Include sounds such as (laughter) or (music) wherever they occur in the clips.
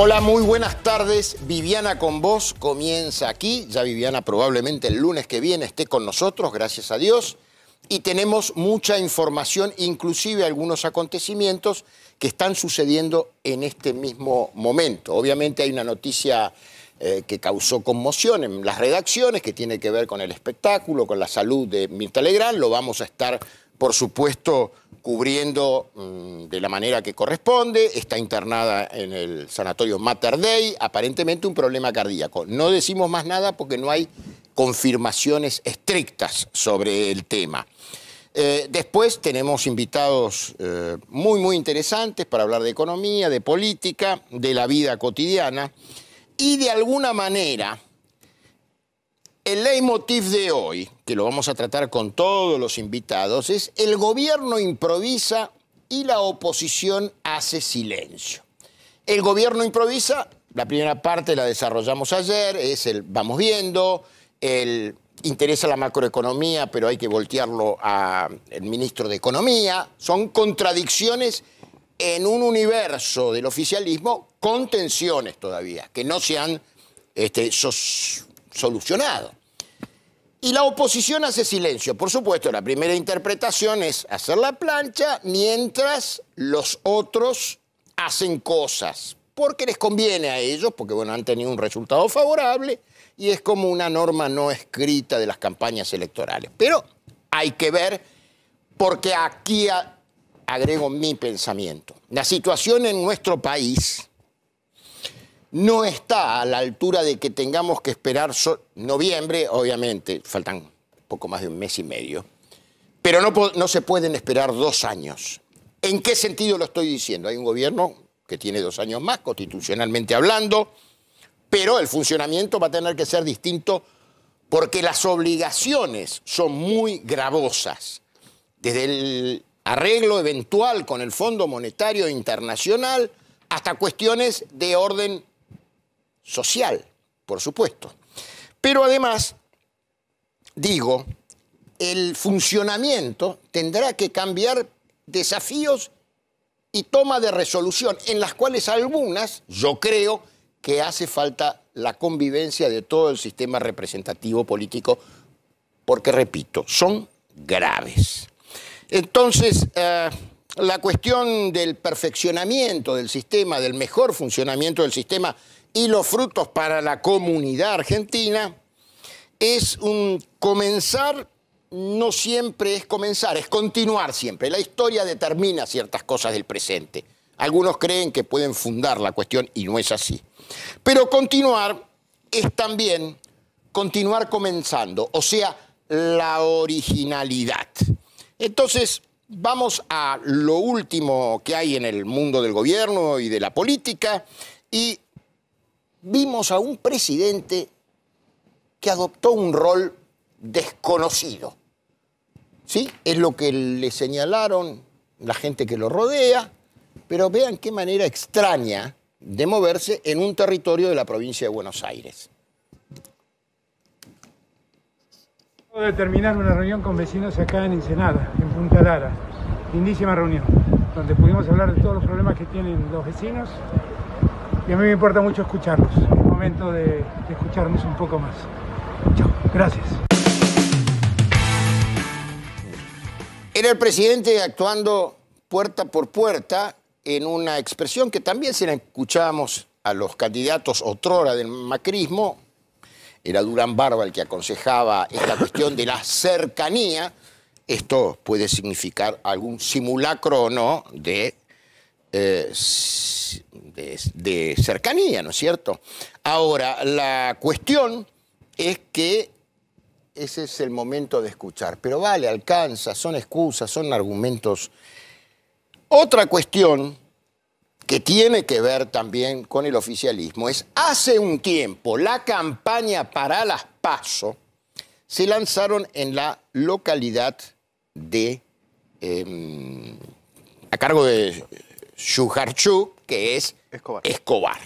Hola, muy buenas tardes. Viviana con vos comienza aquí. Ya Viviana probablemente el lunes que viene esté con nosotros, gracias a Dios. Y tenemos mucha información, inclusive algunos acontecimientos que están sucediendo en este mismo momento. Obviamente hay una noticia eh, que causó conmoción en las redacciones, que tiene que ver con el espectáculo, con la salud de Mirta Legrand. Lo vamos a estar, por supuesto, cubriendo mm, de la manera que corresponde, está internada en el sanatorio Mater Dei, aparentemente un problema cardíaco. No decimos más nada porque no hay confirmaciones estrictas sobre el tema. Eh, después tenemos invitados eh, muy, muy interesantes para hablar de economía, de política, de la vida cotidiana y de alguna manera el leitmotiv de hoy, que lo vamos a tratar con todos los invitados, es el gobierno improvisa y la oposición hace silencio. El gobierno improvisa, la primera parte la desarrollamos ayer, es el vamos viendo, el interesa la macroeconomía, pero hay que voltearlo al ministro de Economía. Son contradicciones en un universo del oficialismo con tensiones todavía, que no se han este, solucionado. Y la oposición hace silencio. Por supuesto, la primera interpretación es hacer la plancha mientras los otros hacen cosas, porque les conviene a ellos, porque bueno, han tenido un resultado favorable y es como una norma no escrita de las campañas electorales. Pero hay que ver, porque aquí agrego mi pensamiento. La situación en nuestro país no está a la altura de que tengamos que esperar noviembre, obviamente, faltan poco más de un mes y medio, pero no, no se pueden esperar dos años. ¿En qué sentido lo estoy diciendo? Hay un gobierno que tiene dos años más, constitucionalmente hablando, pero el funcionamiento va a tener que ser distinto porque las obligaciones son muy gravosas. Desde el arreglo eventual con el Fondo Monetario Internacional hasta cuestiones de orden social, por supuesto. Pero además, digo, el funcionamiento tendrá que cambiar desafíos y toma de resolución, en las cuales algunas, yo creo, que hace falta la convivencia de todo el sistema representativo político, porque, repito, son graves. Entonces, eh, la cuestión del perfeccionamiento del sistema, del mejor funcionamiento del sistema, y los frutos para la comunidad argentina, es un comenzar, no siempre es comenzar, es continuar siempre. La historia determina ciertas cosas del presente. Algunos creen que pueden fundar la cuestión y no es así. Pero continuar es también continuar comenzando, o sea, la originalidad. Entonces, vamos a lo último que hay en el mundo del gobierno y de la política y vimos a un presidente que adoptó un rol desconocido. ¿Sí? Es lo que le señalaron la gente que lo rodea, pero vean qué manera extraña de moverse en un territorio de la provincia de Buenos Aires. Acabo de terminar una reunión con vecinos acá en Ensenada, en Punta Lara. Lindísima reunión, donde pudimos hablar de todos los problemas que tienen los vecinos y a mí me importa mucho escucharlos. Es momento de, escucharnos un poco más. Chao, gracias. Era el presidente actuando puerta por puerta en una expresión que también se la escuchábamos a los candidatos otrora del macrismo. Era Durán Barba el que aconsejaba esta cuestión de la cercanía. Esto puede significar algún simulacro o no de eh, de, cercanía, ¿no es cierto? Ahora, la cuestión es que ese es el momento de escuchar, pero vale, alcanza, son excusas, son argumentos. Otra cuestión que tiene que ver también con el oficialismo es, hace un tiempo, la campaña para las PASO se lanzaron en la localidad de, em, a cargo de Shukarchuk, que es Escobar.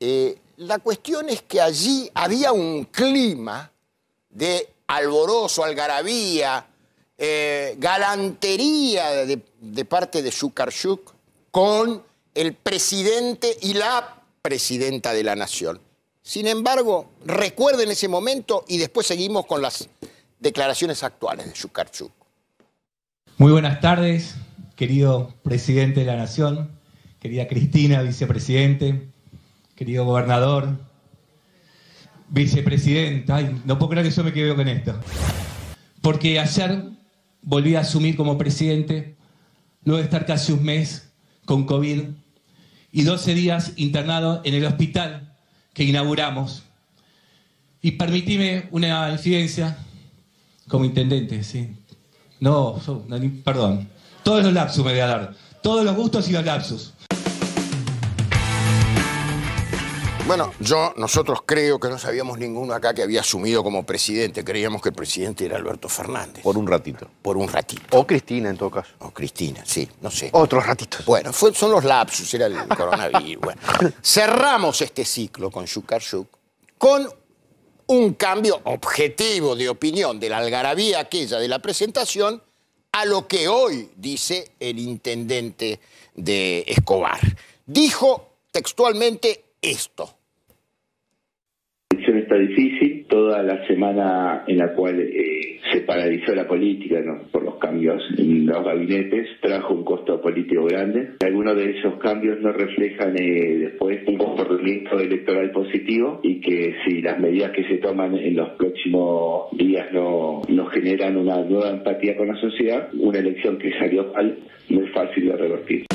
Eh, la cuestión es que allí había un clima de alboroso, algarabía, eh, galantería de, parte de Shukarchuk con el presidente y la presidenta de la nación. Sin embargo, recuerden ese momento y después seguimos con las declaraciones actuales de Shukarchuk. Muy buenas tardes, querido presidente de la Nación, querida Cristina, vicepresidente, querido gobernador, vicepresidenta, no puedo creer que yo me quedo con esto. Porque ayer volví a asumir como presidente, luego de estar casi un mes con COVID y 12 días internado en el hospital que inauguramos. Y permitime una incidencia como intendente, sí. no perdón. Todos los lapsus me voy a dar. Todos los gustos y los lapsus. Bueno, yo, nosotros creo que no sabíamos ninguno acá que había asumido como presidente. Creíamos que el presidente era Alberto Fernández. Por un ratito. Por un ratito. O Cristina, en todo caso. O Cristina, sí, no sé. Otros ratitos. Bueno, son los lapsus, era el coronavirus. (laughs) Cerramos este ciclo con Yuk con un cambio objetivo de opinión de la algarabía aquella de la presentación a lo que hoy dice el intendente de Escobar. Dijo textualmente esto toda la semana en la cual eh, se paralizó la política por los cambios en los gabinetes, trajo un costo político grande. Algunos de esos cambios no reflejan eh, después un comportamiento electoral positivo y que si las medidas que se toman en los próximos días no, generan una nueva empatía con la sociedad, una elección que salió mal no es fácil de revertir.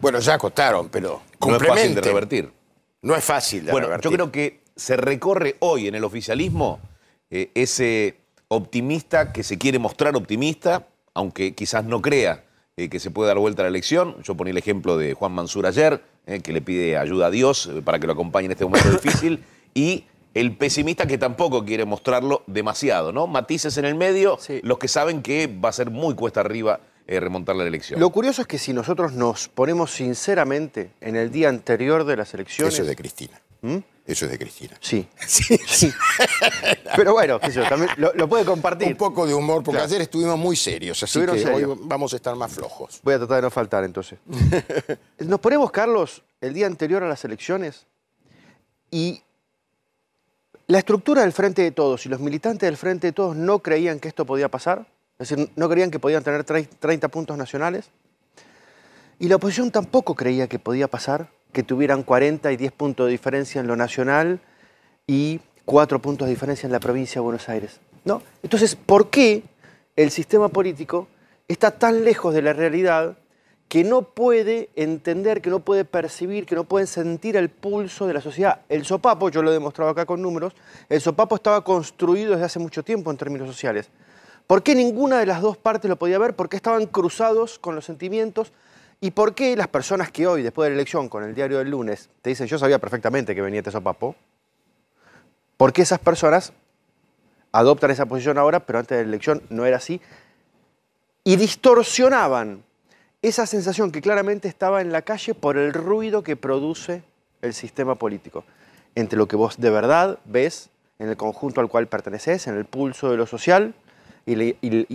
Bueno, ya acostaron, pero no es fácil de revertir. No es fácil Bueno, yo creo que se recorre hoy en el oficialismo eh, ese optimista que se quiere mostrar optimista, aunque quizás no crea eh, que se puede dar vuelta a la elección. Yo poní el ejemplo de Juan Mansur ayer, eh, que le pide ayuda a Dios para que lo acompañe en este momento (laughs) difícil, y el pesimista que tampoco quiere mostrarlo demasiado, ¿no? Matices en el medio, los que saben que va a ser muy cuesta arriba eh, remontar la elección. Lo curioso es que si nosotros nos ponemos sinceramente en el día anterior de las elecciones... Eso es de Cristina. ¿Mm? Eso es de Cristina. Sí. (laughs) Pero bueno, lo, puede compartir. Un poco de humor, porque ayer estuvimos muy serios, así que hoy vamos a estar más flojos. Voy a tratar de no faltar entonces. (laughs) Nos ponemos, Carlos, el día anterior a las elecciones y la estructura del Frente de Todos y los militantes del Frente de Todos no creían que esto podía pasar. Es decir, no creían que podían tener 30 puntos nacionales. Y la oposición tampoco creía que podía pasar que tuvieran 40 y 10 puntos de diferencia en lo nacional y 4 puntos de diferencia en la provincia de Buenos Aires. ¿no? Entonces, ¿por qué el sistema político está tan lejos de la realidad que no puede entender, que no puede percibir, que no puede sentir el pulso de la sociedad? El sopapo, yo lo he demostrado acá con números, el sopapo estaba construido desde hace mucho tiempo en términos sociales. ¿Por qué ninguna de las dos partes lo podía ver? ¿Por qué estaban cruzados con los sentimientos? ¿Y por qué las personas que hoy, después de la elección, con el diario del lunes, te dicen yo sabía perfectamente que venía Teso Papo? ¿Por qué esas personas adoptan esa posición ahora, pero antes de la elección no era así? Y distorsionaban esa sensación que claramente estaba en la calle por el ruido que produce el sistema político, entre lo que vos de verdad ves en el conjunto al cual perteneces, en el pulso de lo social, y,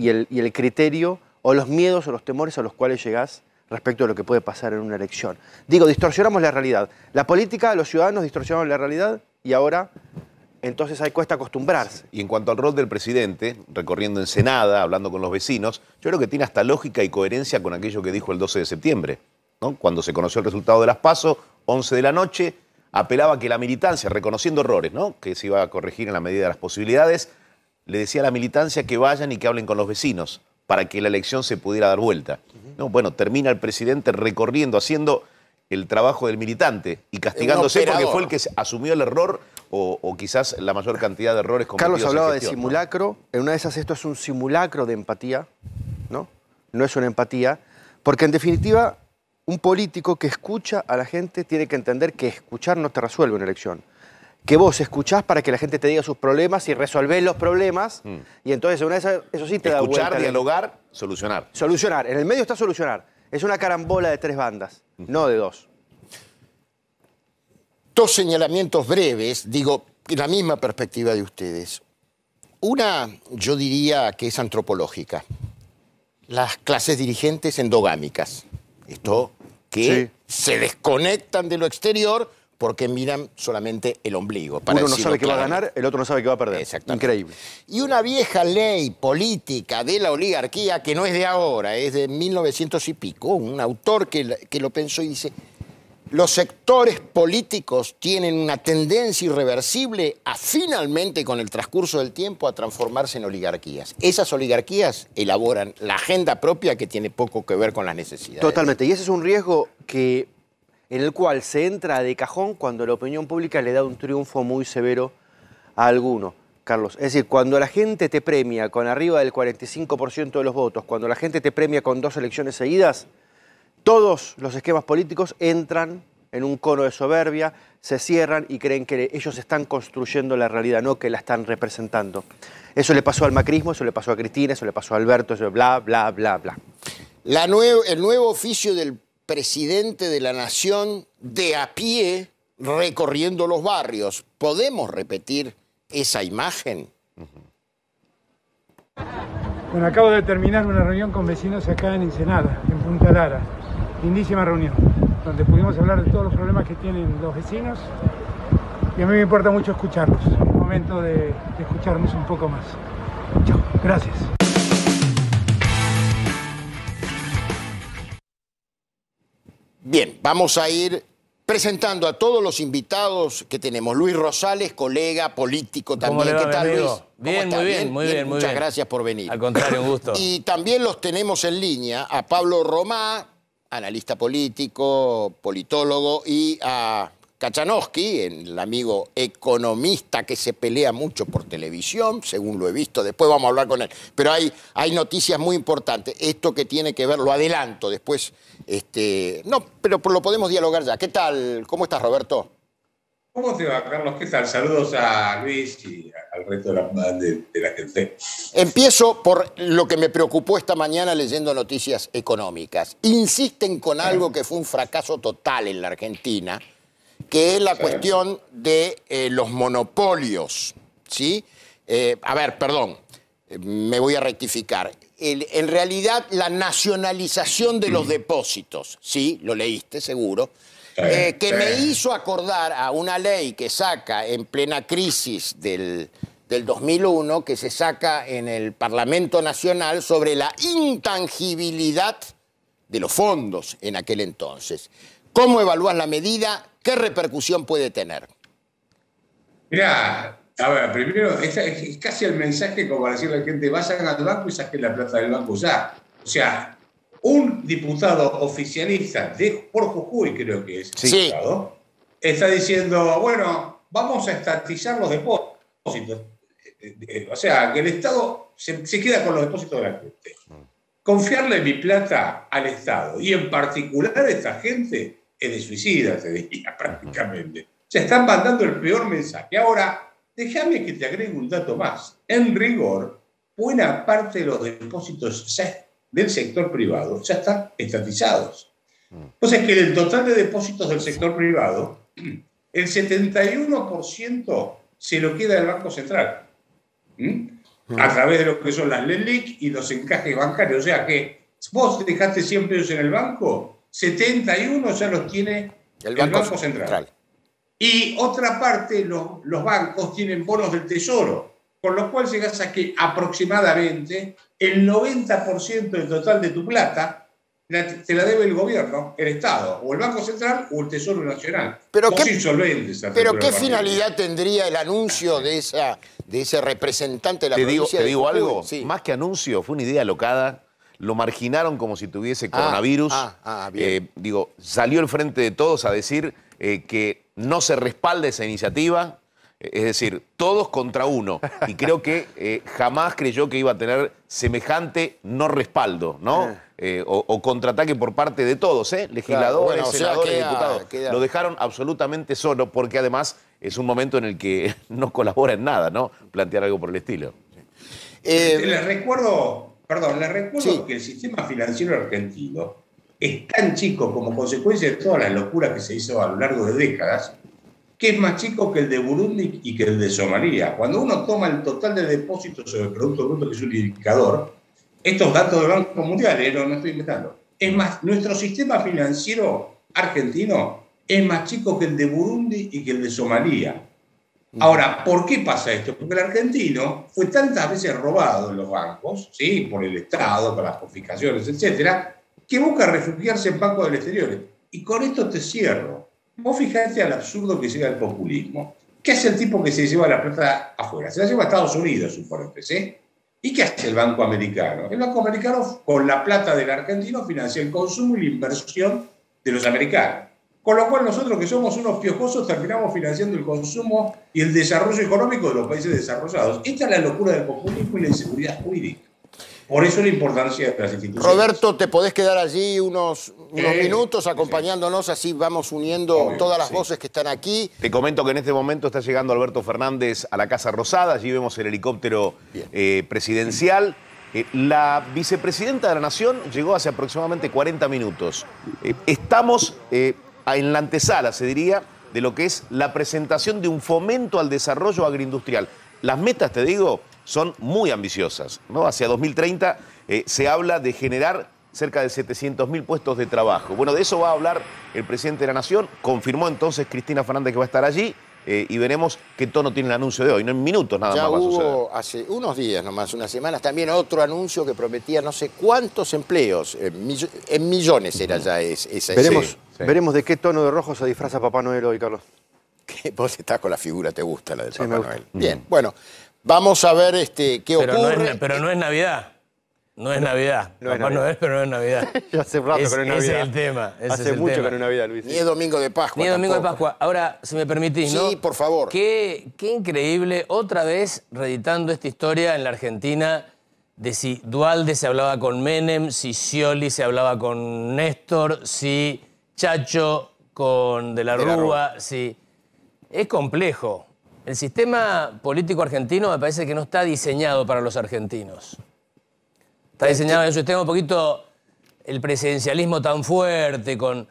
el, criterio o los miedos o los temores a los cuales llegás respecto a lo que puede pasar en una elección. Digo, distorsionamos la realidad. La política, los ciudadanos distorsionaron la realidad y ahora entonces hay cuesta acostumbrarse. Y en cuanto al rol del presidente, recorriendo Ensenada, hablando con los vecinos, yo creo que tiene hasta lógica y coherencia con aquello que dijo el 12 de septiembre, cuando se conoció el resultado de las PASO, 11 de la noche, apelaba que la militancia, reconociendo errores, ¿no? que se iba a corregir en la medida de las posibilidades, le decía a la militancia que vayan y que hablen con los vecinos para que la elección se pudiera dar vuelta. No, bueno, termina el presidente recorriendo, haciendo el trabajo del militante y castigándose porque fue el que asumió el error o, quizás la mayor cantidad de errores cometidos. Carlos hablaba de simulacro, en una de esas esto es un simulacro de empatía, ¿no? No es una empatía, porque en definitiva un político que escucha a la gente tiene que entender que escuchar no te resuelve una elección que vos escuchás para que la gente te diga sus problemas y resolver los problemas. Mm. Y entonces, una eso sí te da vuelta. Escuchar, dialogar, solucionar. Solucionar. En el medio está solucionar. Es una carambola de tres bandas, mm. no de dos. Dos señalamientos breves, digo, la misma perspectiva de ustedes. Una, yo diría que es antropológica. Las clases dirigentes endogámicas. Esto que se desconectan de lo exterior porque miran solamente el ombligo. Uno no sabe que va a ganar, el otro no sabe que va a perder. Increíble. Y una vieja ley política de la oligarquía que no es de ahora, es de 1900 y pico, un autor que, que lo pensó y dice, los sectores políticos tienen una tendencia irreversible a finalmente, con el transcurso del tiempo, a transformarse en oligarquías. Esas oligarquías elaboran la agenda propia que tiene poco que ver con las necesidades. Totalmente, y ese es un riesgo que en el cual se entra de cajón cuando la opinión pública le da un triunfo muy severo a alguno. Carlos, es decir, cuando la gente te premia con arriba del 45% de los votos, cuando la gente te premia con dos elecciones seguidas, todos los esquemas políticos entran en un cono de soberbia, se cierran y creen que ellos están construyendo la realidad, no que la están representando. Eso le pasó al macrismo, eso le pasó a Cristina, eso le pasó a Alberto, eso bla, bla, bla, bla. el nuevo oficio del presidente de la nación de a pie recorriendo los barrios. ¿Podemos repetir esa imagen? Bueno, acabo de terminar una reunión con vecinos acá en Ensenada, en Punta Lara. Lindísima reunión, donde pudimos hablar de todos los problemas que tienen los vecinos. Y a mí me importa mucho escucharlos. Es momento de, escucharnos un poco más. Chao, gracias. Bien, vamos a ir presentando a todos los invitados que tenemos. Luis Rosales, colega político también. ¿Qué tal, Luis? Bien, muy bien, muy bien, Muchas gracias por venir. Al contrario, un gusto. (laughs) Y también los tenemos en línea a Pablo Romá, analista político, politólogo, y a Kachanowski, el amigo economista que se pelea mucho por televisión, según lo he visto, después vamos a hablar con él. Pero hay, hay noticias muy importantes. Esto que tiene que ver, lo adelanto después. Este, no, pero lo podemos dialogar ya. ¿Qué tal? ¿Cómo estás, Roberto? ¿Cómo te va, Carlos? ¿Qué tal? Saludos a Luis y al resto de la, gente. Empiezo por lo que me preocupó esta mañana leyendo noticias económicas. Insisten con algo que fue un fracaso total en la Argentina que es la cuestión de eh, los monopolios. ¿sí? Eh, a ver, perdón, me voy a rectificar. en realidad, la nacionalización de los mm. depósitos, sí, lo leíste seguro, eh, que me hizo acordar a una ley que saca en plena crisis del, del 2001, que se saca en el Parlamento Nacional sobre la intangibilidad de los fondos en aquel entonces. ¿Cómo evalúas la medida? ¿Qué repercusión puede tener? Mira, a ver, primero, es, casi el mensaje como para decirle a la gente, vayan al banco y saquen la plata del banco ya. O sea, un diputado oficialista de, por Jujuy, creo que es, el diputado, está diciendo, bueno, vamos a estatizar los depósitos. Eh, eh, eh, o sea, que el Estado se, queda con los depósitos de la gente. Mm. Confiarle mi plata al Estado y en particular a esta gente es de suicida, te decía (laughs) prácticamente. O están mandando el peor mensaje. Ahora, déjame que te agregue un dato más. En rigor, buena parte de los depósitos del sector privado ya están estatizados. Mm. sea, que del total de depósitos del sector privado, (clears throat) el 71% se lo queda el Banco Central. Mm. A través de lo que son las LELIC y los encajes bancarios. O sea que vos dejaste 100 pesos en el banco, 71 ya los tiene el Banco, Central. Y otra parte, los, bancos tienen bonos del Tesoro, con lo cual llegas a que aproximadamente el 90% del total de tu plata te la debe el gobierno, el Estado, o el Banco Central o el Tesoro Nacional. Pero qué, finalidad tendría el anuncio de, esa, de ese representante de la te Digo, te digo algo, más que anuncio, fue una idea locada lo marginaron como si tuviese ah, coronavirus. Ah, ah, eh, digo, salió el frente de todos a decir eh, que no se respalda esa iniciativa, eh, es decir, todos contra uno. Y creo que jamás creyó que iba a tener semejante no respaldo, ¿no? o, contraataque por parte de todos, ¿eh? Legisladores, senadores, diputados. Lo dejaron absolutamente solo porque además es un momento en el que (laughs) no colabora en nada, ¿no? Plantear algo por el estilo. Les recuerdo Perdón, le recuerdo que el sistema financiero argentino es tan chico como consecuencia de toda la locura que se hizo a lo largo de décadas, que es más chico que el de Burundi y que el de Somalia. Cuando uno toma el total de depósitos sobre el Producto Bruto, que es un indicador, estos datos del Banco Mundial, eh, no, estoy inventando, es más, nuestro sistema financiero argentino es más chico que el de Burundi y que el de Somalia. Ahora, ¿por qué pasa esto? Porque el argentino fue tantas veces robado en los bancos, ¿sí? por el Estado, por las confiscaciones, etcétera, que busca refugiarse en bancos del exterior. Y con esto te cierro. Vos fijate al absurdo que llega el populismo. ¿Qué hace el tipo que se lleva la plata afuera? Se la lleva a Estados Unidos, suponete, ¿Y qué hace el Banco Americano? El Banco Americano, con la plata del argentino, financia el consumo y la inversión de los americanos. Con lo cual nosotros que somos unos piojosos terminamos financiando el consumo y el desarrollo económico de los países desarrollados. Esta es la locura del populismo y la inseguridad jurídica. Por eso la importancia de las instituciones. Roberto, te podés quedar allí unos, minutos acompañándonos, así vamos uniendo todas las voces que están aquí. Te comento que en este momento está llegando Alberto Fernández a la Casa Rosada, allí vemos el helicóptero eh, presidencial. Eh, la vicepresidenta de la Nación llegó hace aproximadamente 40 minutos. Eh, estamos en la antesala, se diría, de lo que es la presentación de un fomento al desarrollo agroindustrial. Las metas, te digo, son muy ambiciosas. ¿no? Hacia 2030 eh, se habla de generar cerca de 700.000 puestos de trabajo. Bueno, de eso va a hablar el presidente de la Nación. Confirmó entonces Cristina Fernández que va a estar allí. Eh, y veremos qué tono tiene el anuncio de hoy. No en minutos nada más. va a suceder. hace unos días nomás, unas semanas, también otro anuncio que prometía no sé cuántos empleos. Eh, en, millones era ya esa. veremos, veremos de qué tono de rojo se disfraza Papá Noel hoy, Carlos. (laughs) ¿Qué? Vos estás con la figura, te gusta la del Papá Noel. Mm. Bien, bueno, vamos a ver este, qué pero pero no es Navidad. No es Navidad. No es pero no es Navidad. (laughs) hace rato que no es Navidad. Ese es el tema. hace mucho que no es Navidad, Luis. Ni es domingo de Pascua. Ni es domingo de Pascua. Ahora, si me permitís, ¿no? Sí, por favor. Qué, qué increíble, otra vez reeditando esta historia en la Argentina de si Dualde se hablaba con Menem, si Scioli se hablaba con Néstor, si Chacho con De la, Rúa, si. Es complejo. El sistema político argentino me parece que no está diseñado para los argentinos. Está eh, diseñado en su sistema un poquito el presidencialismo tan fuerte con...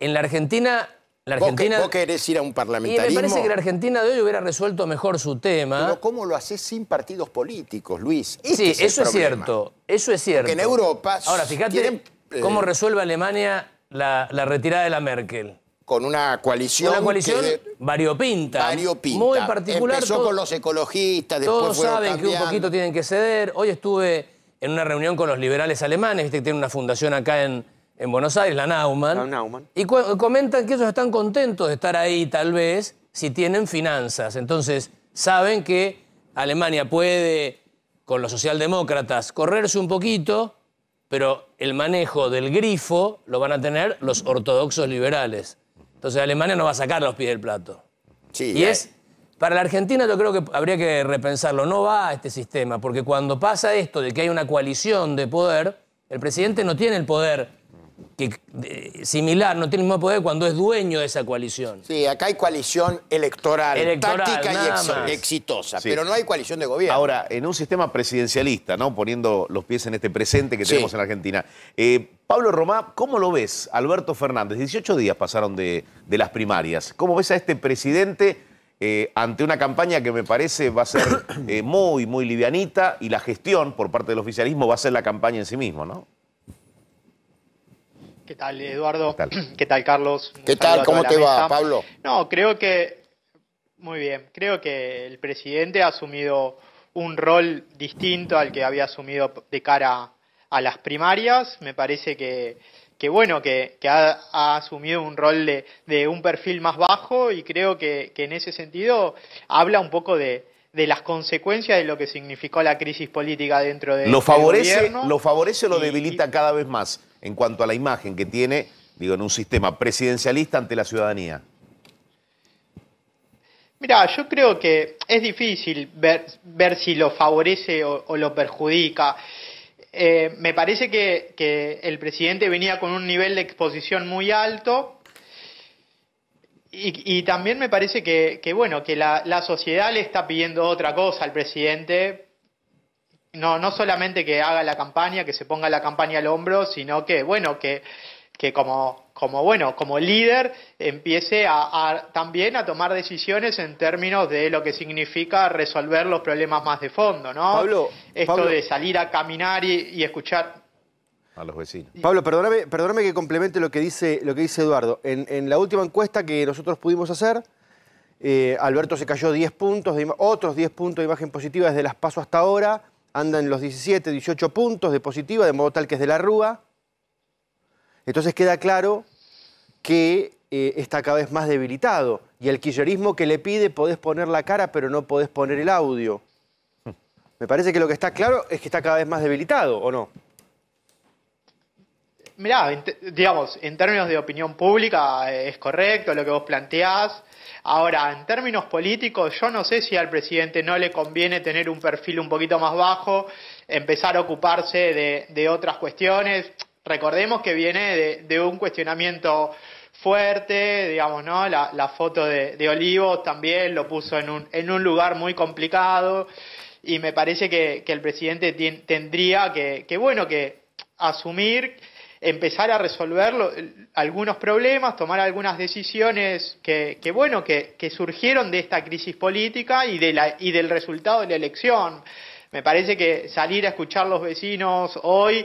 En la Argentina... La Argentina... ¿Vos, querés ir a un parlamentarismo? Y me parece que la Argentina de hoy hubiera resuelto mejor su tema. Pero ¿cómo lo hacés sin partidos políticos, Luis? Este sí, eso es cierto. Eso es cierto. Porque en Europa... Ahora, fíjate eh, cómo resuelve Alemania la, retirada de la Merkel con una coalición. Una coalición variopinta. Variopinta. Muy particular. Empezó con los ecologistas, después Todos saben que un poquito tienen que ceder. Hoy estuve en una reunión con los liberales alemanes, que tienen una fundación acá en, en Buenos Aires, la Naumann. Y comentan que ellos están contentos de estar ahí, tal vez, si tienen finanzas. Entonces, saben que Alemania puede, con los socialdemócratas, correrse un poquito, pero el manejo del grifo lo van a tener los ortodoxos liberales. Entonces, Alemania no va a sacar los pies del plato. Sí, y eh. es para la Argentina yo creo que habría que repensarlo. No va a este sistema, porque cuando pasa esto de que hay una coalición de poder, el presidente no tiene el poder que, similar, no tiene el mismo poder cuando es dueño de esa coalición. Sí, acá hay coalición electoral, táctica y exitosa, pero no hay coalición de gobierno. Ahora, en un sistema presidencialista, ¿no? Poniendo los pies en este presente que tenemos en Argentina. Eh, Pablo Romá, ¿cómo lo ves? Alberto Fernández, 18 días pasaron de las primarias. ¿Cómo ves a este presidente? Eh, ante una campaña que me parece va a ser (coughs) eh, muy, muy livianita y la gestión por parte del oficialismo va a ser la campaña en sí mismo, ¿no? ¿Qué tal, Eduardo? ¿Qué tal, Carlos? (clears throat) ¿Qué tal? ¿Cómo te va, Pablo? No, creo que, muy bien, creo que el presidente ha asumido un rol distinto al que había asumido de cara a las primarias. Me parece que que bueno, que, ha, asumido un rol de, un perfil más bajo y creo que, en ese sentido habla un poco de, las consecuencias de lo que significó la crisis política dentro de lo favorece, Lo favorece o lo debilita cada vez más en cuanto a la imagen que tiene, digo, en un sistema presidencialista ante la ciudadanía. Mira, yo creo que es difícil ver, ver si lo favorece o lo perjudica. Eh, me parece que, el presidente venía con un nivel de exposición muy alto y, también me parece que, bueno, que la, sociedad le está pidiendo otra cosa al presidente. No, no solamente que haga la campaña, que se ponga la campaña al hombro, sino que, bueno, que, que como como bueno, como líder empiece a, también a tomar decisiones en términos de lo que significa resolver los problemas más de fondo, ¿no? Pablo, esto de salir a caminar y, escuchar a los vecinos. Pablo, perdóname, que complemente lo que dice lo que dice Eduardo. En, la última encuesta que nosotros pudimos hacer, eh, Alberto se cayó 10 puntos, otros 10 puntos de imagen positiva desde las PASO hasta ahora, andan los 17, 18 puntos de positiva, de modo tal que es de la Rúa. Entonces queda claro que eh, está cada vez más debilitado. Y el quillerismo que le pide, podés poner la cara, pero no podés poner el audio. Hmm. Me parece que lo que está claro es que está cada vez más debilitado, ¿o no? Mirá, digamos, en términos de opinión pública eh, es correcto lo que vos planteás. Ahora, en términos políticos, yo no sé si al presidente no le conviene tener un perfil un poquito más bajo, empezar a ocuparse de otras cuestiones. Recordemos que viene de, un cuestionamiento fuerte, digamos, ¿no? La, foto de, de, Olivos también lo puso en un, lugar muy complicado y me parece que, el presidente tendría que, que, bueno, que asumir, empezar a resolver algunos problemas, tomar algunas decisiones que, que bueno, que, surgieron de esta crisis política y, de la, y del resultado de la elección. Me parece que salir a escuchar a los vecinos hoy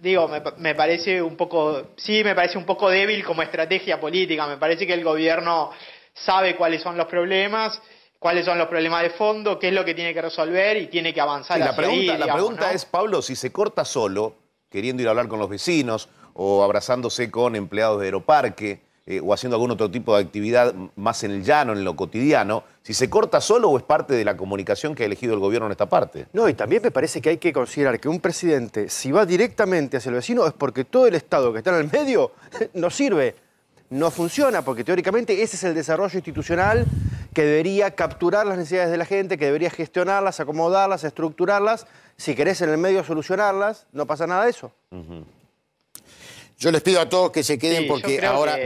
digo, me, parece un poco, sí, me parece un poco débil como estrategia política. Me parece que el gobierno sabe cuáles son los problemas, cuáles son los problemas de fondo, qué es lo que tiene que resolver y tiene que avanzar. la pregunta, la pregunta es, Pablo, si se corta solo, queriendo ir a hablar con los vecinos o abrazándose con empleados de Aeroparque, eh, o haciendo algún otro tipo de actividad más en el llano, en lo cotidiano, si se corta solo o es parte de la comunicación que ha elegido el gobierno en esta parte. No, y también me parece que hay que considerar que un presidente, si va directamente hacia el vecino, es porque todo el Estado que está en el medio (laughs) no sirve, no funciona, porque teóricamente ese es el desarrollo institucional que debería capturar las necesidades de la gente, que debería gestionarlas, acomodarlas, estructurarlas, si querés en el medio solucionarlas, no pasa nada de eso. Yo les pido a todos que se queden porque ahora...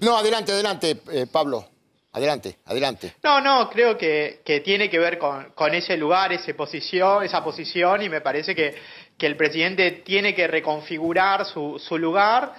No, adelante, adelante, eh, Pablo. Adelante, adelante. No, no, creo que, tiene que ver con, ese lugar, esa posición, esa posición, y me parece que, el presidente tiene que reconfigurar su, lugar.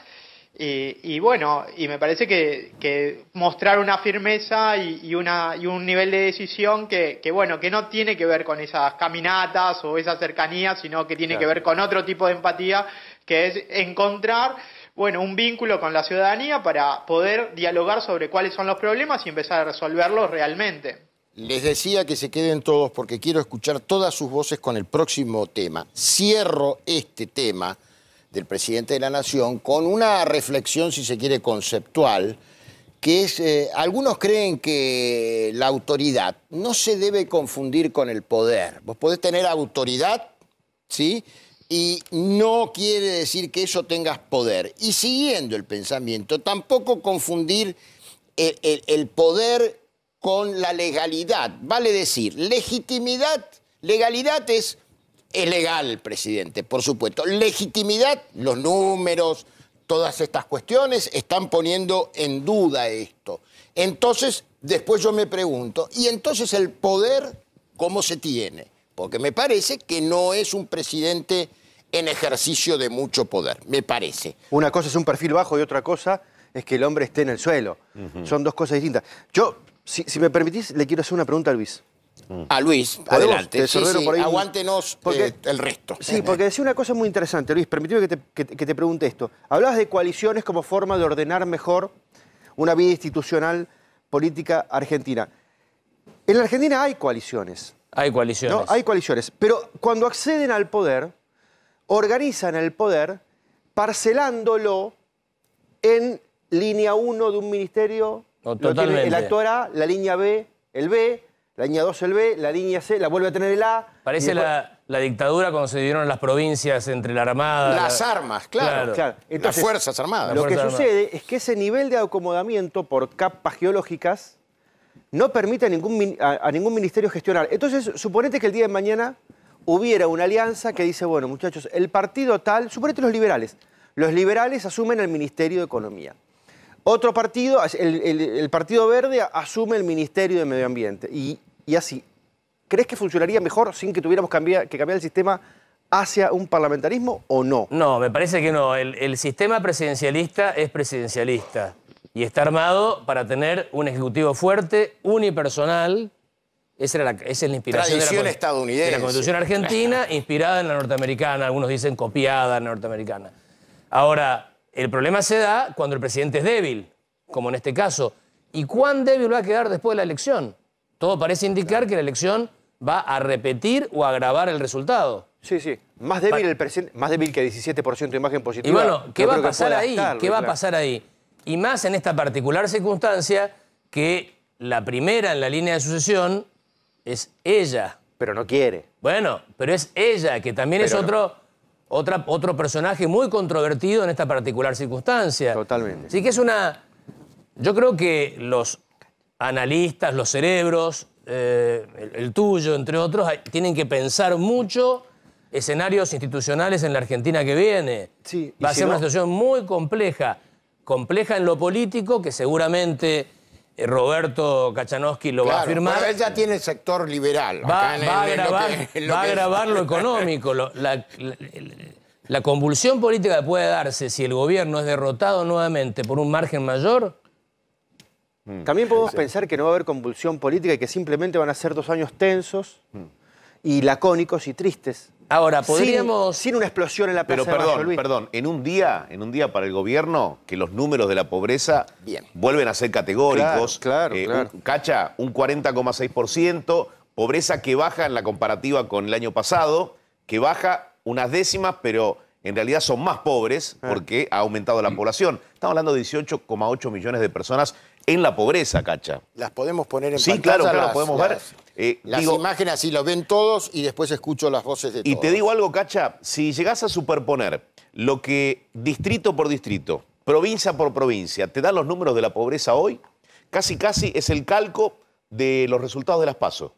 Y, bueno, y me parece que, mostrar una firmeza y, un nivel de decisión que, bueno, que no tiene que ver con esas caminatas o esas cercanías, sino que tiene que ver con otro tipo de empatía, que es encontrar bueno, un vínculo con la ciudadanía para poder dialogar sobre cuáles son los problemas y empezar a resolverlos realmente. Les decía que se queden todos porque quiero escuchar todas sus voces con el próximo tema. Cierro este tema del presidente de la Nación con una reflexión, si se quiere, conceptual, que es, eh, algunos creen que la autoridad no se debe confundir con el poder. Vos podés tener autoridad, ¿sí? y no quiere decir que eso tengas poder. Y siguiendo el pensamiento, tampoco confundir el, poder con la legalidad. Vale decir, legitimidad, legalidad es, es legal, presidente, por supuesto. Legitimidad, los números, todas estas cuestiones están poniendo en duda esto. Entonces, después yo me pregunto, ¿y entonces el poder cómo se tiene? Porque me parece que no es un presidente en ejercicio de mucho poder, me parece. Una cosa es un perfil bajo y otra cosa es que el hombre esté en el suelo. Son dos cosas distintas. Yo, si, me permitís, le quiero hacer una pregunta a Luis. A Luis, adelante. aguántenos eh, el resto. Sí, porque decía una cosa muy interesante, Luis. Permítame que te, que te pregunte esto. Hablabas de coaliciones como forma de ordenar mejor una vida institucional política argentina. En la Argentina hay coaliciones. Hay coaliciones. No, hay coaliciones. Pero cuando acceden al poder, organizan el poder parcelándolo en línea 1 de un ministerio. el actor A, la línea B, el B, la línea 2 el B, la línea C, la vuelve a tener el A. Parece la, dictadura cuando se dieron las provincias entre la Armada. Las armas, claro. las Fuerzas Armadas. Lo que sucede es que ese nivel de acomodamiento por capas geológicas no permite a ningún, a ningún ministerio gestionar. Entonces, suponete que el día de mañana hubiera una alianza que dice, bueno, muchachos, el partido tal, suponete los liberales, los liberales asumen el Ministerio de Economía. Otro partido, el, Partido Verde asume el Ministerio de Medio Ambiente. Y, así, ¿crees que funcionaría mejor sin que tuviéramos que cambiar el sistema hacia un parlamentarismo o no? No, me parece que no. el, sistema presidencialista es presidencialista y está armado para tener un ejecutivo fuerte, unipersonal, esa, es la inspiración de la, estadounidense. la Constitución argentina, inspirada en la norteamericana, algunos dicen copiada en la norteamericana. Ahora, el problema se da cuando el presidente es débil, como en este caso. ¿Y cuán débil va a quedar después de la elección? Todo parece indicar que la elección va a repetir o agravar el resultado. Sí, sí. Más débil, el presidente, más débil que 17% de imagen positiva. Y bueno, ¿qué va a pasar ahí? ¿Qué va a pasar ahí? Y más en esta particular circunstancia que la primera en la línea de sucesión es ella. Pero no quiere. Bueno, pero es ella, que también es otro, otro personaje muy controvertido en esta particular circunstancia. Totalmente. Sí, que es una... Yo creo que los analistas, los cerebros, eh, el, tuyo, entre otros, tienen que pensar mucho escenarios institucionales en la Argentina que viene. Va a ser una situación muy compleja, compleja en lo político, que seguramente eh, Roberto Kachanowski lo va a firmar. Pero ya tiene el sector liberal. Va, va a grabar lo económico. la, convulsión política puede darse si el gobierno es derrotado nuevamente por un margen mayor. Mm. También podemos pensar que no va a haber convulsión política y que simplemente van a ser dos años tensos mm. y lacónicos y tristes Ahora, podríamos... Sin, una explosión en la Pero perdón, en un día, en un día para el gobierno, que los números de la pobreza Bien. vuelven a ser categóricos. Claro, claro, eh, cacha, un 40,6%, pobreza que baja en la comparativa con el año pasado, que baja unas décimas, pero en realidad son más pobres ah. porque ha aumentado la población. Estamos hablando de 18,8 millones de personas en la pobreza, Cacha. Las podemos poner en sí, pantalla. Sí, claro, claro, las podemos ver. Eh, las imágenes así los ven todos y después escucho las voces de todos. Y te digo algo, Cacha, si llegás a superponer lo que distrito por distrito, provincia por provincia, te dan los números de la pobreza hoy, casi casi es el calco de los resultados de las pasos.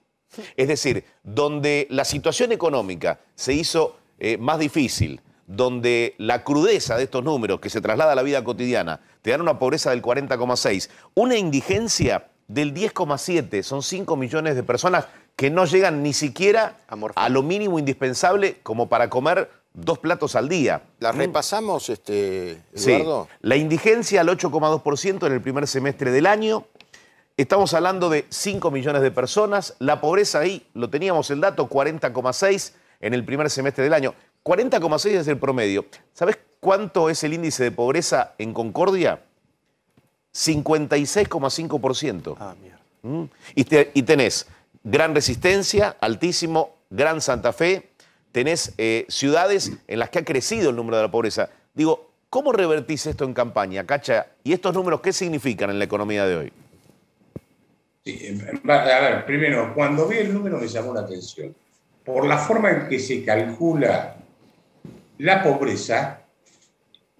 Es decir, donde la situación económica se hizo eh, más difícil, donde la crudeza de estos números que se traslada a la vida cotidiana te dan una pobreza del 40,6, una indigencia del 10,7. Son 5 millones de personas que no llegan ni siquiera a lo mínimo indispensable como para comer dos platos al día. ¿La mm. repasamos, este, Eduardo? La indigencia al 8,2% en el primer semestre del año. Estamos hablando de 5 millones de personas. La pobreza ahí, lo teníamos el dato, 40,6 en el primer semestre del año. 40,6 es el promedio. ¿Sabes cuánto es el índice de pobreza en Concordia? 56,5%. Ah, mierda. ¿Mm? Y, tenés Gran Resistencia, altísimo, Gran Santa Fe, tenés eh, ciudades en las que ha crecido el número de la pobreza. Digo, ¿cómo revertís esto en campaña, Cacha? ¿Y estos números qué significan en la economía de hoy? Sí, a ver, primero, cuando vi el número me llamó la atención. Por la forma en que se calcula la pobreza,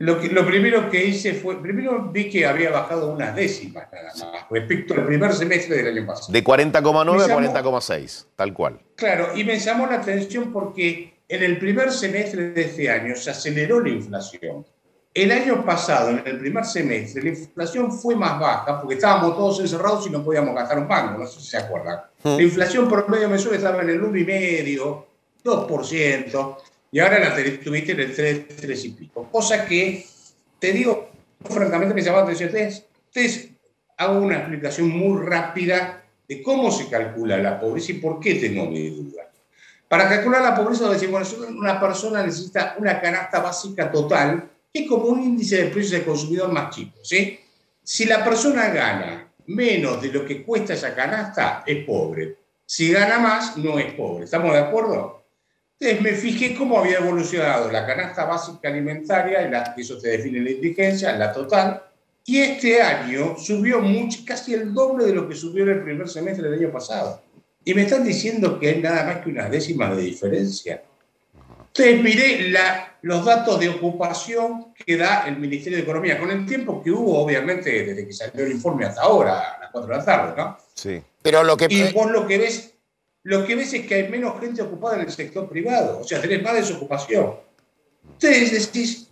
lo, que, lo, primero que hice fue, primero vi que había bajado unas décimas nada más, respecto al primer semestre del año pasado. De 40,9 a 40,6, tal cual. Claro, y me llamó la atención porque en el primer semestre de este año se aceleró la inflación. El año pasado, en el primer semestre, la inflación fue más baja porque estábamos todos encerrados y no podíamos gastar un banco, no sé si se acuerdan. Hmm. La inflación por medio mensual estaba en el 1,5, 2% y ahora la tuviste en el 3, y pico. Cosa que, te digo, francamente me llamaba la atención. Ustedes, hago una explicación muy rápida de cómo se calcula la pobreza y por qué tengo mi duda. Para calcular la pobreza, una persona necesita una canasta básica total, que es como un índice de precios del consumidor más chico. ¿sí? Si la persona gana menos de lo que cuesta esa canasta, es pobre. Si gana más, no es pobre. ¿Estamos de acuerdo? Entonces me fijé cómo había evolucionado la canasta básica alimentaria, y eso se define la indigencia, la total, y este año subió mucho, casi el doble de lo que subió en el primer semestre del año pasado. Y me están diciendo que hay nada más que unas décimas de diferencia. Entonces miré los datos de ocupación que da el Ministerio de Economía, con el tiempo que hubo, obviamente, desde que salió el informe hasta ahora, a las 4 de la tarde, ¿no? Sí. Pero lo que... Y vos lo que ves lo que ves es que hay menos gente ocupada en el sector privado, o sea, tenés más desocupación. Ustedes decís,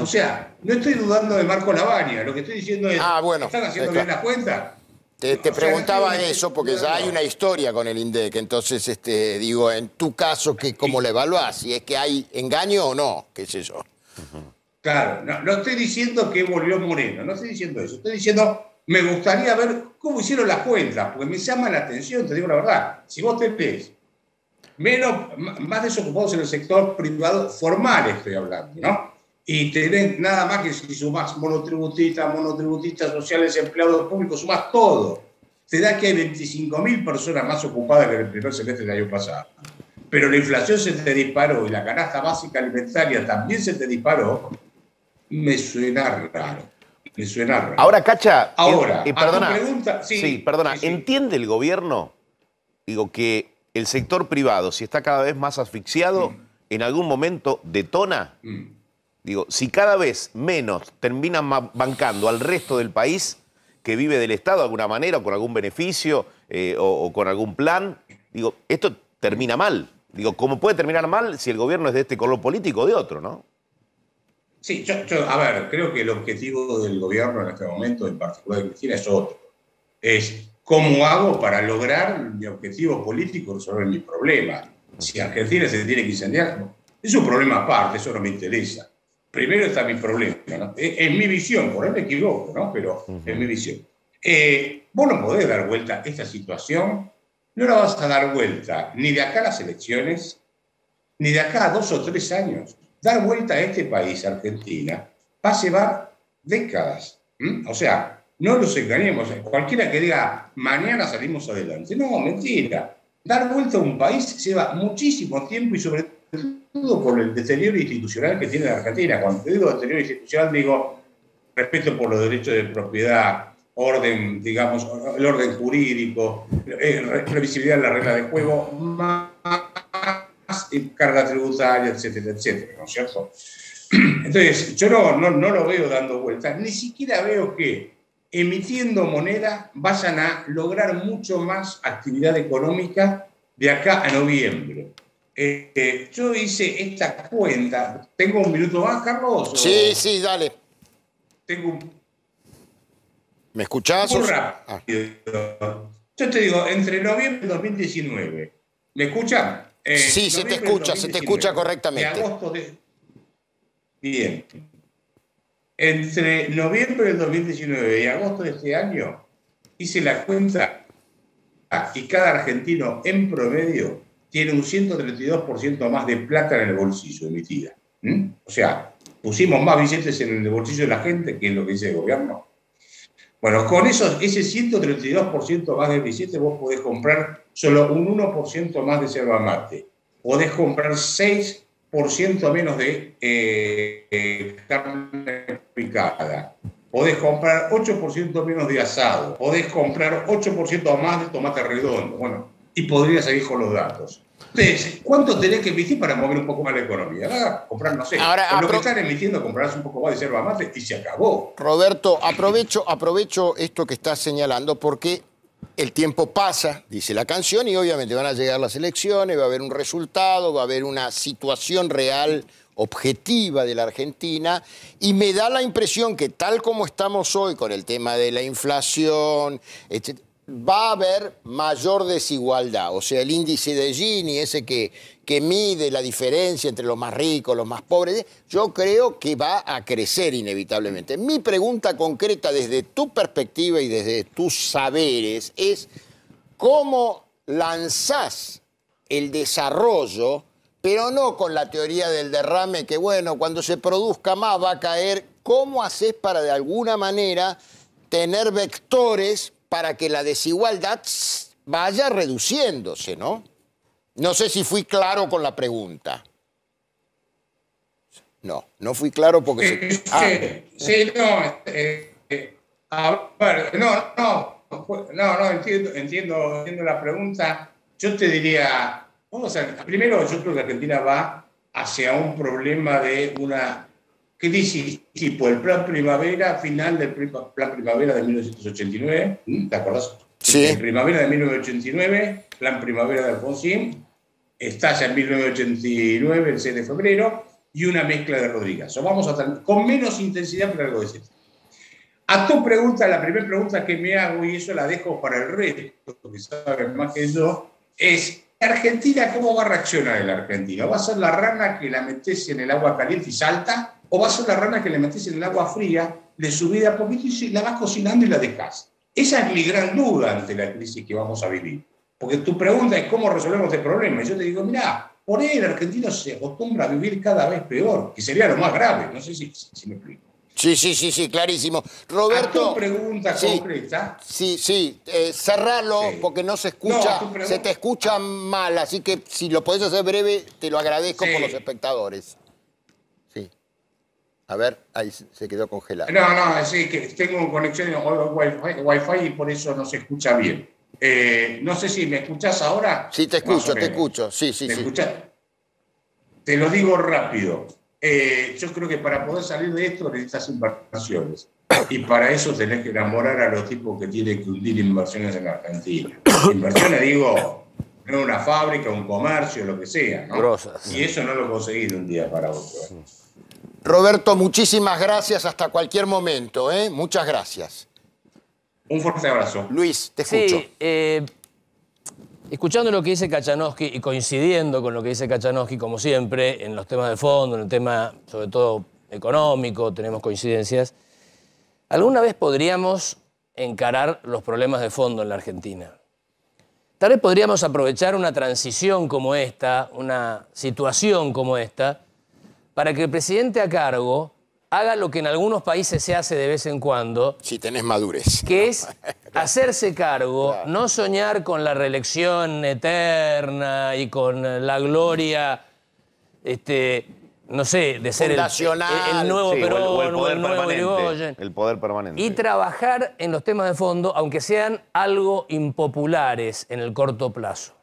O sea, no estoy dudando de Marco Lavagna, lo que estoy diciendo es, ah, ¿están haciendo bien las cuentas? Te, preguntaba eso porque ya hay una historia con el INDEC, entonces este, digo, en tu caso, que ¿cómo lo evaluás? ¿Si es que hay engaño o no? ¿Qué sé yo? Claro, no, no estoy diciendo que volvió Moreno, no estoy diciendo eso, estoy diciendo me gustaría ver cómo hicieron las cuentas, porque me llama la atención, te digo la verdad. Si vos te ves menos, más desocupados en el sector privado formal, estoy hablando, ¿no? Y te tenés nada más que si sumás monotributistas, monotributistas sociales, empleados públicos, sumás todo. Te da que hay 25.000 personas más ocupadas que en el primer semestre del año pasado. Pero la inflación se te disparó y la canasta básica alimentaria también se te disparó. Me suena raro. Ahora, Cacha, Ahora, eh, perdona, perdona, ¿entiende el gobierno, digo, que el sector privado, si está cada vez más asfixiado, en algún momento detona? Mm. Digo, si cada vez menos terminan bancando al resto del país que vive del Estado de alguna manera, o con algún beneficio, eh, o, con algún plan, digo, esto termina mal. Digo, ¿cómo puede terminar mal si el gobierno es de este color político o de otro, no? Sí, yo, a ver, creo que el objetivo del gobierno en este momento, en particular de Cristina, es otro. Es cómo hago para lograr mi objetivo político, resolver mi problema. Si Argentina se tiene que incendiar, es un problema aparte, eso no me interesa. Primero está mi problema, ¿no? es, mi visión, por no me equivoco, ¿no? pero es mi visión. Eh, vos no podés dar vuelta a esta situación, no la vas a dar vuelta ni de acá a las elecciones, ni de acá a dos o tres años dar vuelta a este país, Argentina, va a llevar décadas. O sea, no nos engañemos. Cualquiera que diga, mañana salimos adelante. No, mentira. Dar vuelta a un país lleva muchísimo tiempo y sobre todo por el deterioro institucional que tiene Argentina. Cuando digo deterioro institucional, digo respeto por los derechos de propiedad, orden, digamos, el orden jurídico, eh, previsibilidad de la regla de juego, más carga tributaria, etcétera, etcétera, ¿no es cierto? (clears throat) Entonces, yo no, lo veo dando vueltas, ni siquiera veo que emitiendo moneda vayan a lograr mucho más actividad económica de acá a noviembre. Eh, eh, yo hice esta cuenta. ¿Tengo un minuto más, Carlos? Sí, sí, dale. ¿Me escuchás? Ah. Yo te digo, entre noviembre y 2019. ¿Me escuchan? Eh, sí, se te escucha, se te escucha correctamente. Bien. Entre noviembre del 2019 y agosto de este año, hice la cuenta y cada argentino en promedio tiene un 132% más de plata en el bolsillo emitida. ¿Mm? O sea, pusimos más billetes en el bolsillo de la gente que en lo que dice el gobierno. Bueno, con ese 132% más de 17 vos podés comprar solo un 1% más de yerba mate. Podés comprar 6% menos de eh, eh, carne picada. Podés comprar 8% menos de asado. Podés comprar 8% más de tomate redondo. Bueno, y podría seguir con los datos. ¿cuánto tenés que emitir para mover un poco más la economía? Ah, comprar, no sé. Ahora, con lo que están emitiendo, comprarás un poco más de yerba más y se acabó. Roberto, aprovecho, aprovecho esto que estás señalando porque el tiempo pasa, dice la canción, y obviamente van a llegar las elecciones, va a haber un resultado, va a haber una situación real, objetiva de la Argentina, y me da la impresión que tal como estamos hoy con el tema de la inflación, etc., va a haber mayor desigualdad. O sea, el índice de Gini, ese que, que mide la diferencia entre los más ricos, los más pobres, yo creo que va a crecer inevitablemente. Mi pregunta concreta desde tu perspectiva y desde tus saberes es cómo lanzás el desarrollo, pero no con la teoría del derrame, que bueno, cuando se produzca más va a caer. ¿Cómo haces para de alguna manera tener vectores para que la desigualdad vaya reduciéndose, ¿no? No sé si fui claro con la pregunta. No, no fui claro porque... Sí, ah. este, eh, no, no, no, entiendo, entiendo, la pregunta. Yo te diría, vamos primero yo creo que Argentina va hacia un problema de una que tipo el Plan Primavera, final del Plan Primavera de 1989, ¿Mm? ¿te acordás? Sí. primavera de 1989, Plan Primavera de Alfonsín, estás en 1989, el 6 de febrero, y una mezcla de Rodríguez. O vamos a con menos intensidad, pero algo de ese. A tu pregunta, la primera pregunta que me hago, y eso la dejo para el resto, que saben más que yo, es Argentina, ¿cómo va a reaccionar el Argentina? ¿Va a ser la rana que la metes en el agua caliente y salta? O vas a una rana que le metes en el agua fría, le subís a poquito y la vas cocinando y la dejas. Esa es mi gran duda ante la crisis que vamos a vivir. Porque tu pregunta es cómo resolvemos el este problema. Y yo te digo, mira, por ahí el argentino se acostumbra a vivir cada vez peor, que sería lo más grave. No sé si, me explico. Sí, sí, sí, sí, clarísimo. Roberto. A tu pregunta sí, concreta. Sí, sí, eh, cerralo porque no se escucha, se te escucha mal, así que si lo podés hacer breve, te lo agradezco por los espectadores. A ver, ahí se quedó congelado. No, no, sí, que tengo conexión wifi, fi y por eso no se escucha bien. Eh, no sé si me escuchas ahora. Sí, te escucho, te escucho. Sí, sí, ¿Te sí. Te lo digo rápido. Eh, yo creo que para poder salir de esto necesitas inversiones. Y para eso tenés que enamorar a los tipos que tienen que hundir inversiones en Argentina. Inversiones, digo, no una fábrica, un comercio, lo que sea. ¿no? Y eso no lo conseguís de un día para otro. ¿eh? Roberto, muchísimas gracias hasta cualquier momento. ¿eh? Muchas gracias. Un fuerte abrazo. Luis, te escucho. Eh, escuchando lo que dice Kachanowski y coincidiendo con lo que dice Kachanowski, como siempre, en los temas de fondo, en el tema sobre todo económico, tenemos coincidencias, ¿alguna vez podríamos encarar los problemas de fondo en la Argentina? Tal vez podríamos aprovechar una transición como esta, una situación como esta, para que el presidente a cargo haga lo que en algunos países se hace de vez en cuando. Si tenés madurez. Que es (laughs) hacerse cargo, no soñar con la reelección eterna y con la gloria, este, no sé, de ser el, nuevo o el, nuevo El poder permanente. Y trabajar en los temas de fondo, aunque sean algo impopulares en el corto plazo.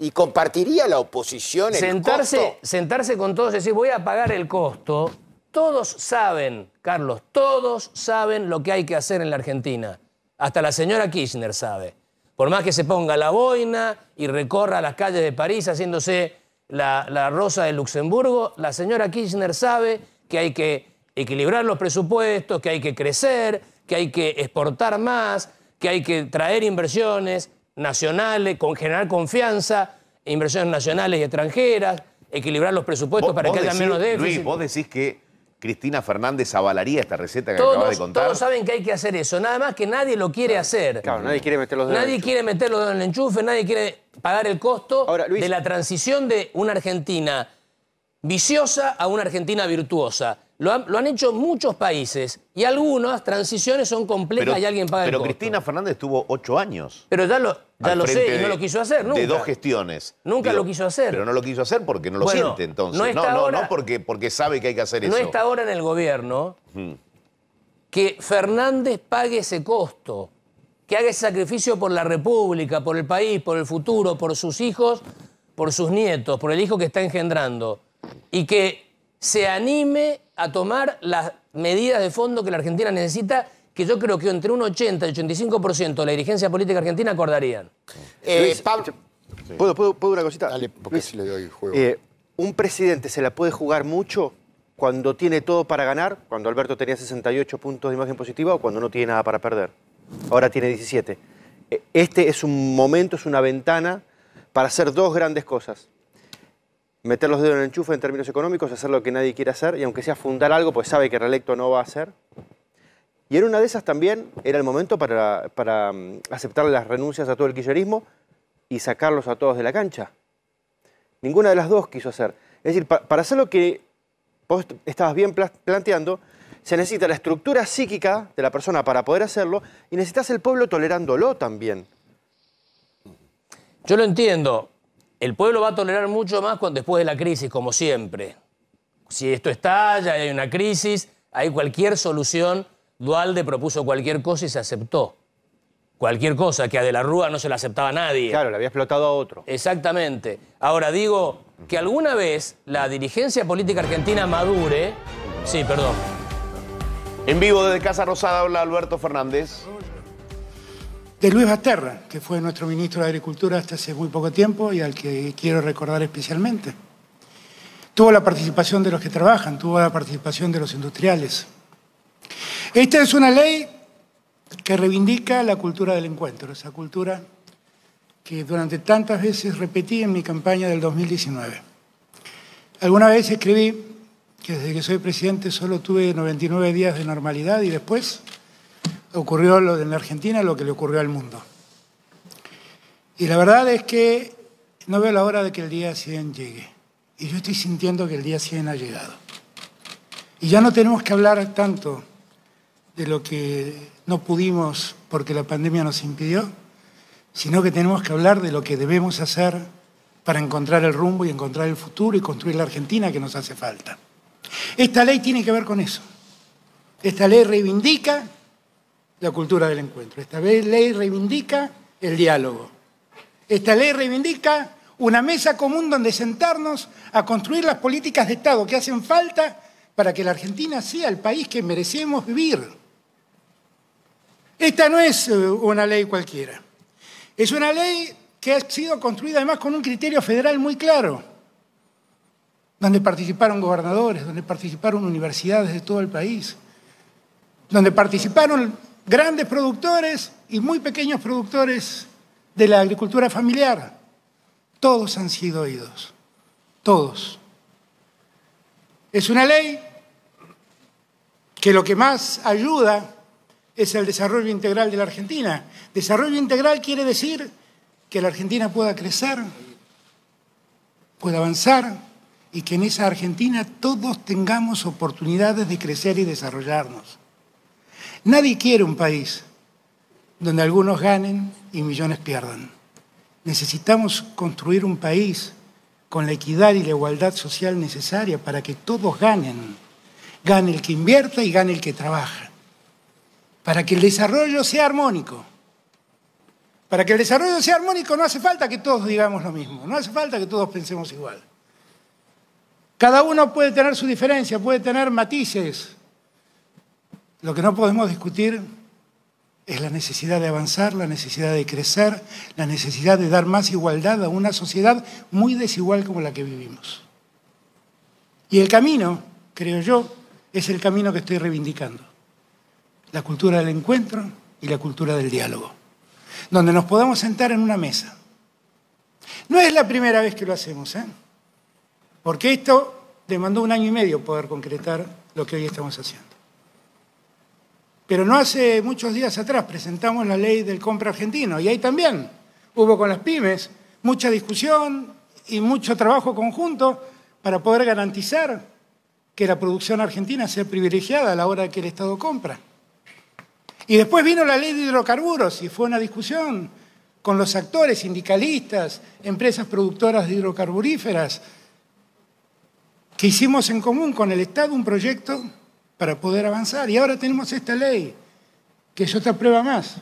¿Y compartiría la oposición el sentarse, Sentarse con todos y decir, voy a pagar el costo. Todos saben, Carlos, todos saben lo que hay que hacer en la Argentina. Hasta la señora Kirchner sabe. Por más que se ponga la boina y recorra las calles de París haciéndose la, la rosa de Luxemburgo, la señora Kirchner sabe que hay que equilibrar los presupuestos, que hay que crecer, que hay que exportar más, que hay que traer inversiones nacionales, con generar confianza, inversiones nacionales y extranjeras, equilibrar los presupuestos para que haya menos déficit. Luis, vos decís que Cristina Fernández avalaría esta receta que acabas de contar. Todos saben que hay que hacer eso, nada más que nadie lo quiere hacer. Claro, nadie quiere meter los dedos. Nadie quiere meter los dedos en el enchufe, nadie quiere pagar el costo de la transición de una Argentina viciosa a una Argentina virtuosa. Lo han, hecho muchos países y algunas transiciones son completas y alguien paga el costo. Pero Cristina Fernández tuvo ocho años. Pero ya lo, ya lo sé, y no lo quiso hacer nunca. De dos gestiones. Nunca lo quiso hacer. Pero no lo quiso hacer porque no lo siente, entonces. No, está no, ahora, no, porque, porque sabe que hay que hacer eso. No está ahora en el gobierno que Fernández pague ese costo, que haga ese sacrificio por la República, por el país, por el futuro, por sus hijos, por sus nietos, por el hijo que está engendrando, y que se anime a tomar las medidas de fondo que la Argentina necesita que yo creo que entre un 80 y 85% de la dirigencia política argentina acordarían. Eh, ¿Puedo, una cosita? Dale, porque si le doy el juego. Eh, un presidente se la puede jugar mucho cuando tiene todo para ganar, cuando Alberto tenía 68 puntos de imagen positiva o cuando no tiene nada para perder. Ahora tiene 17. Eh, este es un momento, es una ventana para hacer dos grandes cosas. Meter los dedos en el enchufe en términos económicos, hacer lo que nadie quiere hacer y aunque sea fundar algo, pues sabe que reelecto no va a hacer. Y en una de esas también era el momento para, mm, aceptar las renuncias a todo el quillerismo y sacarlos a todos de la cancha. Ninguna de las dos quiso hacer. Es decir, para hacer lo que vos estabas bien planteando, se necesita la estructura psíquica de la persona para poder hacerlo y necesitas el pueblo tolerándolo también. Yo lo entiendo. El pueblo va a tolerar mucho más cuando después de la crisis, como siempre. Si esto está, ya hay una crisis, hay cualquier solución Dualde propuso cualquier cosa y se aceptó. Cualquier cosa, que a De la Rúa no se la aceptaba nadie. Claro, le había explotado a otro. Exactamente. Ahora digo que alguna vez la dirigencia política argentina madure. Sí, perdón. En vivo desde Casa Rosada habla Alberto Fernández. De Luis Basterra, que fue nuestro ministro de Agricultura hasta hace muy poco tiempo y al que quiero recordar especialmente. Tuvo la participación de los que trabajan, tuvo la participación de los industriales, esta es una ley que reivindica la cultura del encuentro, esa cultura que durante tantas veces repetí en mi campaña del 2019. Alguna vez escribí que desde que soy presidente solo tuve 99 días de normalidad y después ocurrió lo de la Argentina, lo que le ocurrió al mundo. Y la verdad es que no veo la hora de que el día 100 llegue. Y yo estoy sintiendo que el día 100 ha llegado. Y ya no tenemos que hablar tanto de lo que no pudimos porque la pandemia nos impidió, sino que tenemos que hablar de lo que debemos hacer para encontrar el rumbo y encontrar el futuro y construir la Argentina que nos hace falta. Esta ley tiene que ver con eso. Esta ley reivindica la cultura del encuentro. Esta ley reivindica el diálogo. Esta ley reivindica una mesa común donde sentarnos a construir las políticas de Estado que hacen falta para que la Argentina sea el país que merecemos vivir. Esta no es eh, una ley cualquiera. Es una ley que ha sido construida además con un criterio federal muy claro, donde participaron gobernadores, donde participaron universidades de todo el país, donde participaron grandes productores y muy pequeños productores de la agricultura familiar. Todos han sido oídos, todos. Es una ley que lo que más ayuda es el desarrollo integral de la Argentina. Desarrollo integral quiere decir que la Argentina pueda crecer, pueda avanzar y que en esa Argentina todos tengamos oportunidades de crecer y desarrollarnos. Nadie quiere un país donde algunos ganen y millones pierdan. Necesitamos construir un país con la equidad y la igualdad social necesaria para que todos ganen. Gane el que invierta y gane el que trabaja para que el desarrollo sea armónico. Para que el desarrollo sea armónico no hace falta que todos digamos lo mismo, no hace falta que todos pensemos igual. Cada uno puede tener su diferencia, puede tener matices. Lo que no podemos discutir es la necesidad de avanzar, la necesidad de crecer, la necesidad de dar más igualdad a una sociedad muy desigual como la que vivimos. Y el camino, creo yo, es el camino que estoy reivindicando la cultura del encuentro y la cultura del diálogo, donde nos podamos sentar en una mesa. No es la primera vez que lo hacemos, ¿eh? porque esto demandó un año y medio poder concretar lo que hoy estamos haciendo. Pero no hace muchos días atrás presentamos la ley del compra argentino y ahí también hubo con las pymes mucha discusión y mucho trabajo conjunto para poder garantizar que la producción argentina sea privilegiada a la hora que el Estado compra. Y después vino la ley de hidrocarburos y fue una discusión con los actores, sindicalistas, empresas productoras de hidrocarburíferas, que hicimos en común con el Estado un proyecto para poder avanzar. Y ahora tenemos esta ley, que es otra prueba más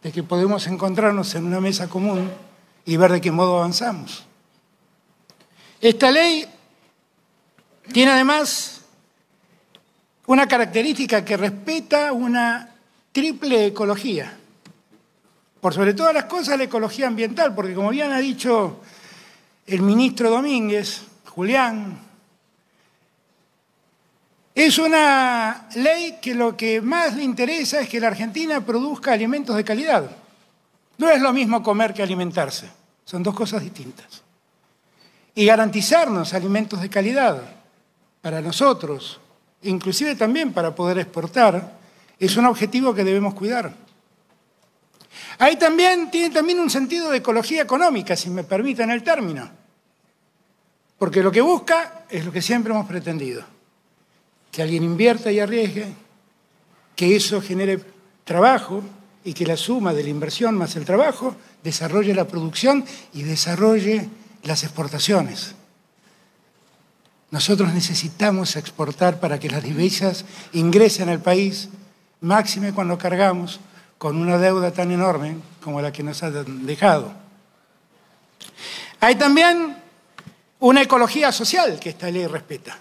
de que podemos encontrarnos en una mesa común y ver de qué modo avanzamos. Esta ley tiene además una característica que respeta una triple ecología. Por sobre todas las cosas, la ecología ambiental, porque como bien ha dicho el ministro Domínguez, Julián, es una ley que lo que más le interesa es que la Argentina produzca alimentos de calidad. No es lo mismo comer que alimentarse, son dos cosas distintas. Y garantizarnos alimentos de calidad para nosotros, inclusive también para poder exportar, es un objetivo que debemos cuidar. Ahí también tiene también un sentido de ecología económica, si me permiten el término. Porque lo que busca es lo que siempre hemos pretendido. Que alguien invierta y arriesgue, que eso genere trabajo y que la suma de la inversión más el trabajo desarrolle la producción y desarrolle las exportaciones. Nosotros necesitamos exportar para que las divisas ingresen al país máxime cuando cargamos con una deuda tan enorme como la que nos ha dejado. Hay también una ecología social que esta ley respeta,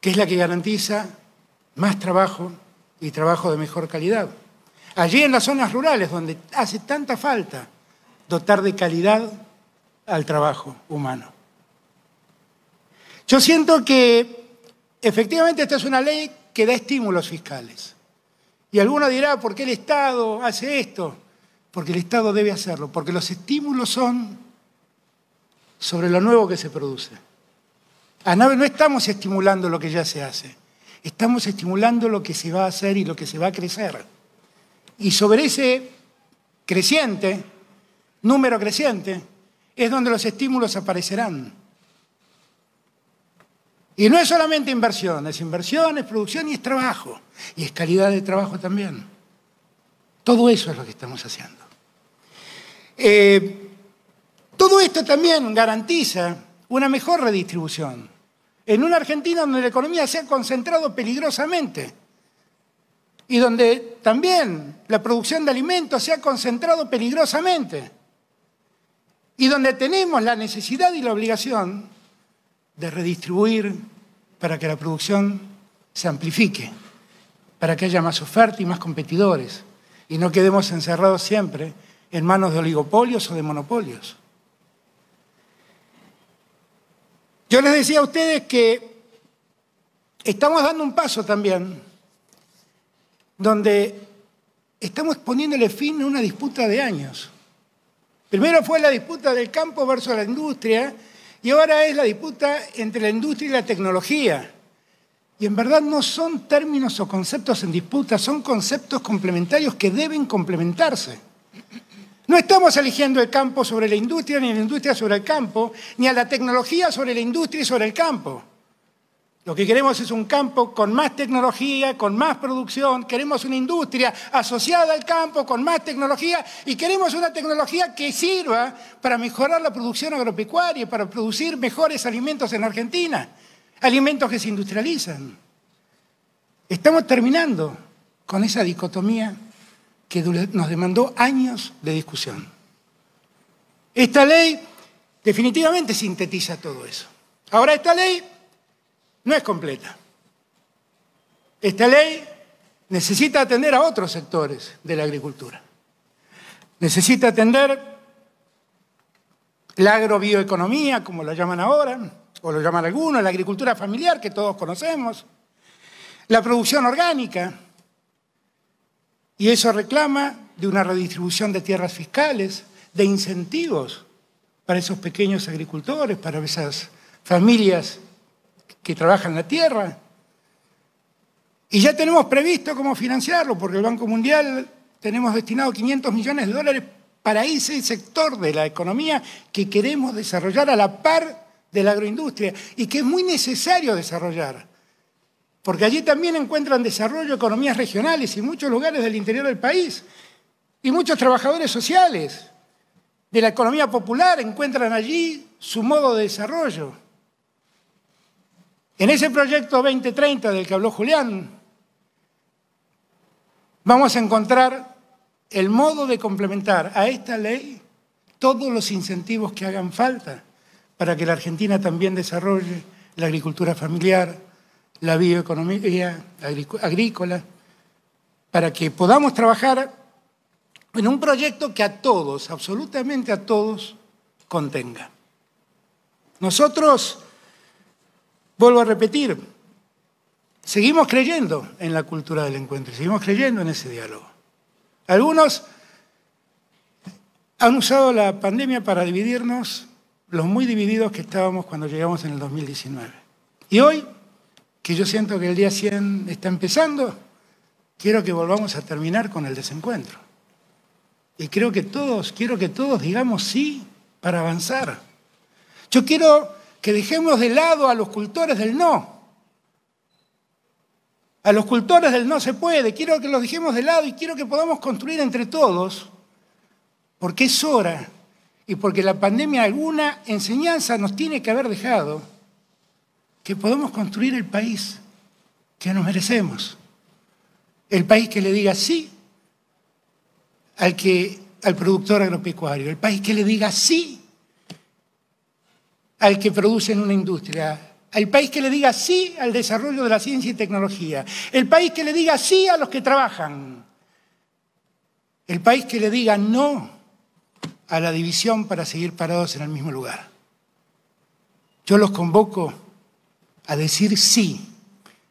que es la que garantiza más trabajo y trabajo de mejor calidad. Allí en las zonas rurales, donde hace tanta falta dotar de calidad al trabajo humano. Yo siento que efectivamente esta es una ley que da estímulos fiscales. Y alguno dirá, ¿por qué el Estado hace esto? Porque el Estado debe hacerlo, porque los estímulos son sobre lo nuevo que se produce. A nave no estamos estimulando lo que ya se hace, estamos estimulando lo que se va a hacer y lo que se va a crecer. Y sobre ese creciente, número creciente, es donde los estímulos aparecerán. Y no es solamente inversión, es inversión, es producción y es trabajo. Y es calidad de trabajo también. Todo eso es lo que estamos haciendo. Eh, todo esto también garantiza una mejor redistribución. En una Argentina donde la economía se ha concentrado peligrosamente y donde también la producción de alimentos se ha concentrado peligrosamente y donde tenemos la necesidad y la obligación de redistribuir para que la producción se amplifique, para que haya más oferta y más competidores, y no quedemos encerrados siempre en manos de oligopolios o de monopolios. Yo les decía a ustedes que estamos dando un paso también donde estamos poniéndole fin a una disputa de años. Primero fue la disputa del campo versus la industria y ahora es la disputa entre la industria y la tecnología. Y en verdad no son términos o conceptos en disputa, son conceptos complementarios que deben complementarse. No estamos eligiendo el campo sobre la industria, ni la industria sobre el campo, ni a la tecnología sobre la industria y sobre el campo. Lo que queremos es un campo con más tecnología, con más producción, queremos una industria asociada al campo, con más tecnología, y queremos una tecnología que sirva para mejorar la producción agropecuaria, para producir mejores alimentos en Argentina, alimentos que se industrializan. Estamos terminando con esa dicotomía que nos demandó años de discusión. Esta ley definitivamente sintetiza todo eso. Ahora esta ley no es completa. Esta ley necesita atender a otros sectores de la agricultura. Necesita atender la agrobioeconomía, como la llaman ahora, o lo llaman algunos, la agricultura familiar, que todos conocemos, la producción orgánica, y eso reclama de una redistribución de tierras fiscales, de incentivos para esos pequeños agricultores, para esas familias que trabajan la tierra. Y ya tenemos previsto cómo financiarlo, porque el Banco Mundial tenemos destinado 500 millones de dólares para ese sector de la economía que queremos desarrollar a la par de la agroindustria y que es muy necesario desarrollar, porque allí también encuentran desarrollo economías regionales y muchos lugares del interior del país y muchos trabajadores sociales de la economía popular encuentran allí su modo de desarrollo. En ese proyecto 2030 del que habló Julián, vamos a encontrar el modo de complementar a esta ley todos los incentivos que hagan falta para que la Argentina también desarrolle la agricultura familiar, la bioeconomía agrícola, para que podamos trabajar en un proyecto que a todos, absolutamente a todos, contenga. Nosotros Vuelvo a repetir, seguimos creyendo en la cultura del encuentro, seguimos creyendo en ese diálogo. Algunos han usado la pandemia para dividirnos, los muy divididos que estábamos cuando llegamos en el 2019. Y hoy, que yo siento que el día 100 está empezando, quiero que volvamos a terminar con el desencuentro. Y creo que todos, quiero que todos digamos sí para avanzar. Yo quiero que dejemos de lado a los cultores del no. A los cultores del no se puede, quiero que los dejemos de lado y quiero que podamos construir entre todos, porque es hora y porque la pandemia alguna enseñanza nos tiene que haber dejado, que podamos construir el país que nos merecemos. El país que le diga sí al, que, al productor agropecuario, el país que le diga sí al que produce en una industria, al país que le diga sí al desarrollo de la ciencia y tecnología, el país que le diga sí a los que trabajan, el país que le diga no a la división para seguir parados en el mismo lugar. Yo los convoco a decir sí,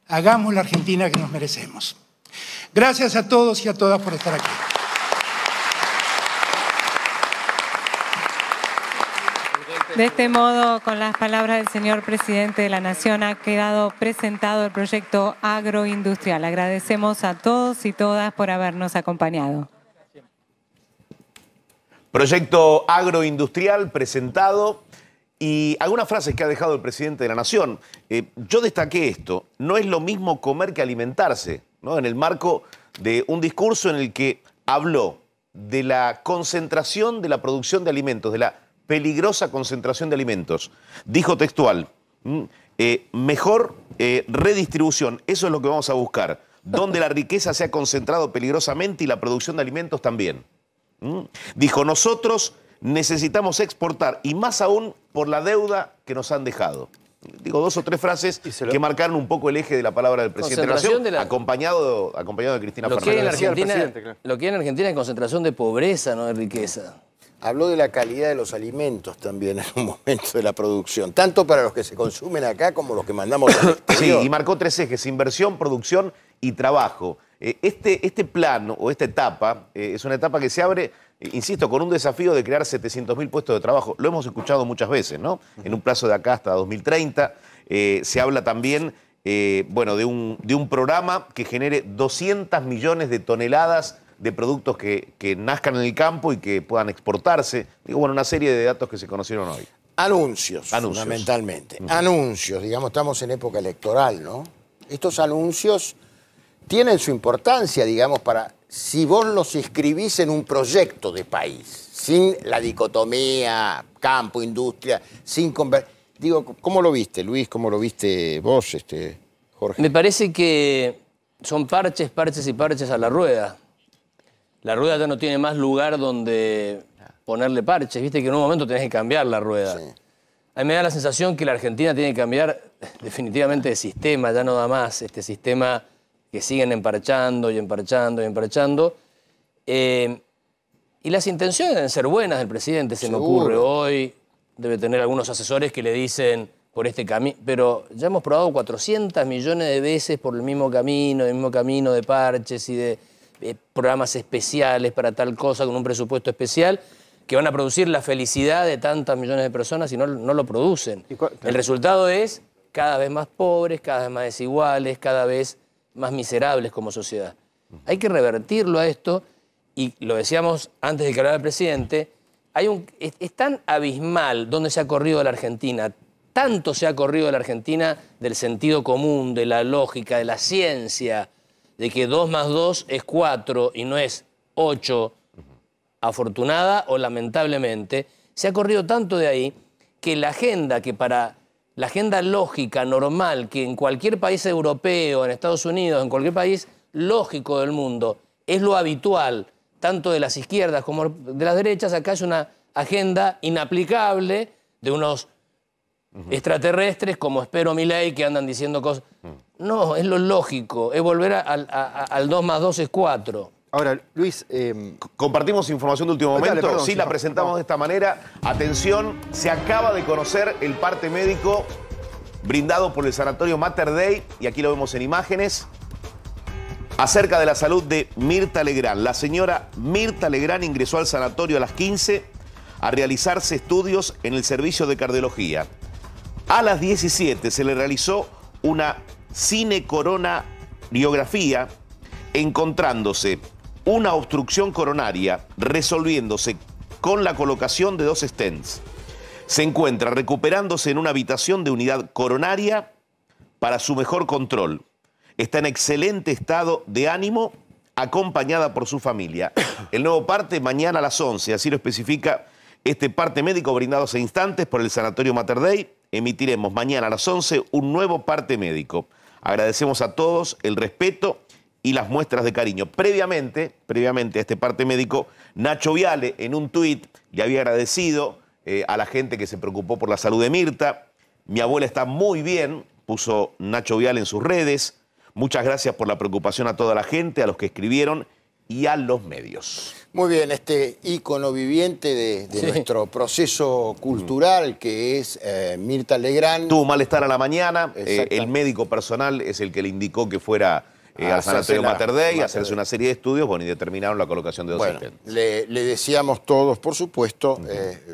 hagamos la Argentina que nos merecemos. Gracias a todos y a todas por estar aquí. De este modo, con las palabras del señor presidente de la Nación, ha quedado presentado el proyecto agroindustrial. Agradecemos a todos y todas por habernos acompañado. Proyecto agroindustrial presentado y algunas frases que ha dejado el presidente de la Nación. Eh, yo destaqué esto, no es lo mismo comer que alimentarse, ¿no? en el marco de un discurso en el que habló de la concentración de la producción de alimentos, de la peligrosa concentración de alimentos. Dijo textual, mm, eh, mejor eh, redistribución, eso es lo que vamos a buscar, donde la riqueza se ha concentrado peligrosamente y la producción de alimentos también. Mm. Dijo, nosotros necesitamos exportar y más aún por la deuda que nos han dejado. Digo dos o tres frases que marcaron un poco el eje de la palabra del presidente de la Nación, acompañado, acompañado de Cristina lo Fernández. Que en Argentina, lo que hay en Argentina es concentración de pobreza, no de riqueza. Habló de la calidad de los alimentos también en un (laughs) momento de la producción, tanto para los que se consumen acá como los que mandamos. sí, y marcó tres ejes, inversión, producción y trabajo. Eh, este, este plan o esta etapa eh, es una etapa que se abre, eh, insisto, con un desafío de crear 700.000 puestos de trabajo. Lo hemos escuchado muchas veces, ¿no? En un plazo de acá hasta 2030. se habla también bueno, de un, de un programa que genere 200 millones de toneladas de productos que, nazcan en el campo y que puedan exportarse. Digo, bueno, una serie de datos que se conocieron hoy. Anuncios, fundamentalmente. Anuncios, digamos, estamos en época electoral, ¿no? Estos anuncios tienen su importancia, digamos, para si vos los inscribís en un proyecto de país, sin la dicotomía campo, industria, sin digo, ¿cómo lo viste, Luis? ¿Cómo lo viste vos, este, Jorge? Me parece que son parches, parches y parches a la rueda. La rueda ya no tiene más lugar donde ponerle parches, viste que en un momento tenés que cambiar la rueda. A mí me da la sensación que la Argentina tiene que cambiar (laughs) definitivamente de sistema, ya no da más este sistema que siguen emparchando y emparchando y emparchando. Eh, y las intenciones deben ser buenas del presidente, se me ocurre hoy. Debe tener algunos asesores que le dicen por este camino, pero ya hemos probado 400 millones de veces por el mismo camino, el mismo camino de parches y de eh, programas especiales para tal cosa con un presupuesto especial que van a producir la felicidad de tantas millones de personas y no, lo producen. El resultado es cada vez más pobres, cada vez más desiguales, cada vez más miserables como sociedad. Hay que revertirlo a esto y lo decíamos antes de que hablara el presidente, hay un, es, es, tan abismal donde se ha corrido la Argentina, tanto se ha corrido la Argentina del sentido común, de la lógica, de la ciencia, de que 2 más 2 es 4 y no es 8, afortunada o lamentablemente, se ha corrido tanto de ahí que la agenda que para la agenda lógica normal que en cualquier país europeo, en Estados Unidos, en cualquier país lógico del mundo, es lo habitual, tanto de las izquierdas como de las derechas, acá es una agenda inaplicable de unos Extraterrestres, como espero ley, que andan diciendo cosas. Mm. No, es lo lógico, es volver al 2 más 2 es 4. Ahora, Luis. Em, compartimos información de último momento. si sí, la presentamos de esta manera. Atención, se acaba de conocer el parte médico brindado por el Sanatorio Mater Day, y aquí lo vemos en imágenes, acerca de la salud de Mirta Legrán. La señora Mirta Legrán ingresó al sanatorio a las 15 a realizarse estudios en el servicio de cardiología. A las 17 se le realizó una cine cinecoronariografía encontrándose una obstrucción coronaria resolviéndose con la colocación de dos stents. Se encuentra recuperándose en una habitación de unidad coronaria para su mejor control. Está en excelente estado de ánimo acompañada por su familia. El nuevo parte mañana a las 11, así lo especifica este parte médico brindado hace instantes por el Sanatorio Mater Dei. Emitiremos mañana a las 11 un nuevo parte médico. Agradecemos a todos el respeto y las muestras de cariño. Previamente, previamente a este parte médico, Nacho Viale en un tuit le había agradecido eh, a la gente que se preocupó por la salud de Mirta. Mi abuela está muy bien, puso Nacho Viale en sus redes. Muchas gracias por la preocupación a toda la gente, a los que escribieron y a los medios. Muy bien, este ícono viviente de, nuestro proceso cultural mm. que es eh, Mirta Legrand. Tuvo malestar a la mañana, eh, el médico personal es el que le indicó que fuera eh, al ah, sanatorio Mater Dei, hacerse una serie de estudios, bueno, y determinaron la colocación de dos le, decíamos todos, por supuesto,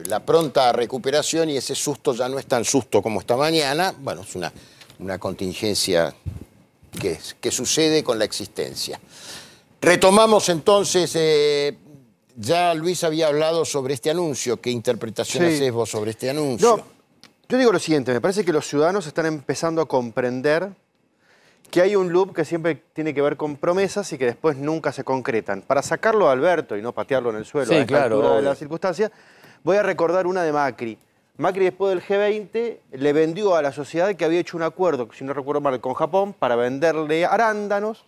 la pronta recuperación y ese susto ya no es tan susto como esta mañana. Bueno, es una, una contingencia que, que sucede con la existencia. Retomamos entonces ya Luis había hablado sobre este anuncio. ¿Qué interpretación haces vos sobre este anuncio? No, yo digo lo siguiente. Me parece que los ciudadanos están empezando a comprender que hay un loop que siempre tiene que ver con promesas y que después nunca se concretan. Para sacarlo a Alberto y no patearlo en el suelo a de las circunstancias, voy a recordar una de Macri. Macri después del G20 le vendió a la sociedad que había hecho un acuerdo, si no recuerdo mal, con Japón para venderle arándanos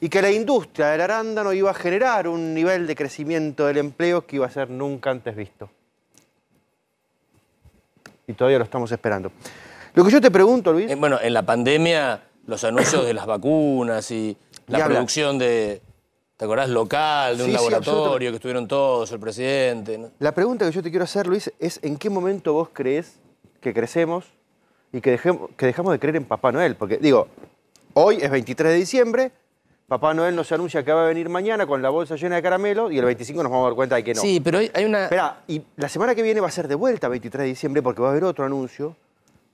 y que la industria del arándano iba a generar un nivel de crecimiento del empleo que iba a ser nunca antes visto. Y todavía lo estamos esperando. Lo que yo te pregunto, Luis... Eh, bueno, en la pandemia los anuncios de las vacunas y (coughs) la producción de, ¿te acordás? Local, de un laboratorio que estuvieron todos, el presidente. La pregunta que yo te quiero hacer, Luis, es ¿en qué momento vos crees que crecemos y que, dejemos, que dejamos de creer en Papá Noel? Porque digo, hoy es 23 de diciembre, Papá Noel nos anuncia que va a venir mañana con la bolsa llena de caramelo y el 25 nos vamos a dar cuenta de que no. Sí, pero hay una... Espera, y la semana que viene va a ser de vuelta, 23 de diciembre, porque va a haber otro anuncio.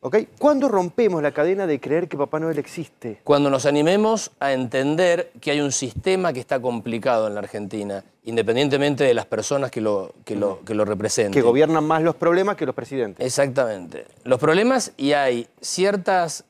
¿Ok? ¿Cuándo rompemos la cadena de creer que Papá Noel existe? Cuando nos animemos a entender que hay un sistema que está complicado en la Argentina, independientemente de las personas que lo, que lo, que lo representen. Que gobiernan más los problemas que los presidentes. Exactamente. Los problemas y hay ciertas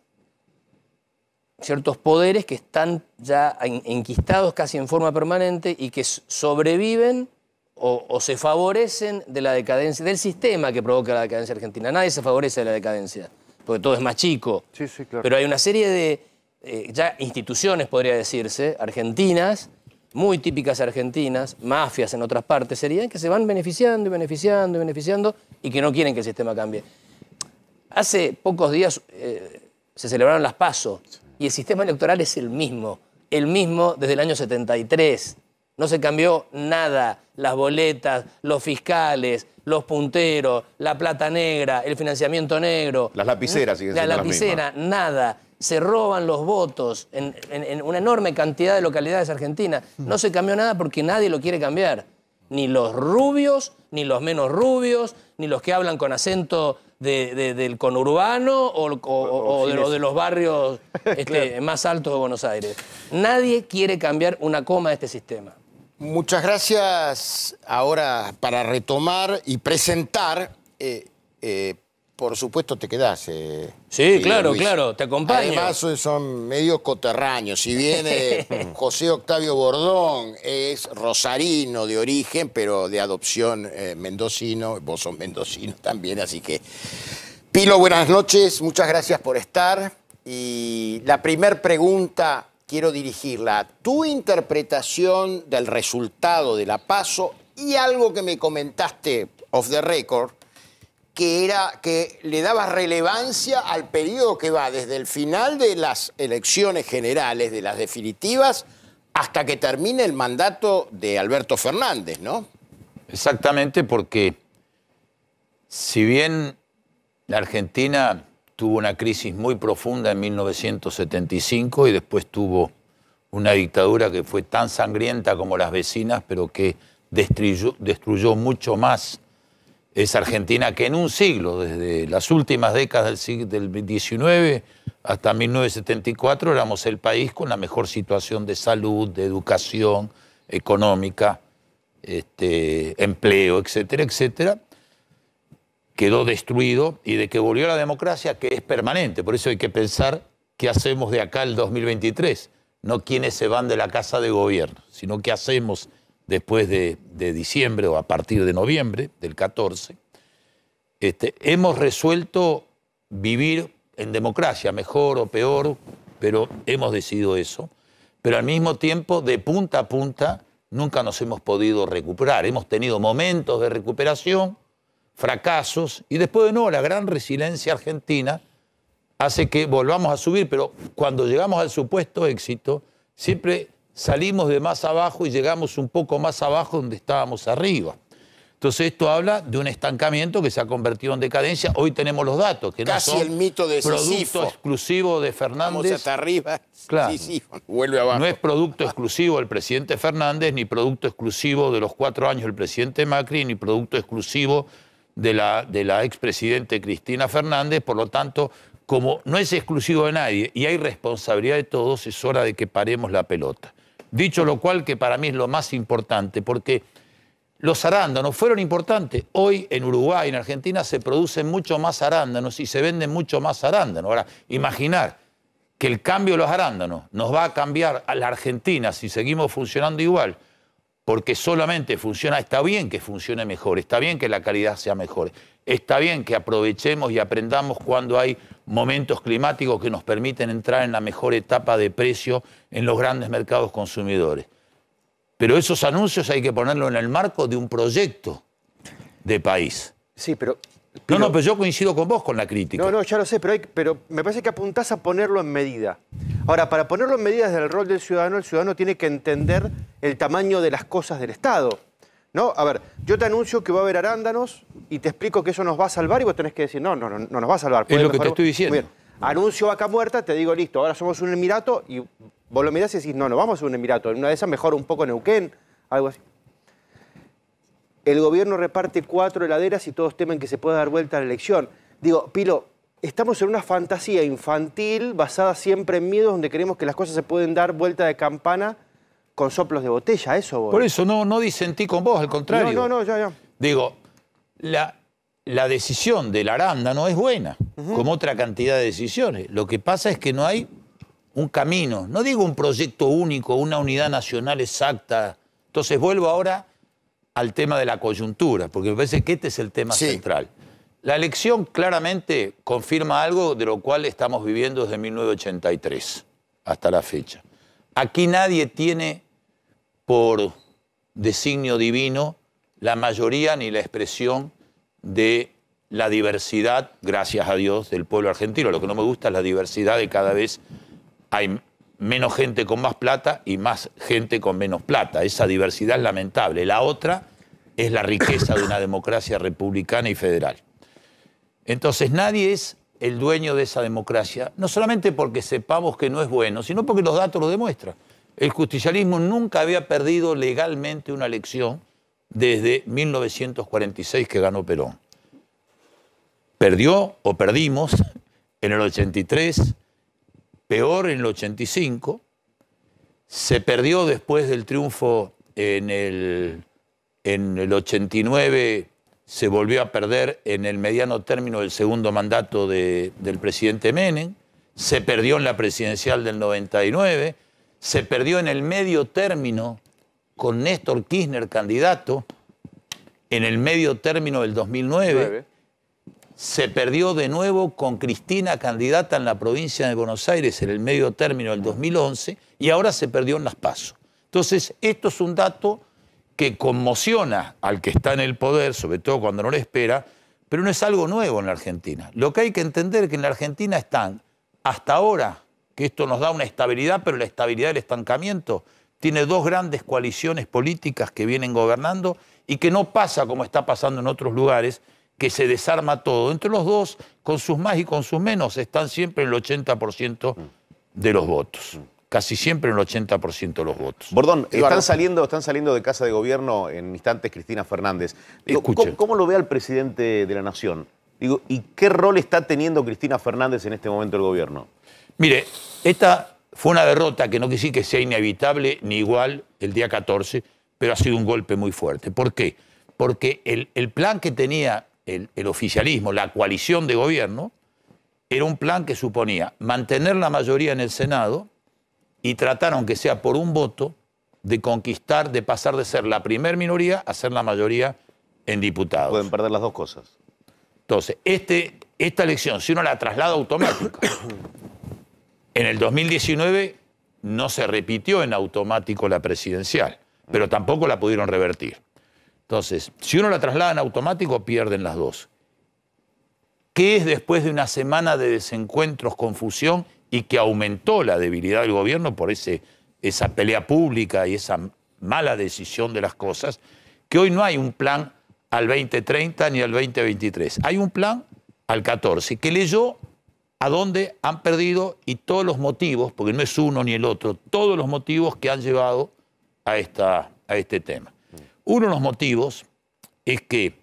ciertos poderes que están ya enquistados casi en forma permanente y que sobreviven o, se favorecen de la decadencia, del sistema que provoca la decadencia argentina. Nadie se favorece de la decadencia, porque todo es más chico. Sí, sí, claro. Pero hay una serie de eh, ya instituciones, podría decirse, argentinas, muy típicas argentinas, mafias en otras partes serían, que se van beneficiando y beneficiando y beneficiando y que no quieren que el sistema cambie. Hace pocos días eh, se celebraron las PASO y el sistema electoral es el mismo, el mismo desde el año 73. No se cambió nada, las boletas, los fiscales, los punteros, la plata negra, el financiamiento negro. Las lapiceras siguen La lapicera, nada. Se roban los votos en, en una enorme cantidad de localidades argentinas. No se cambió nada porque nadie lo quiere cambiar. Ni los rubios, ni los menos rubios, ni los que hablan con acento del conurbano o, de, los barrios (laughs) este, más altos de Buenos Aires. Nadie quiere cambiar una coma de este sistema. Muchas gracias. Ahora, para retomar y presentar, eh, eh, por supuesto te quedás. Eh, sí, claro, claro, te acompaño. Además son medios coterráneos. Si viene (laughs) José Octavio Bordón, es rosarino de origen, pero de adopción eh, mendocino. Vos sos mendocino también, así que... Pilo, buenas noches, muchas gracias por estar. Y la primera pregunta quiero dirigirla a tu interpretación del resultado de la PASO y algo que me comentaste off the record, que, era, que le daba relevancia al periodo que va desde el final de las elecciones generales, de las definitivas, hasta que termine el mandato de Alberto Fernández, ¿no? Exactamente, porque si bien la Argentina tuvo una crisis muy profunda en 1975 y después tuvo una dictadura que fue tan sangrienta como las vecinas, pero que destruyó, destruyó mucho más es Argentina que en un siglo, desde las últimas décadas del, siglo XIX hasta 1974, éramos el país con la mejor situación de salud, de educación, económica, este, empleo, etcétera, etcétera. Quedó destruido y de que volvió la democracia, que es permanente. Por eso hay que pensar qué hacemos de acá el 2023, no quiénes se van de la casa de gobierno, sino qué hacemos después de, diciembre o a partir de noviembre del 14, este, hemos resuelto vivir en democracia, mejor o peor, pero hemos decidido eso. Pero al mismo tiempo, de punta a punta, nunca nos hemos podido recuperar. Hemos tenido momentos de recuperación, fracasos, y después de nuevo la gran resiliencia argentina hace que volvamos a subir, pero cuando llegamos al supuesto éxito, siempre salimos de más abajo y llegamos un poco más abajo donde estábamos arriba. Entonces esto habla de un estancamiento que se ha convertido en decadencia. Hoy tenemos los datos, que Casi no el mito de producto exclusivo de Fernández. hasta arriba, claro. vuelve abajo. No es producto exclusivo del presidente Fernández, ni producto exclusivo de los cuatro años del presidente Macri, ni producto exclusivo de la, de la expresidente Cristina Fernández. Por lo tanto, como no es exclusivo de nadie y hay responsabilidad de todos, es hora de que paremos la pelota. Dicho lo cual, que para mí es lo más importante, porque los arándanos fueron importantes. Hoy en Uruguay, en Argentina, se producen mucho más arándanos y se venden mucho más arándanos. Ahora, imaginar que el cambio de los arándanos nos va a cambiar a la Argentina si seguimos funcionando igual porque solamente funciona, está bien que funcione mejor, está bien que la calidad sea mejor, está bien que aprovechemos y aprendamos cuando hay momentos climáticos que nos permiten entrar en la mejor etapa de precio en los grandes mercados consumidores. Pero esos anuncios hay que ponerlo en el marco de un proyecto de país. Sí, pero no, no, pero yo coincido con vos con la crítica. No, no, ya lo sé, pero, me parece que apuntás a ponerlo en medida. Ahora, para ponerlo en medida desde el rol del ciudadano, el ciudadano tiene que entender el tamaño de las cosas del Estado. ¿No? A ver, yo te anuncio que va a haber arándanos y te explico que eso nos va a salvar y vos tenés que decir, no, no, no, no nos va a salvar. Es lo que te estoy diciendo. Anuncio vaca muerta, te digo, listo, ahora somos un emirato y vos lo mirás y decís, no, no, vamos a ser un emirato. En una de esas mejor un poco Neuquén, algo así el gobierno reparte cuatro heladeras y todos temen que se pueda dar vuelta a la elección. Digo, Pilo, estamos en una fantasía infantil basada siempre en miedos donde creemos que las cosas se pueden dar vuelta de campana con soplos de botella, eso Por eso no, no disentí con vos, al contrario. No, no, no, ya, ya. Digo, la, la decisión la Aranda no es buena, como otra cantidad de decisiones. Lo que pasa es que no hay un camino, no digo un proyecto único, una unidad nacional exacta. Entonces vuelvo ahora al tema de la coyuntura, porque me parece que este es el tema central. La elección claramente confirma algo de lo cual estamos viviendo desde 1983 hasta la fecha. Aquí nadie tiene por designio divino la mayoría ni la expresión de la diversidad, gracias a Dios, del pueblo argentino. Lo que no me gusta es la diversidad de cada vez hay menos gente con más plata y más gente con menos plata. Esa diversidad es lamentable. La otra es la riqueza de una democracia republicana y federal. Entonces nadie es el dueño de esa democracia, no solamente porque sepamos que no es bueno, sino porque los datos lo demuestran. El justicialismo nunca había perdido legalmente una elección desde 1946 que ganó Perón. Perdió o perdimos en el 83, peor en el 85, se perdió después del triunfo en el, en el 89, se volvió a perder en el mediano término del segundo mandato del presidente Menem, se perdió en la presidencial del 99, se perdió en el medio término con Néstor Kirchner candidato, en el medio término del 2009 se perdió de nuevo con Cristina candidata en la provincia de Buenos Aires en el medio término del 2011 y ahora se perdió en las pasos. Entonces, esto es un dato que conmociona al que está en el poder, sobre todo cuando no lo espera, pero no es algo nuevo en la Argentina. Lo que hay que entender es que en la Argentina están, hasta ahora, que esto nos da una estabilidad, pero la estabilidad del estancamiento, tiene dos grandes coaliciones políticas que vienen gobernando y que no pasa como está pasando en otros lugares, que se desarma todo. Entre los dos, con sus más y con sus menos, están siempre en el 80% de los votos. Casi siempre en el 80% de los votos. Bordón, están saliendo, están saliendo de casa de gobierno en instantes Cristina Fernández. ¿Cómo, lo ve al presidente de la Nación? Digo, ¿y qué rol está teniendo Cristina Fernández en este momento el gobierno? Mire, esta fue una derrota que no quisí que sea inevitable ni igual el día 14, pero ha sido un golpe muy fuerte. ¿Por qué? Porque el, el plan que tenía el, oficialismo, la coalición de gobierno, era un plan que suponía mantener la mayoría en el Senado y tratar, aunque sea por un voto, de conquistar, de pasar de ser la primer minoría a ser la mayoría en diputados. Pueden perder las dos cosas. Entonces, este, esta elección, si uno la traslada automática, (coughs) en el 2019 no se repitió en automático la presidencial, pero tampoco la pudieron revertir. Entonces, si uno la traslada en automático, pierden las dos. ¿Qué es después de una semana de desencuentros, confusión y que aumentó la debilidad del gobierno por ese, esa pelea pública y esa mala decisión de las cosas? Que hoy no hay un plan al 2030 ni al 2023. Hay un plan al 14 que leyó a dónde han perdido y todos los motivos, porque no es uno ni el otro, todos los motivos que han llevado a, esta, a este tema. Uno de los motivos es que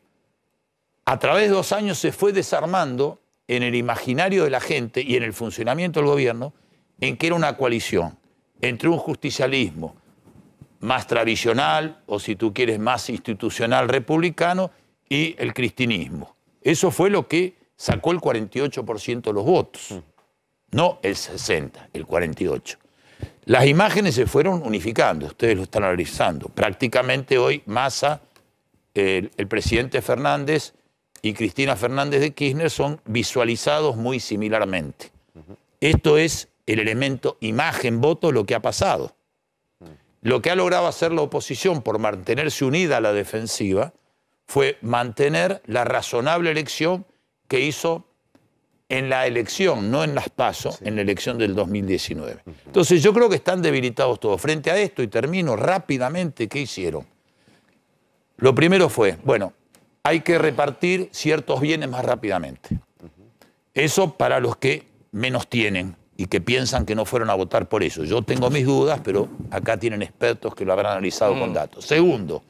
a través de dos años se fue desarmando en el imaginario de la gente y en el funcionamiento del gobierno en que era una coalición entre un justicialismo más tradicional o si tú quieres más institucional republicano y el cristinismo. Eso fue lo que sacó el 48% de los votos, no el 60, el 48. Las imágenes se fueron unificando, ustedes lo están analizando. Prácticamente hoy Massa, el, presidente Fernández y Cristina Fernández de Kirchner son visualizados muy similarmente. Esto es el elemento imagen-voto lo que ha pasado. Lo que ha logrado hacer la oposición por mantenerse unida a la defensiva fue mantener la razonable elección que hizo en la elección, no en las pasos, en la elección del 2019. Entonces yo creo que están debilitados todos. Frente a esto, y termino rápidamente, ¿qué hicieron? Lo primero fue, bueno, hay que repartir ciertos bienes más rápidamente. Eso para los que menos tienen y que piensan que no fueron a votar por eso. Yo tengo mis dudas, pero acá tienen expertos que lo habrán analizado con mm. datos. Segundo,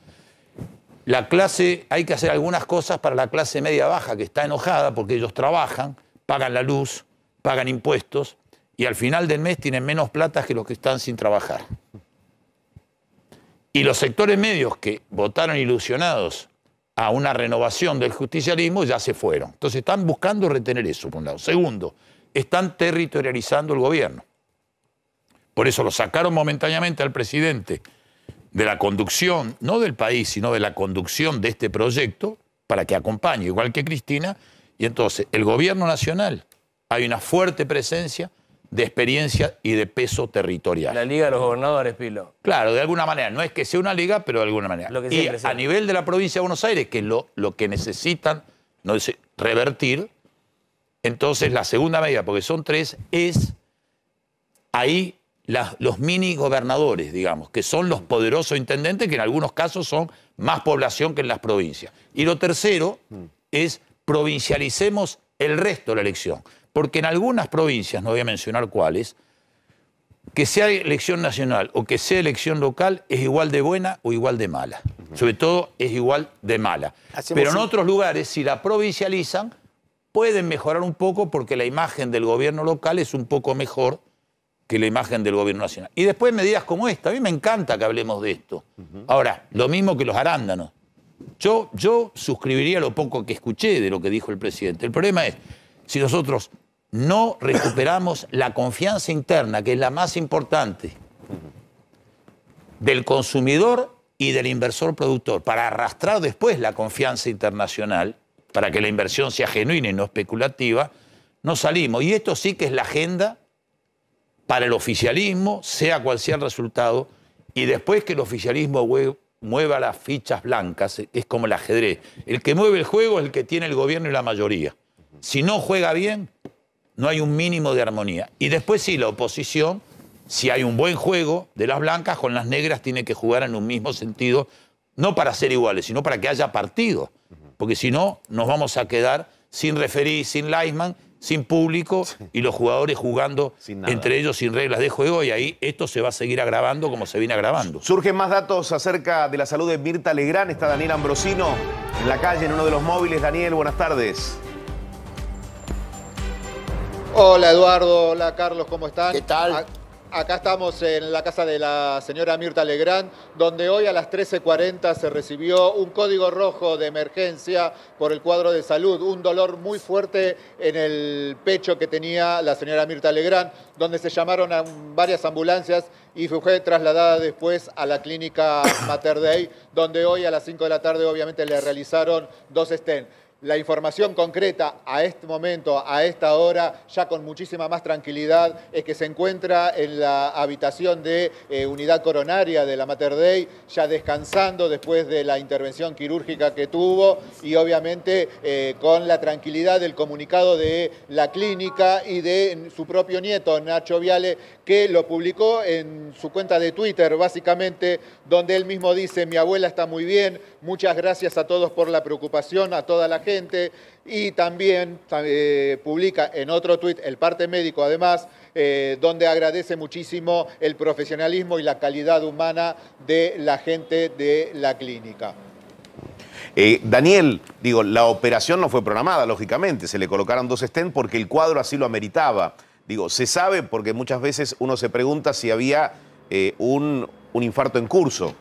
la clase, hay que hacer algunas cosas para la clase media baja que está enojada porque ellos trabajan, pagan la luz, pagan impuestos y al final del mes tienen menos plata que los que están sin trabajar. Y los sectores medios que votaron ilusionados a una renovación del justicialismo ya se fueron. Entonces están buscando retener eso, por un lado. Segundo, están territorializando el gobierno. Por eso lo sacaron momentáneamente al presidente de la conducción, no del país, sino de la conducción de este proyecto, para que acompañe, igual que Cristina, y entonces, el gobierno nacional, hay una fuerte presencia de experiencia y de peso territorial. La Liga de los Gobernadores, Pilo. Claro, de alguna manera. No es que sea una liga, pero de alguna manera. a nivel de la provincia de Buenos Aires, que lo, lo que necesitan no es revertir, entonces la segunda medida, porque son tres, es ahí los mini gobernadores, digamos, que son los poderosos intendentes, que en algunos casos son más población que en las provincias. Y lo tercero mm. es provincialicemos el resto de la elección. Porque en algunas provincias, no voy a mencionar cuáles, que sea elección nacional o que sea elección local es igual de buena o igual de mala. Sobre todo es igual de mala. Pero en otros lugares, si la provincializan, pueden mejorar un poco porque la imagen del gobierno local es un poco mejor que la imagen del gobierno nacional. Y después medidas como esta, a mí me encanta que hablemos de esto. Ahora, lo mismo que los arándanos. Yo, yo suscribiría lo poco que escuché de lo que dijo el presidente. El problema es, si nosotros no recuperamos la confianza interna, que es la más importante, del consumidor y del inversor productor, para arrastrar después la confianza internacional, para que la inversión sea genuina y no especulativa, no salimos. Y esto sí que es la agenda para el oficialismo, sea cual sea el resultado, y después que el oficialismo mueva las fichas blancas, es como el ajedrez. El que mueve el juego es el que tiene el gobierno y la mayoría. Si no juega bien, no hay un mínimo de armonía. Y después sí, la oposición, si hay un buen juego de las blancas, con las negras tiene que jugar en un mismo sentido, no para ser iguales, sino para que haya partido. Porque si no, nos vamos a quedar sin referí, sin Leisman sin público y los jugadores jugando entre ellos sin reglas de juego y ahí esto se va a seguir agravando como se viene agravando. Surgen más datos acerca de la salud de Mirta Legrán, está Daniel Ambrosino en la calle en uno de los móviles. Daniel, buenas tardes. Hola Eduardo, hola Carlos, ¿cómo están? ¿Qué tal? Ah, Acá estamos en la casa de la señora Mirta Legrand, donde hoy a las 13.40 se recibió un código rojo de emergencia por el cuadro de salud, un dolor muy fuerte en el pecho que tenía la señora Mirta Legrand, donde se llamaron a varias ambulancias y fue trasladada después a la clínica Mater Dei, donde hoy a las 5 de la tarde obviamente le realizaron dos estén la información concreta a este momento, a esta hora, ya con muchísima más tranquilidad, es que se encuentra en la habitación de eh, unidad coronaria de la Mater Dei, ya descansando después de la intervención quirúrgica que tuvo y obviamente eh, con la tranquilidad del comunicado de la clínica y de su propio nieto, Nacho Viale, que lo publicó en su cuenta de Twitter, básicamente, donde él mismo dice, mi abuela está muy bien, muchas gracias a todos por la preocupación, a toda la gente, y también eh, publica en otro tuit, el parte médico además, eh, donde agradece muchísimo el profesionalismo y la calidad humana de la gente de la clínica. Eh, Daniel, digo, la operación no fue programada, lógicamente, se le colocaron dos estén porque el cuadro así lo ameritaba. Digo, se sabe porque muchas veces uno se pregunta si había eh, un, un infarto en curso.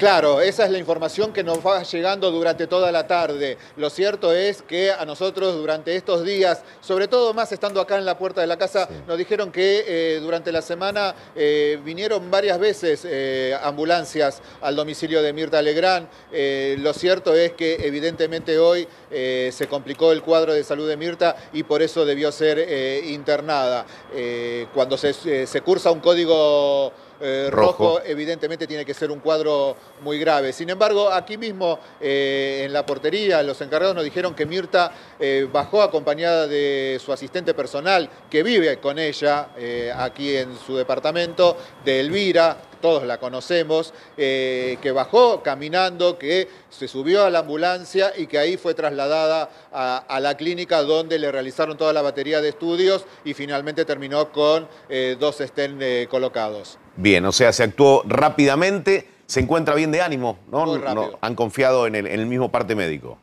Claro, esa es la información que nos va llegando durante toda la tarde. Lo cierto es que a nosotros durante estos días, sobre todo más estando acá en la puerta de la casa, nos dijeron que eh, durante la semana eh, vinieron varias veces eh, ambulancias al domicilio de Mirta Legrand. lo cierto es que evidentemente hoy se complicó el cuadro de salud de Mirta y por eso debió ser internada. cuando se cursa un código eh, rojo. evidentemente tiene que ser un cuadro muy grave. Sin embargo, aquí mismo eh, en la portería los encargados nos dijeron que Mirta eh, bajó acompañada de su asistente personal que vive con ella aquí en su departamento, de Elvira, todos la conocemos, eh, que bajó caminando, que se subió a la ambulancia y que ahí fue trasladada a, la clínica donde le realizaron toda la batería de estudios y finalmente terminó con eh, dos estén eh, colocados. Bien, o sea, se actuó rápidamente, se encuentra bien de ánimo, ¿no? han confiado en el mismo parte médico.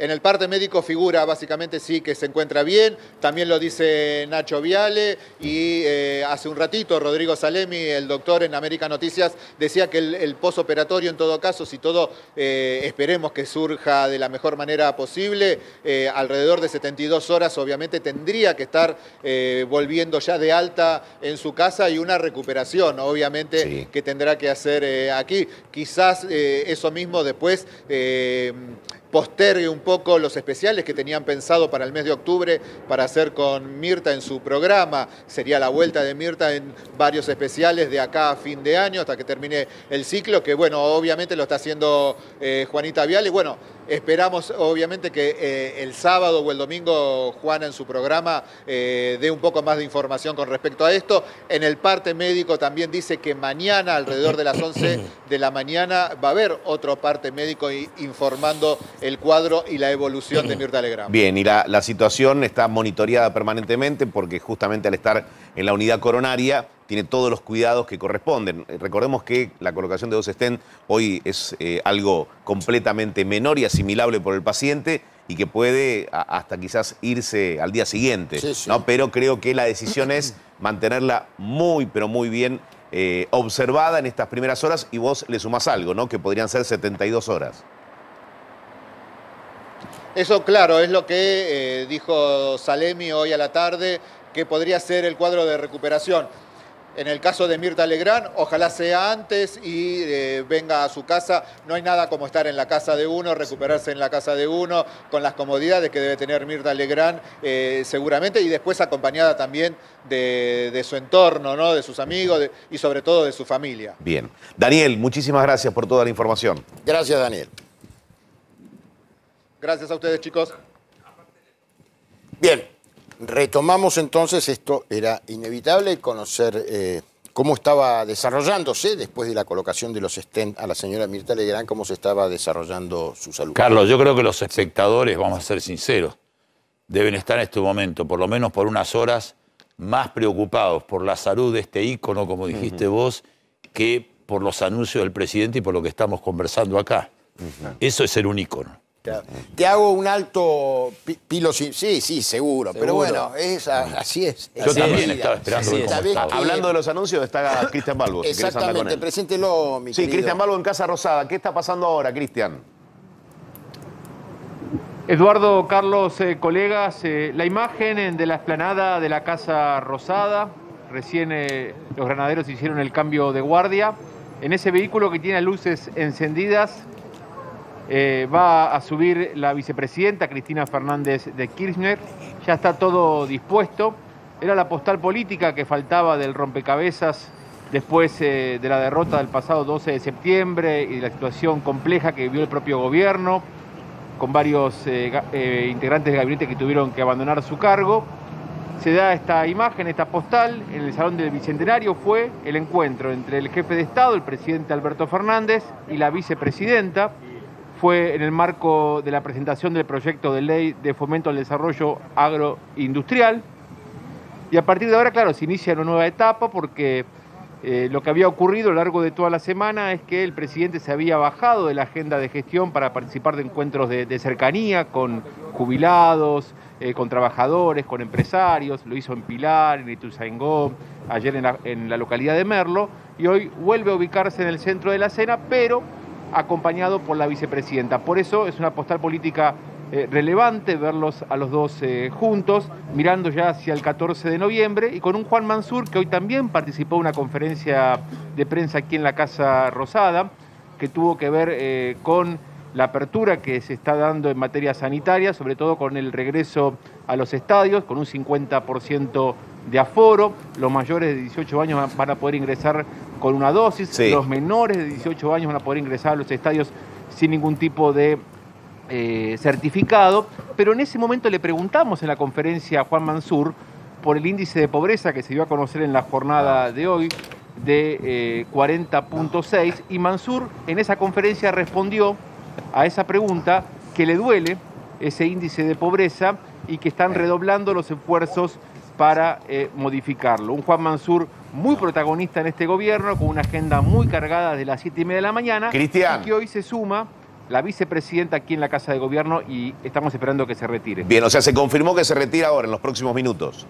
En el parte médico figura básicamente sí que se encuentra bien, también lo dice Nacho Viale y eh, hace un ratito Rodrigo Salemi, el doctor en América Noticias, decía que el, posoperatorio en todo caso, si todo eh, esperemos que surja de la mejor manera posible, eh, alrededor de 72 horas obviamente tendría que estar volviendo ya de alta en su casa y una recuperación obviamente que tendrá que hacer aquí. Quizás eso mismo después postergue un poco los especiales que tenían pensado para el mes de octubre para hacer con Mirta en su programa. Sería la vuelta de Mirta en varios especiales de acá a fin de año hasta que termine el ciclo, que bueno, obviamente lo está haciendo eh, Juanita Vial. bueno, Esperamos, obviamente, que eh, el sábado o el domingo Juana en su programa eh, dé un poco más de información con respecto a esto. En el parte médico también dice que mañana, alrededor de las 11 de la mañana, va a haber otro parte médico informando el cuadro y la evolución de Mirta Legrand. Bien, y la, la situación está monitoreada permanentemente porque justamente al estar en la unidad coronaria tiene todos los cuidados que corresponden. Recordemos que la colocación de dos estén hoy es eh, algo completamente menor y asimilable por el paciente y que puede hasta quizás irse al día siguiente. ¿no? Pero creo que la decisión es mantenerla muy, pero muy bien eh, observada en estas primeras horas y vos le sumás algo, ¿no? que podrían ser 72 horas. Eso, claro, es lo que eh, dijo Salemi hoy a la tarde, que podría ser el cuadro de recuperación. En el caso de Mirta Legrán, ojalá sea antes y eh, venga a su casa. No hay nada como estar en la casa de uno, recuperarse en la casa de uno, con las comodidades que debe tener Mirta Legrán eh, seguramente, y después acompañada también de, su entorno, de sus amigos y sobre todo de su familia. Bien. Daniel, muchísimas gracias por toda la información. Gracias, Daniel. Gracias a ustedes, chicos. Bien. Retomamos entonces, esto era inevitable, conocer eh, cómo estaba desarrollándose después de la colocación de los estén a la señora Mirta Legrand, cómo se estaba desarrollando su salud. Carlos, yo creo que los espectadores, vamos a ser sinceros, deben estar en este momento, por lo menos por unas horas, más preocupados por la salud de este ícono, como dijiste vos, que por los anuncios del presidente y por lo que estamos conversando acá. Eso es ser un ícono. Te hago un alto pilo, sí, sí, seguro, pero bueno, así es. Yo también estaba esperando. Hablando de los anuncios, está Cristian Balbo. Exactamente, preséntelo, mi Sí, Cristian Balbo en Casa Rosada. ¿Qué está pasando ahora, Cristian? Eduardo, Carlos, eh, colegas, eh, la imagen de la esplanada de la Casa Rosada, recién eh, los granaderos hicieron el cambio de guardia, en ese vehículo que tiene luces encendidas, eh, va a subir la vicepresidenta Cristina Fernández de Kirchner. Ya está todo dispuesto. Era la postal política que faltaba del rompecabezas después eh, de la derrota del pasado 12 de septiembre y la situación compleja que vivió el propio gobierno, con varios eh, integrantes del gabinete que tuvieron que abandonar su cargo. Se da esta imagen, esta postal, en el Salón del Bicentenario fue el encuentro entre el jefe de Estado, el presidente Alberto Fernández, y la vicepresidenta fue en el marco de la presentación del proyecto de ley de fomento al desarrollo agroindustrial. Y a partir de ahora, claro, se inicia una nueva etapa porque eh, lo que había ocurrido a lo largo de toda la semana es que el presidente se había bajado de la agenda de gestión para participar de encuentros de, cercanía con jubilados, eh, con trabajadores, con empresarios. Lo hizo en Pilar, en Ituzaingó, ayer en la, en la localidad de Merlo. Y hoy vuelve a ubicarse en el centro de la cena, pero acompañado por la vicepresidenta. Por eso es una postal política eh, relevante verlos a los dos eh, juntos, mirando ya hacia el 14 de noviembre, y con un Juan Mansur que hoy también participó en una conferencia de prensa aquí en la Casa Rosada, que tuvo que ver eh, con la apertura que se está dando en materia sanitaria, sobre todo con el regreso a los estadios, con un 50% de aforo, los mayores de 18 años van a poder ingresar con una dosis, los menores de 18 años van a poder ingresar a los estadios sin ningún tipo de eh, certificado, pero en ese momento le preguntamos en la conferencia a Juan Mansur por el índice de pobreza que se dio a conocer en la jornada de hoy de 40.6 eh, y Mansur en esa conferencia respondió a esa pregunta que le duele ese índice de pobreza y que están redoblando los esfuerzos para eh, modificarlo. Un Juan Mansur muy protagonista en este gobierno, con una agenda muy cargada de las 7 y media de la mañana. Cristian. Y que hoy se suma la vicepresidenta aquí en la Casa de Gobierno y estamos esperando que se retire. Bien, o sea, se confirmó que se retira ahora, en los próximos minutos.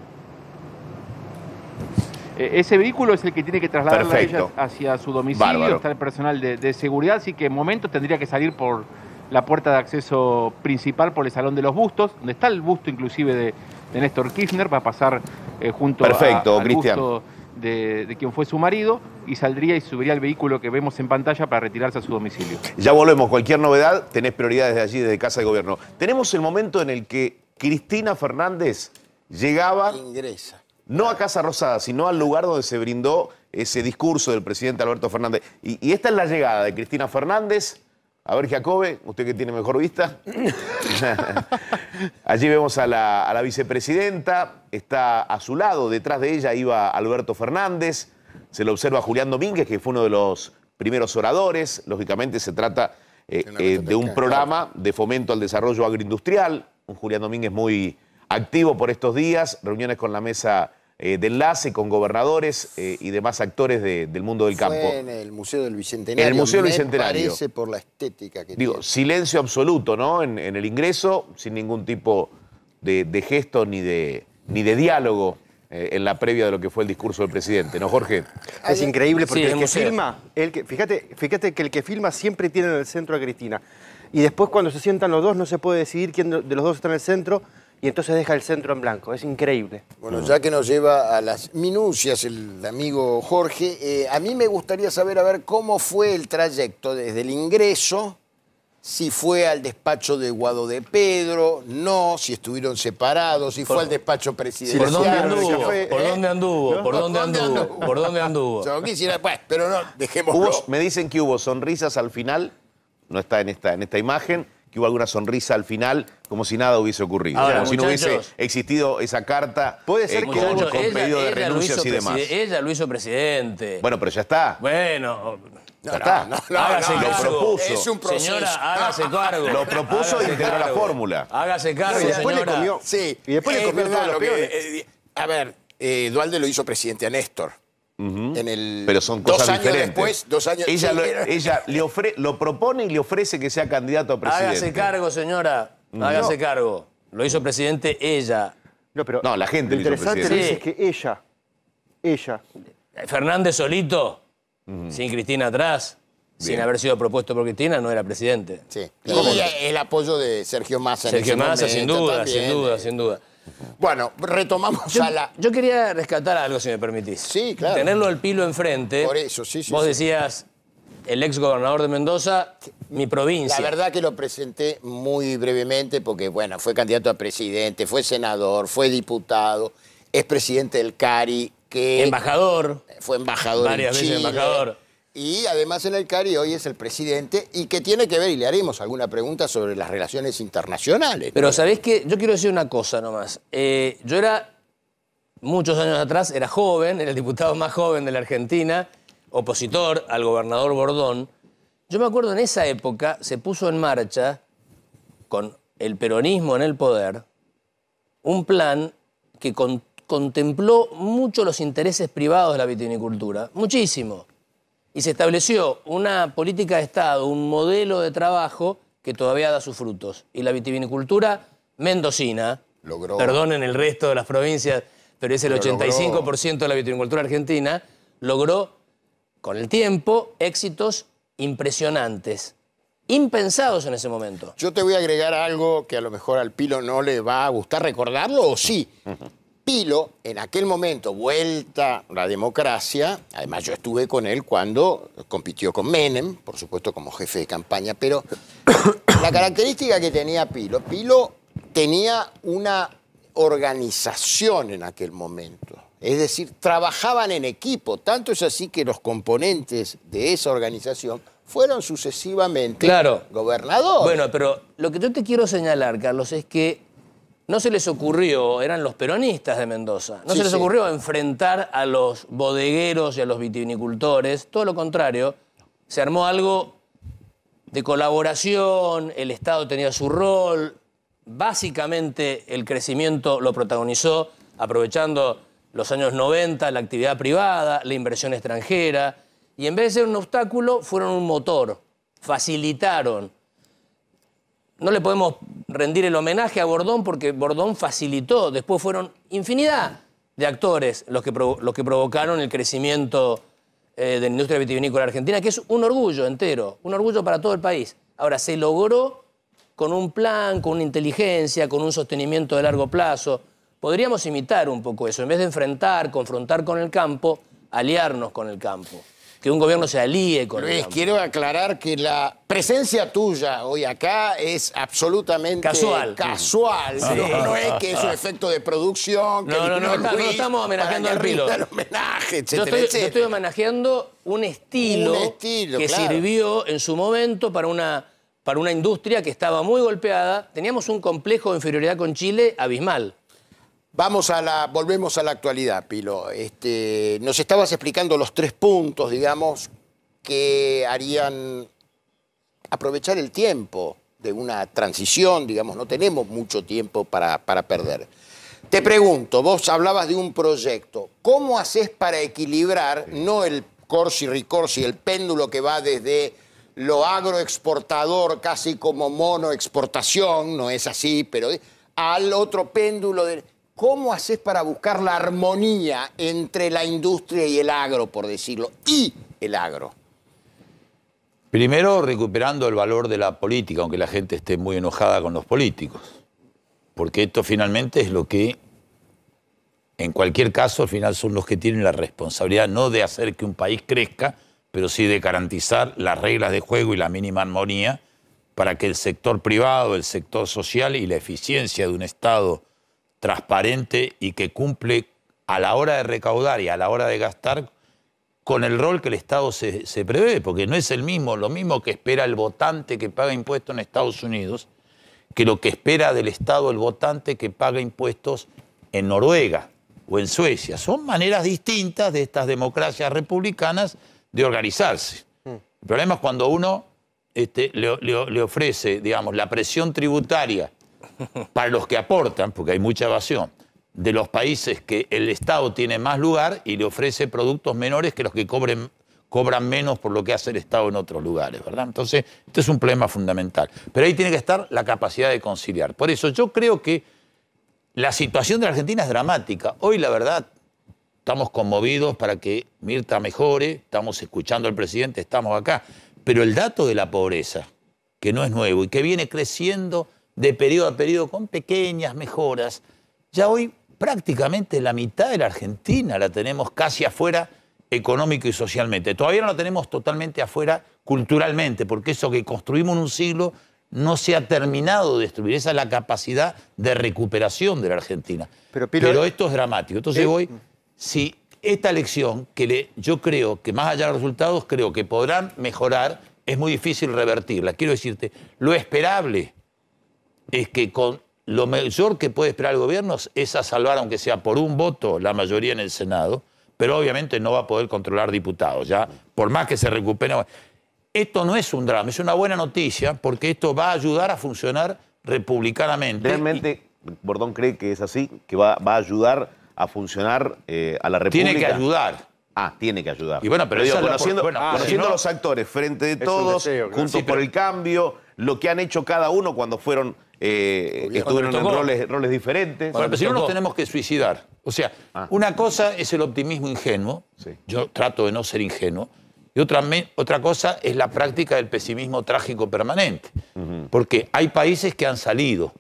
Eh, ese vehículo es el que tiene que trasladarla a ella hacia su domicilio, está el personal de, de seguridad, así que en momentos tendría que salir por la puerta de acceso principal, por el Salón de los Bustos, donde está el busto inclusive de, de Néstor Kirchner, va a pasar eh, junto a, al de, quien fue su marido y saldría y subiría al vehículo que vemos en pantalla para retirarse a su domicilio. Ya volvemos, cualquier novedad tenés prioridades de allí, desde Casa de Gobierno. Tenemos el momento en el que Cristina Fernández llegaba... Ingresa. No a Casa Rosada, sino al lugar donde se brindó ese discurso del presidente Alberto Fernández. y esta es la llegada de Cristina Fernández a ver, Jacobe, usted que tiene mejor vista. (laughs) Allí vemos a la, vicepresidenta, está a su lado, detrás de ella iba Alberto Fernández, se lo observa Julián Domínguez, que fue uno de los primeros oradores, lógicamente se trata eh, eh, de un programa de fomento al desarrollo agroindustrial, un Julián Domínguez muy activo por estos días, reuniones con la mesa eh, de enlace con gobernadores eh, y demás actores del mundo del Fue campo. En el Museo del Bicentenario. En el Museo del Bicentenario. Parece por la estética que Digo, silencio absoluto, ¿no? En, el ingreso, sin ningún tipo de, gesto ni de, ni de diálogo eh, en la previa de lo que fue el discurso del presidente, ¿no, Jorge? Es increíble porque el que filma, fíjate, fíjate que el que filma siempre tiene en el centro a Cristina. Y después cuando se sientan los dos no se puede decidir quién de los dos está en el centro y entonces deja el centro en blanco. Es increíble. Bueno, ya que nos lleva a las minucias el amigo Jorge, eh, a mí me gustaría saber, a ver, cómo fue el trayecto desde el ingreso, si fue al despacho de Guado de Pedro, no, si estuvieron separados, si fue al despacho presidencial. ¿Por dónde anduvo? ¿Por, dónde anduvo? ¿Por, dónde anduvo? quisiera, pero no, dejémoslo. me dicen que hubo sonrisas al final, no está en esta, en esta imagen, que hubo alguna sonrisa al final, como si nada hubiese ocurrido, como si no hubiese existido esa carta ¿Puede eh, ser que con, un ella, pedido de renuncias y demás. Ella lo hizo presidente. Bueno, pero ya está. Bueno, no, está. lo propuso. Es un proceso. Señora, hágase cargo. Lo propuso y le integró la fórmula. Hágase cargo, y después señora. Le comió, sí, y después le comió lo eh, eh, A ver, eh, Dualde lo hizo presidente a Néstor. Pero son cosas dos años después, dos años Ella, lo, ella le lo propone y le ofrece que sea candidato a presidente. Hágase cargo, señora. Hágase cargo. Lo hizo presidente ella. No, pero la gente lo, lo hizo interesante es que ella, ella. Fernández solito, sin Cristina atrás, sin haber sido propuesto por Cristina, no era presidente. Sí. Y el apoyo de Sergio Massa. Sergio Massa, sin duda, sin duda, eh. sin duda. Bueno, retomamos yo, a la. Yo quería rescatar algo, si me permitís. Sí, claro. Tenerlo al pilo enfrente. Por eso, sí, sí. Vos decías, el ex gobernador de Mendoza, mi provincia. La verdad que lo presenté muy brevemente porque, bueno, fue candidato a presidente, fue senador, fue diputado, es presidente del CARI. Que embajador. Fue embajador. Varias veces embajador y además en el CARI hoy es el presidente y que tiene que ver, y le haremos alguna pregunta sobre las relaciones internacionales. Pero sabés que yo quiero decir una cosa nomás. Eh, yo era, muchos años atrás, era joven, era el diputado más joven de la Argentina, opositor al gobernador Bordón. Yo me acuerdo en esa época se puso en marcha, con el peronismo en el poder, un plan que contempló mucho los intereses privados de la vitinicultura, muchísimo y se estableció una política de Estado, un modelo de trabajo que todavía da sus frutos. Y la vitivinicultura mendocina, logró, perdonen el resto de las provincias, pero es el 85% de la vitivinicultura argentina, logró con el tiempo éxitos impresionantes, impensados en ese momento. Yo te voy a agregar algo que a lo mejor al Pilo no le va a gustar recordarlo, o sí. (laughs) Pilo, en aquel momento, vuelta la democracia, además yo estuve con él cuando compitió con Menem, por supuesto como jefe de campaña, pero la característica que tenía Pilo, Pilo tenía una organización en aquel momento. Es decir, trabajaban en equipo, tanto es así que los componentes de esa organización fueron sucesivamente claro. gobernadores. Bueno, pero lo que yo te quiero señalar, Carlos, es que no se les ocurrió, eran los peronistas de Mendoza, no se les ocurrió enfrentar a los bodegueros y a los vitivinicultores, todo lo contrario, se armó algo de colaboración, el Estado tenía su rol, básicamente el crecimiento lo protagonizó aprovechando los años 90, la actividad privada, la inversión extranjera, y en vez de ser un obstáculo, fueron un motor, facilitaron no le podemos rendir el homenaje a Bordón porque Bordón facilitó, después fueron infinidad de actores los que, provocaron el crecimiento eh, de la industria vitivinícola argentina, que es un orgullo entero, un orgullo para todo el país. Ahora, se logró con un plan, con una inteligencia, con un sostenimiento de largo plazo. Podríamos imitar un poco eso, en vez de enfrentar, confrontar con el campo, aliarnos con el campo que un gobierno se alíe con Luis, quiero aclarar que la presencia tuya hoy acá es absolutamente casual. casual. No, es que es un ah. efecto de producción. no, no, no, no, estamos homenajeando al piloto. yo, estoy, etcétera. yo, estoy, homenajeando un estilo, estilo que sirvió en su momento para una para una industria que estaba muy golpeada. Teníamos un complejo de inferioridad con Chile abismal. Vamos a la, volvemos a la actualidad, Pilo. Este, nos estabas explicando los tres puntos, digamos, que harían aprovechar el tiempo de una transición, digamos, no tenemos mucho tiempo para, para perder. Te pregunto, vos hablabas de un proyecto, ¿cómo haces para equilibrar, no el corsi ricorsi, el péndulo que va desde lo agroexportador casi como monoexportación, no es así, pero al otro péndulo de ¿Cómo haces para buscar la armonía entre la industria y el agro, por decirlo, y el agro? Primero, recuperando el valor de la política, aunque la gente esté muy enojada con los políticos, porque esto finalmente es lo que, en cualquier caso, al final son los que tienen la responsabilidad no de hacer que un país crezca, pero sí de garantizar las reglas de juego y la mínima armonía para que el sector privado, el sector social y la eficiencia de un Estado transparente y que cumple a la hora de recaudar y a la hora de gastar con el rol que el Estado se, prevé, porque no es el mismo, lo mismo que espera el votante que paga impuestos en Estados Unidos, que lo que espera del Estado el votante que paga impuestos en Noruega o en Suecia. Son maneras distintas de estas democracias republicanas de organizarse. Mm. El problema es cuando uno este, le, le ofrece, digamos, la presión tributaria para los que aportan, porque hay mucha evasión, de los países que el Estado tiene más lugar y le ofrece productos menores que los que cobren, cobran menos por lo que hace el Estado en otros lugares, ¿verdad? Entonces, este es un problema fundamental. Pero ahí tiene que estar la capacidad de conciliar. Por eso yo creo que la situación de la Argentina es dramática. Hoy, la verdad, estamos conmovidos para que Mirta mejore, estamos escuchando al presidente, estamos acá. Pero el dato de la pobreza, que no es nuevo y que viene creciendo de periodo a periodo con pequeñas mejoras. Ya hoy prácticamente la mitad de la Argentina la tenemos casi afuera económico y socialmente. Todavía no la tenemos totalmente afuera culturalmente, porque eso que construimos en un siglo no se ha terminado de destruir. Esa es la capacidad de recuperación de la Argentina. Pero, esto es dramático. Entonces ¿Eh? hoy, si esta elección, que yo creo que más allá de los resultados, creo que podrán mejorar, es muy difícil revertirla. Quiero decirte, lo esperable es que con lo mejor que puede esperar el gobierno es a salvar, aunque sea por un voto, la mayoría en el Senado, pero obviamente no va a poder controlar diputados, ya, por más que se recupere. Esto no es un drama, es una buena noticia, porque esto va a ayudar a funcionar republicanamente. Realmente, Bordón cree que es así, que va, a ayudar a funcionar eh, a la República. Tiene que ayudar. Ah, tiene que ayudar. Y bueno, pero, conociendo, los actores, frente de todos, junto por el cambio, lo que han hecho cada uno cuando fueron eh, estuvieron en roles, diferentes. Bueno, pero si no nos tenemos que suicidar. O sea, ah. una cosa es el optimismo ingenuo, yo trato de no ser ingenuo, y otra, otra cosa es la práctica del pesimismo trágico permanente, porque hay países que han salido.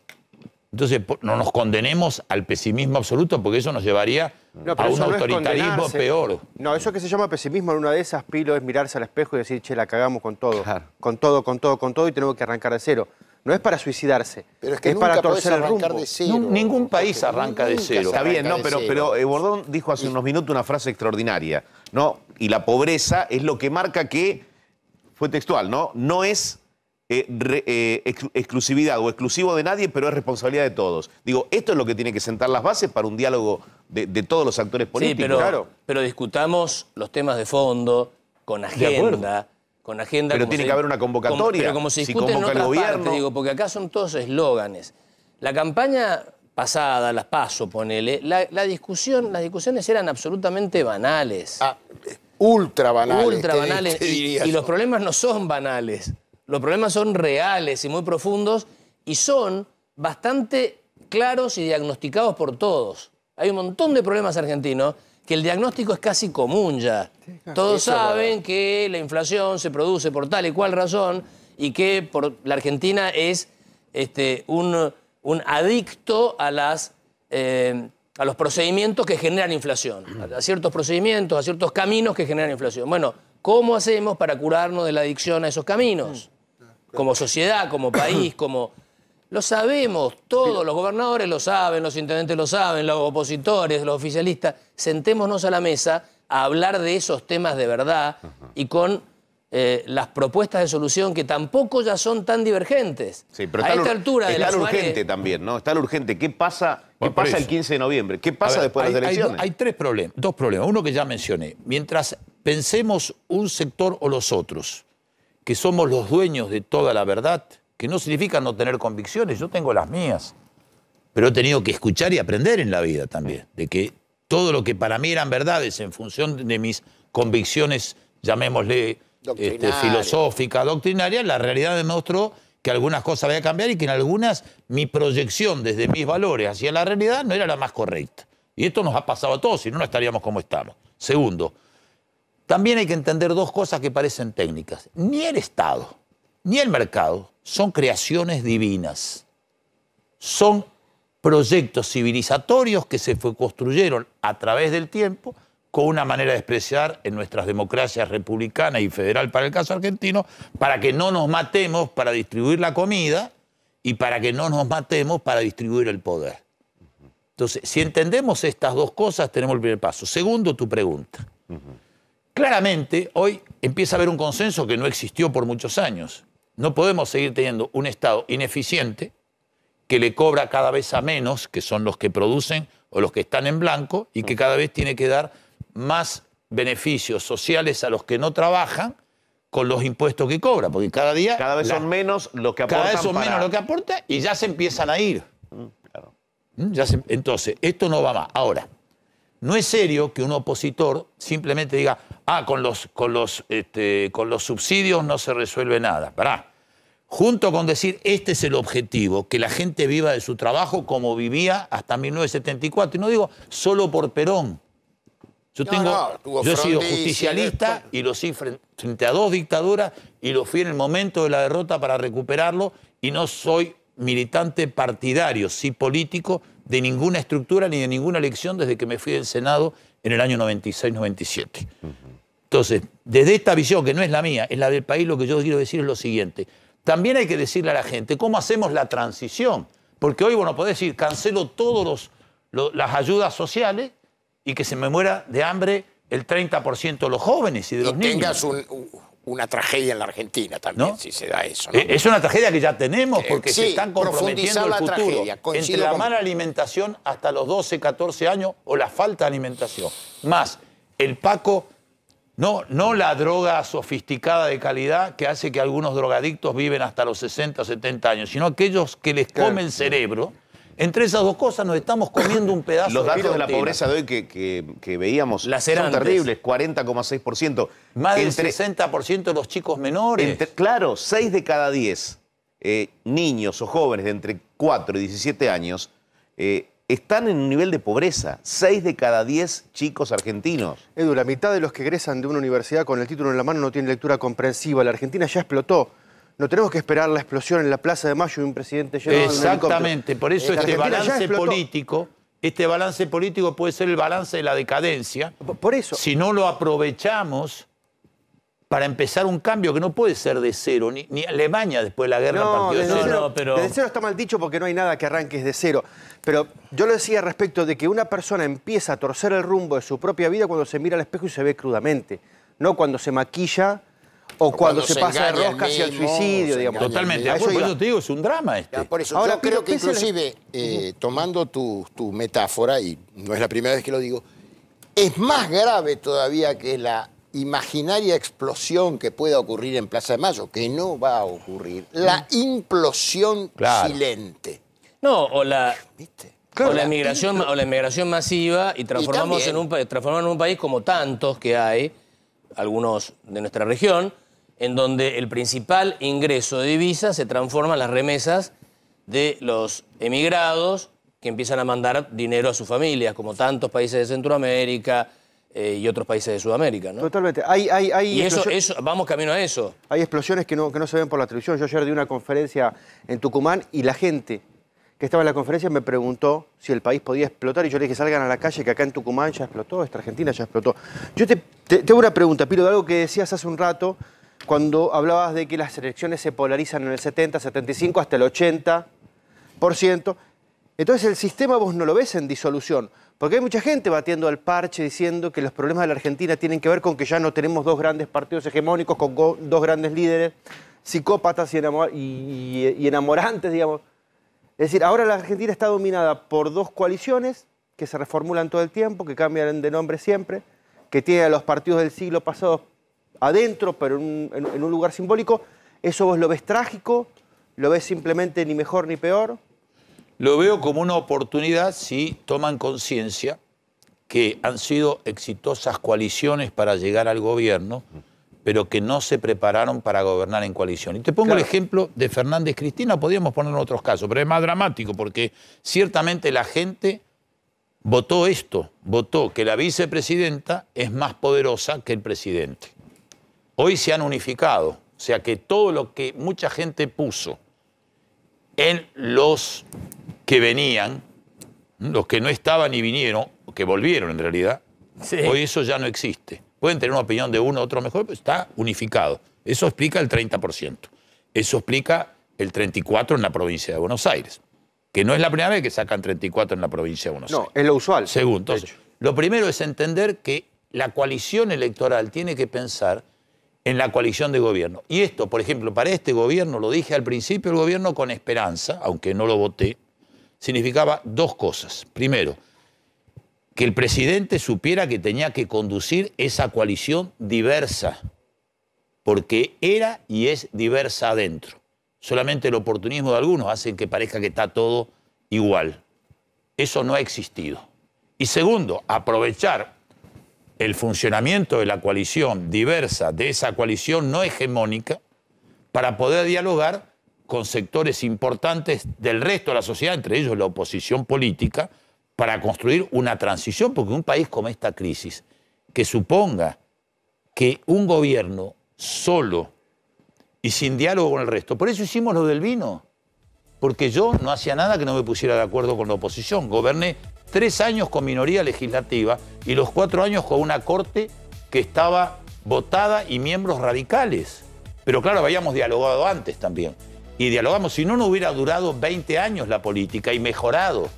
Entonces, no nos condenemos al pesimismo absoluto, porque eso nos llevaría a un autoritarismo peor. No, eso que se llama pesimismo en una de esas pilo es mirarse al espejo y decir, che, la cagamos con todo. Con todo, con todo, con todo, y tenemos que arrancar de cero no es para suicidarse, pero es, para torcer el rumbo. De cero, ningún país arranca de cero. Está bien, no, pero, pero eh, Bordón dijo hace unos minutos una frase extraordinaria, ¿no? Y la pobreza es lo que marca que, fue textual, ¿no? No es eh, eh, exclusividad o exclusivo de nadie, pero es responsabilidad de todos. Digo, esto es lo que tiene que sentar las bases para un diálogo de, todos los actores políticos. Sí, pero, claro. pero discutamos los temas de fondo, con agenda pero tiene que haber una convocatoria. Como, como se si en el gobierno... digo, porque acá son todos eslóganes. La campaña pasada, las paso, ponele, la, discusión, las discusiones eran absolutamente banales. Ah, ultra banales. Ultra banales. y los problemas no son banales. Los problemas son reales y muy profundos y son bastante claros y diagnosticados por todos. Hay un montón de problemas argentinos que el diagnóstico es casi común ya. Todos saben que la inflación se produce por tal y cual razón y que por, la Argentina es este, un, adicto eh, a, los procedimientos que generan inflación, mm. a ciertos procedimientos, a ciertos caminos que generan inflación. Bueno, ¿cómo hacemos para curarnos de la adicción a esos caminos? Mm. Como sociedad, como país, (clears throat) como lo sabemos, todos los gobernadores lo saben, los intendentes lo saben, los opositores, los oficialistas. Sentémonos a la mesa a hablar de esos temas de verdad y con eh, las propuestas de solución que tampoco ya son tan divergentes. a esta altura la está urgente también, ¿no? Está urgente. ¿Qué pasa, qué pasa el 15 de noviembre? ¿Qué pasa después de las elecciones? Hay, hay, tres problemas, dos problemas. Uno que ya mencioné. Mientras pensemos un sector o los otros, que somos los dueños de toda la verdad, que no significa no tener convicciones, yo tengo las mías, pero he tenido que escuchar y aprender en la vida también, de que todo lo que para mí eran verdades en función de mis convicciones, llamémosle filosóficas, este, doctrinarias, la realidad demostró que algunas cosas había a cambiar y que en algunas mi proyección desde mis valores hacia la realidad no era la más correcta. Y esto nos ha pasado a todos, si no, no estaríamos como estamos. Segundo, también hay que entender dos cosas que parecen técnicas. Ni el Estado, ni el mercado son creaciones divinas, son proyectos civilizatorios que se construyeron a través del tiempo con una manera de expresar en nuestras democracias republicanas y federal para el caso argentino, para que no nos matemos para distribuir la comida y para que no nos matemos para distribuir el poder. Entonces, si entendemos estas dos cosas, tenemos el primer paso. Segundo, tu pregunta. Claramente, hoy empieza a haber un consenso que no existió por muchos años, no podemos seguir teniendo un Estado ineficiente que le cobra cada vez a menos, que son los que producen o los que están en blanco, y que cada vez tiene que dar más beneficios sociales a los que no trabajan con los impuestos que cobra, porque cada día... Cada vez son menos los que aportan. Cada vez son menos lo que aportan y ya se empiezan a ir. Mm, mm, entonces, esto no va más. Ahora, no es serio que un opositor simplemente diga, ah, con los, con los, este, con los subsidios no se resuelve nada. Pará junto con decir, este es el objetivo, que la gente viva de su trabajo como vivía hasta 1974. Y no digo solo por Perón. Yo, tengo, yo he sido justicialista y, lo sí frente a dos dictaduras y lo fui en el momento de la derrota para recuperarlo y no soy militante partidario, sí político, de ninguna estructura ni de ninguna elección desde que me fui del Senado en el año 96-97. Entonces, desde esta visión, que no es la mía, es la del país, lo que yo quiero decir es lo siguiente. También hay que decirle a la gente cómo hacemos la transición. Porque hoy, bueno, podés decir, cancelo todas las ayudas sociales y que se me muera de hambre el 30% de los jóvenes y de los niños. Tengas una tragedia en la Argentina también, si se da eso. Eh, es una tragedia que ya tenemos eh, porque se están comprometiendo el futuro. entre la mala alimentación hasta los 12, 14 años o la falta de alimentación. Más el Paco no, la droga sofisticada de calidad que hace que algunos drogadictos viven hasta los 60, 70 años, sino aquellos que les comen cerebro. Entre esas dos cosas nos estamos comiendo un pedazo de Los datos de la pobreza de hoy que, veíamos son terribles, 40,6%. Más del 60% de los chicos menores. claro, 6 de cada 10 eh, niños o jóvenes de entre 4 y 17 años eh, están en un nivel de pobreza. Seis de cada diez chicos argentinos. Edu, la mitad de los que egresan de una universidad con el título en la mano no tienen lectura comprensiva. La Argentina ya explotó. No tenemos que esperar la explosión en la Plaza de Mayo de un presidente lleno Exactamente, por eso eh, este balance político, este balance político puede ser el balance de la decadencia. Por eso. Si no lo aprovechamos para empezar un cambio que no puede ser de cero, ni, Alemania después de la guerra no, partió de cero. pero... cero está mal dicho porque no hay nada que arranques de cero. Pero yo lo decía respecto de que una persona empieza a torcer el rumbo de su propia vida cuando se mira al espejo y se ve crudamente, no cuando se maquilla o, cuando, se, pasa de rosca hacia el suicidio, digamos. Totalmente, eso te digo, es un drama este. Ahora, creo que inclusive, eh, tomando tu, metáfora, y no es la primera vez que lo digo, es más grave todavía que la imaginaria explosión que pueda ocurrir en Plaza de Mayo, que no va a ocurrir, la implosión silente. No, o la... o, la inmigración, masiva y transformamos en un, un país como tantos que hay, algunos de nuestra región, en donde el principal ingreso de divisas se transforma en las remesas de los emigrados que empiezan a mandar dinero a sus familias, como tantos países de Centroamérica eh, y otros países de Sudamérica. ¿no? Totalmente. Hay, y eso, eso, vamos camino a eso. Hay explosiones que no, que no se ven por la televisión. Yo ayer di una conferencia en Tucumán y la gente que estaba en la conferencia me preguntó si el país podía explotar y yo le dije, salgan a la calle, que acá en Tucumán ya explotó, esta Argentina ya explotó. Yo te, hago una pregunta, Piro, de algo que decías hace un rato, cuando hablabas de que las elecciones se polarizan en el 70, 75, hasta el 80%. Entonces el sistema vos no lo ves en disolución, porque hay mucha gente batiendo al parche diciendo que los problemas de la Argentina tienen que ver con que ya no tenemos dos grandes partidos hegemónicos, con dos grandes líderes, psicópatas y, y enamorantes, digamos. Es decir, ahora la Argentina está dominada por dos coaliciones que se reformulan todo el tiempo, que cambian de nombre siempre, que tienen a los partidos del siglo pasado adentro, pero en un, en un lugar simbólico. ¿Eso vos lo ves trágico? ¿Lo ves simplemente ni mejor ni peor? Lo veo como una oportunidad si toman conciencia que han sido exitosas coaliciones para llegar al gobierno pero que no se prepararon para gobernar en coalición. Y te pongo el ejemplo de Fernández Cristina, podríamos poner otros casos, pero es más dramático porque ciertamente la gente votó esto, votó que la vicepresidenta es más poderosa que el presidente. Hoy se han unificado, o sea que todo lo que mucha gente puso en los que venían, los que no estaban y vinieron, que volvieron en realidad, hoy eso ya no existe. Pueden tener una opinión de uno, otro mejor, pero está unificado. Eso explica el 30%. Eso explica el 34% en la provincia de Buenos Aires. Que no es la primera vez que sacan 34 en la provincia de Buenos Aires. No, es lo usual. Segundo, lo primero es entender que la coalición electoral tiene que pensar en la coalición de gobierno. Y esto, por ejemplo, para este gobierno, lo dije al principio, el gobierno con esperanza, aunque no lo voté, significaba dos cosas. Primero, que el presidente supiera que tenía que conducir esa coalición diversa, porque era y es diversa adentro. Solamente el oportunismo de algunos hace que parezca que está todo igual. Eso no ha existido. Y segundo, aprovechar el funcionamiento de la coalición diversa, de esa coalición no hegemónica, para poder dialogar con sectores importantes del resto de la sociedad, entre ellos la oposición política, para construir una transición, porque un país como esta crisis, que suponga que un gobierno solo y sin diálogo con el resto, por eso hicimos lo del vino, porque yo no hacía nada que no me pusiera de acuerdo con la oposición, goberné tres años con minoría legislativa y los cuatro años con una corte que estaba votada y miembros radicales. Pero claro, habíamos dialogado antes también. Y dialogamos, si no, no hubiera durado 20 años la política y mejorado.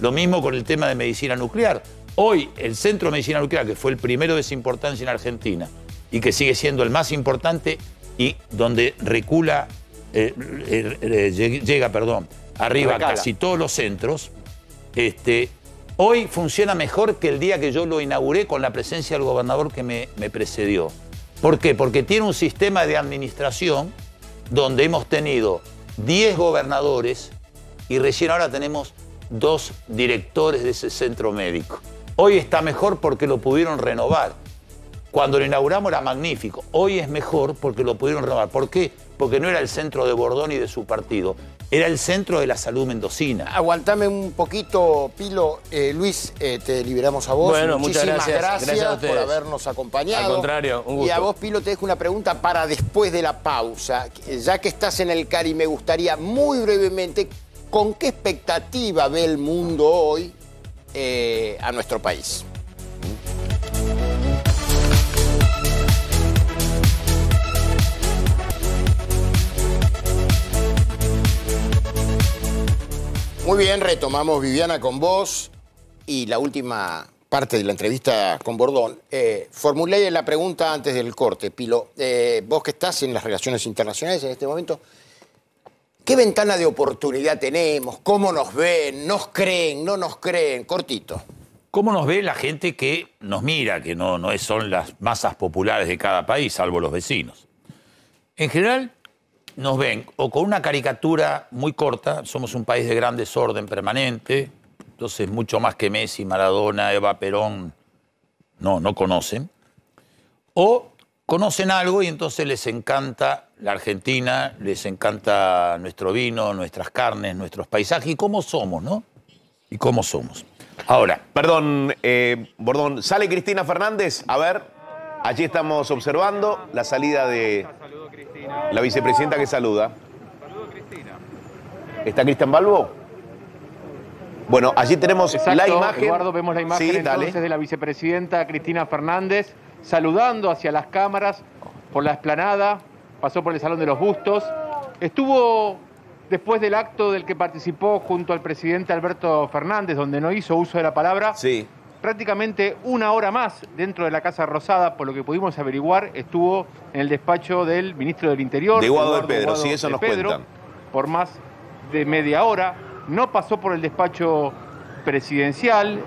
Lo mismo con el tema de medicina nuclear. Hoy el Centro de Medicina Nuclear, que fue el primero de su importancia en Argentina y que sigue siendo el más importante y donde recula, eh, eh, eh, llega, perdón, arriba a casi todos los centros, este, hoy funciona mejor que el día que yo lo inauguré con la presencia del gobernador que me, me precedió. ¿Por qué? Porque tiene un sistema de administración donde hemos tenido 10 gobernadores y recién ahora tenemos dos directores de ese centro médico. Hoy está mejor porque lo pudieron renovar. Cuando lo inauguramos era magnífico. Hoy es mejor porque lo pudieron renovar. ¿Por qué? Porque no era el centro de Bordón y de su partido. Era el centro de la salud mendocina. Aguantame un poquito, Pilo. Eh, Luis, eh, te liberamos a vos. Muchísimas gracias. por habernos acompañado. Al contrario, un gusto. Y a vos, Pilo, te dejo una pregunta para después de la pausa. Ya que estás en el CARI, me gustaría muy brevemente ¿Con qué expectativa ve el mundo hoy eh, a nuestro país? Muy bien, retomamos Viviana con vos y la última parte de la entrevista con Bordón. Eh, Formule la pregunta antes del corte, Pilo. Eh, vos que estás en las relaciones internacionales en este momento, ¿Qué ventana de oportunidad tenemos? ¿Cómo nos ven? ¿Nos creen? ¿No nos creen? Cortito. ¿Cómo nos ve la gente que nos mira, que no, no son las masas populares de cada país, salvo los vecinos? En general, nos ven o con una caricatura muy corta, somos un país de gran desorden permanente, entonces mucho más que Messi, Maradona, Eva Perón, no, no conocen, o conocen algo y entonces les encanta la Argentina, les encanta nuestro vino, nuestras carnes, nuestros paisajes y cómo somos, ¿no? Y cómo somos. Ahora. Perdón, eh, Bordón, sale Cristina Fernández. A ver, allí estamos observando la salida de la vicepresidenta que saluda. ¿Está Cristian Balbo? Bueno, allí tenemos la imagen. Eduardo, vemos la imagen de la vicepresidenta Cristina Fernández saludando hacia las cámaras por la esplanada pasó por el Salón de los Bustos, estuvo después del acto del que participó junto al presidente Alberto Fernández, donde no hizo uso de la palabra. Sí. Prácticamente una hora más dentro de la Casa Rosada, por lo que pudimos averiguar, estuvo en el despacho del ministro del Interior. De Pedro, sí, eso nos cuentan. Por más de media hora. No pasó por el despacho presidencial.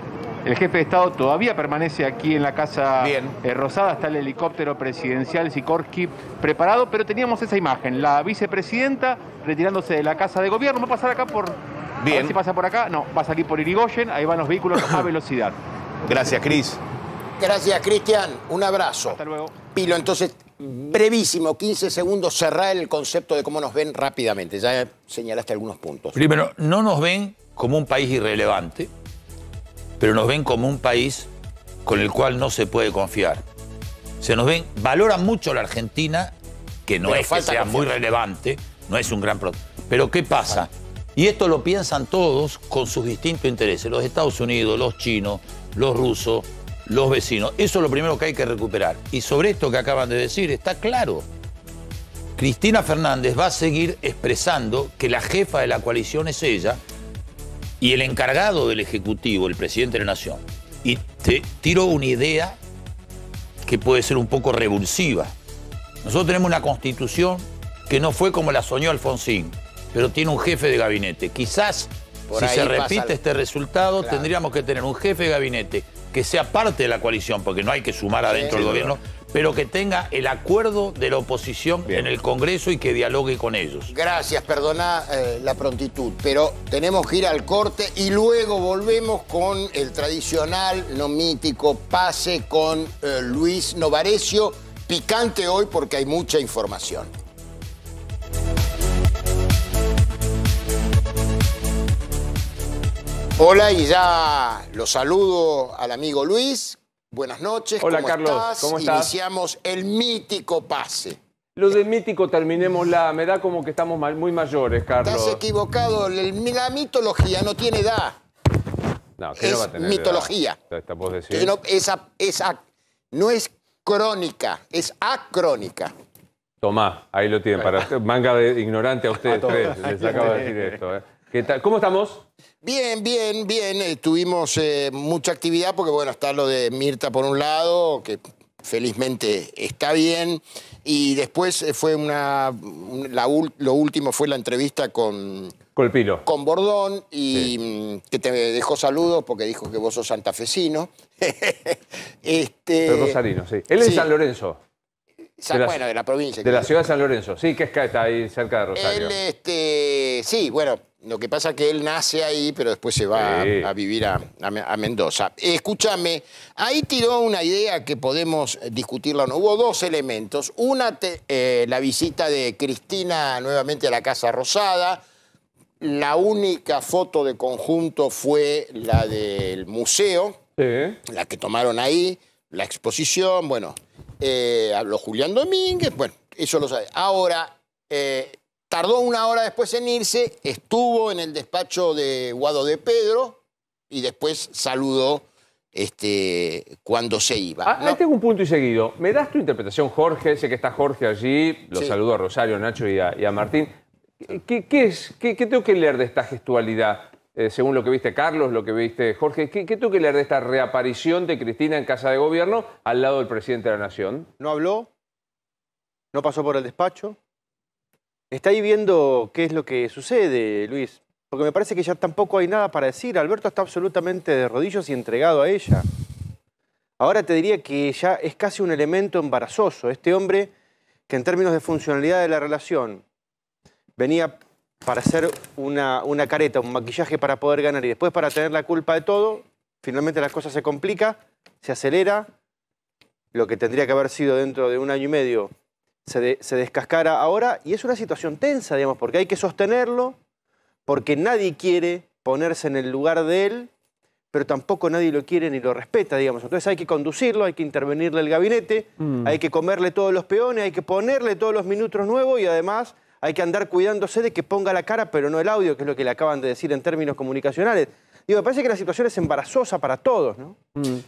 El jefe de Estado todavía permanece aquí en la Casa eh, Rosada, está el helicóptero presidencial Sikorsky preparado, pero teníamos esa imagen, la vicepresidenta retirándose de la Casa de Gobierno, va a pasar acá por... Bien. si pasa por acá, no, va a salir por Irigoyen, ahí van los vehículos a (coughs) velocidad. Gracias, Cris. Gracias, Cristian. Un abrazo. Hasta luego. Pilo, entonces, brevísimo, 15 segundos, cerrar el concepto de cómo nos ven rápidamente. Ya señalaste algunos puntos. Primero, no nos ven como un país irrelevante, pero nos ven como un país con el cual no se puede confiar. Se nos ven, valoran mucho la Argentina, que no es que sea muy relevante, no es un gran problema. Pero ¿qué pasa? Y esto lo piensan todos con sus distintos intereses, los Estados Unidos, los chinos, los rusos, los vecinos. Eso es lo primero que hay que recuperar. Y sobre esto que acaban de decir, está claro. Cristina Fernández va a seguir expresando que la jefa de la coalición es ella y el encargado del Ejecutivo, el presidente de la Nación, y te tiró una idea que puede ser un poco revulsiva. Nosotros tenemos una constitución que no fue como la soñó Alfonsín, pero tiene un jefe de gabinete. Quizás si se repite este resultado, tendríamos que tener un jefe de gabinete que sea parte de la coalición, porque no hay que sumar adentro del gobierno, pero que tenga el acuerdo de la oposición en el Congreso y que dialogue con ellos. Gracias, perdona eh, la prontitud, pero tenemos que ir al corte y luego volvemos con el tradicional, no mítico pase con eh, Luis Novarecio, picante hoy porque hay mucha información. Hola y ya los saludo al amigo Luis, Buenas noches. Hola ¿cómo Carlos, estás? ¿cómo estás? Iniciamos el mítico pase. Lo del mítico terminemos la... me da como que estamos muy mayores, Carlos. Estás equivocado, la mitología no tiene edad. No, ¿qué no va a tener mitología. Edad, vos No, esa, esa, no es crónica, es acrónica. Tomá, ahí lo tienen, para manga de ignorante a ustedes (laughs) tres, les acabo de decir esto. ¿eh? ¿Cómo estamos? Bien, bien, bien. Eh, tuvimos eh, mucha actividad porque, bueno, está lo de Mirta por un lado, que felizmente está bien. Y después eh, fue una. lo último fue la entrevista con. Colpino. Con Bordón, y mm, que te dejó saludos porque dijo que vos sos santafesino. (laughs) este... Pero rosarino, sí. Él es de San Lorenzo. de la, bueno, de la provincia. De la ciudad de San Lorenzo, sí, que está ahí cerca de Rosario. Él, este, sí, bueno, lo que pasa es que él nace ahí, pero después se va a, vivir a, Mendoza. Escúchame, ahí tiró una idea que podemos discutirla. No. Hubo dos elementos. Una, eh, la visita de Cristina nuevamente a la Casa Rosada. La única foto de conjunto fue la del museo, la que tomaron ahí, la exposición. Bueno, habló eh, Julián Domínguez. Bueno, eso lo sabe. Ahora. Eh, Tardó una hora después en irse, estuvo en el despacho de Guado de Pedro y después saludó este, cuando se iba. Ah, ¿no? tengo un punto y seguido. ¿Me das tu interpretación, Jorge? Sé que está Jorge allí, Lo saludo a Rosario, Nacho y a, Martín. ¿Qué, tengo que leer de esta gestualidad? Eh, según lo que viste Carlos, lo que viste Jorge, ¿qué tengo que leer de esta reaparición de Cristina en Casa de Gobierno al lado del presidente de la Nación? ¿No habló? ¿No pasó por el despacho? Está ahí viendo qué es lo que sucede, Luis. Porque me parece que ya tampoco hay nada para decir. Alberto está absolutamente de rodillos y entregado a ella. Ahora te diría que ya es casi un elemento embarazoso. Este hombre que en términos de funcionalidad de la relación venía para hacer una, una careta, un maquillaje para poder ganar y después para tener la culpa de todo, finalmente la cosa se complica, se acelera. Lo que tendría que haber sido dentro de un año y medio se, descascara ahora y es una situación tensa, digamos, porque hay que sostenerlo, porque nadie quiere ponerse en el lugar de él, pero tampoco nadie lo quiere ni lo respeta, digamos. Entonces hay que conducirlo, hay que intervenirle el gabinete, mm. hay que comerle todos los peones, hay que ponerle todos los minutos nuevos y además hay que andar cuidándose de que ponga la cara, pero no el audio, que es lo que le acaban de decir en términos comunicacionales y me parece que la situación es embarazosa para todos, ¿no? Mm.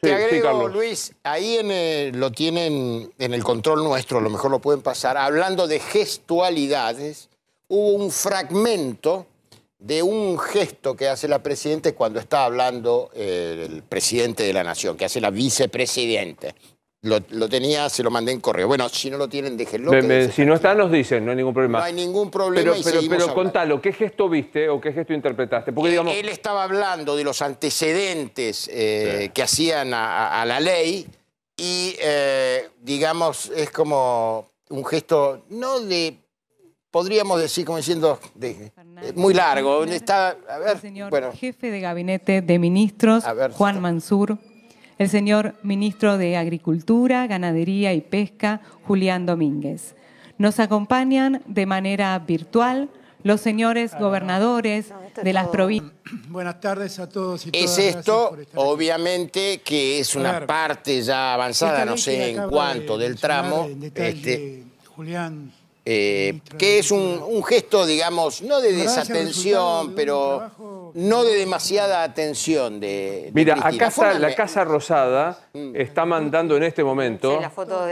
te agrego, Luis, ahí eh, lo tienen en el control nuestro, a lo mejor lo pueden pasar. Hablando de gestualidades, hubo un fragmento de un gesto que hace la Presidenta cuando está hablando eh, el presidente de la Nación, que hace la vicepresidente. Lo, tenía, se lo mandé en correo. Bueno, si no lo tienen, déjenlo. si no están, nos dicen, no hay ningún problema. No hay ningún problema. Pero, pero, contalo, ¿qué gesto viste o qué gesto interpretaste? Porque, Él estaba hablando de los antecedentes eh, que hacían a, la ley y, eh, digamos, es como un gesto, no de, podríamos decir, como diciendo, de, eh, muy largo. Está, el jefe de gabinete de ministros, Juan Mansur el señor ministro de Agricultura, Ganadería y Pesca, Julián Domínguez. Nos acompañan de manera virtual los señores gobernadores de las provincias. (clears throat) Buenas tardes a todos y todas. Es esto, obviamente, que es una parte ya avanzada, no sé en cuánto, del tramo. este, Julián. Eh, que es un, gesto, digamos, no de desatención, pero no de demasiada atención. De, Mira, la Casa Rosada, mm. está mandando en este momento la foto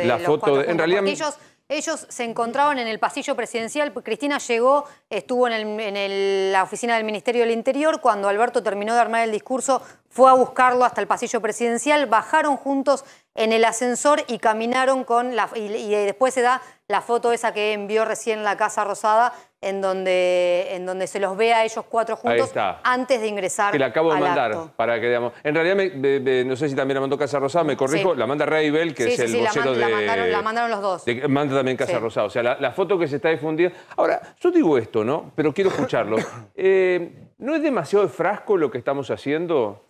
de... en realidad, ellos, ellos, se encontraban en el pasillo presidencial, Cristina llegó, estuvo en, la oficina del Ministerio del Interior, cuando Alberto terminó de armar el discurso, fue a buscarlo hasta el pasillo presidencial, bajaron juntos en el ascensor y caminaron con la... Y, después se da la foto esa que envió recién la Casa Rosada, en donde, en donde se los ve a ellos cuatro juntos antes de ingresar. Que la acabo de mandar, para que digamos... En realidad, no sé si también la mandó Casa Rosada, me corrijo, la manda Raibel, que es el vocero de... La mandaron, la mandaron los dos. manda también Casa Rosada, o sea, la, foto que se está difundiendo... Ahora, yo digo esto, ¿no? Pero quiero escucharlo. (laughs) Eh, ¿No es demasiado frasco lo que estamos haciendo?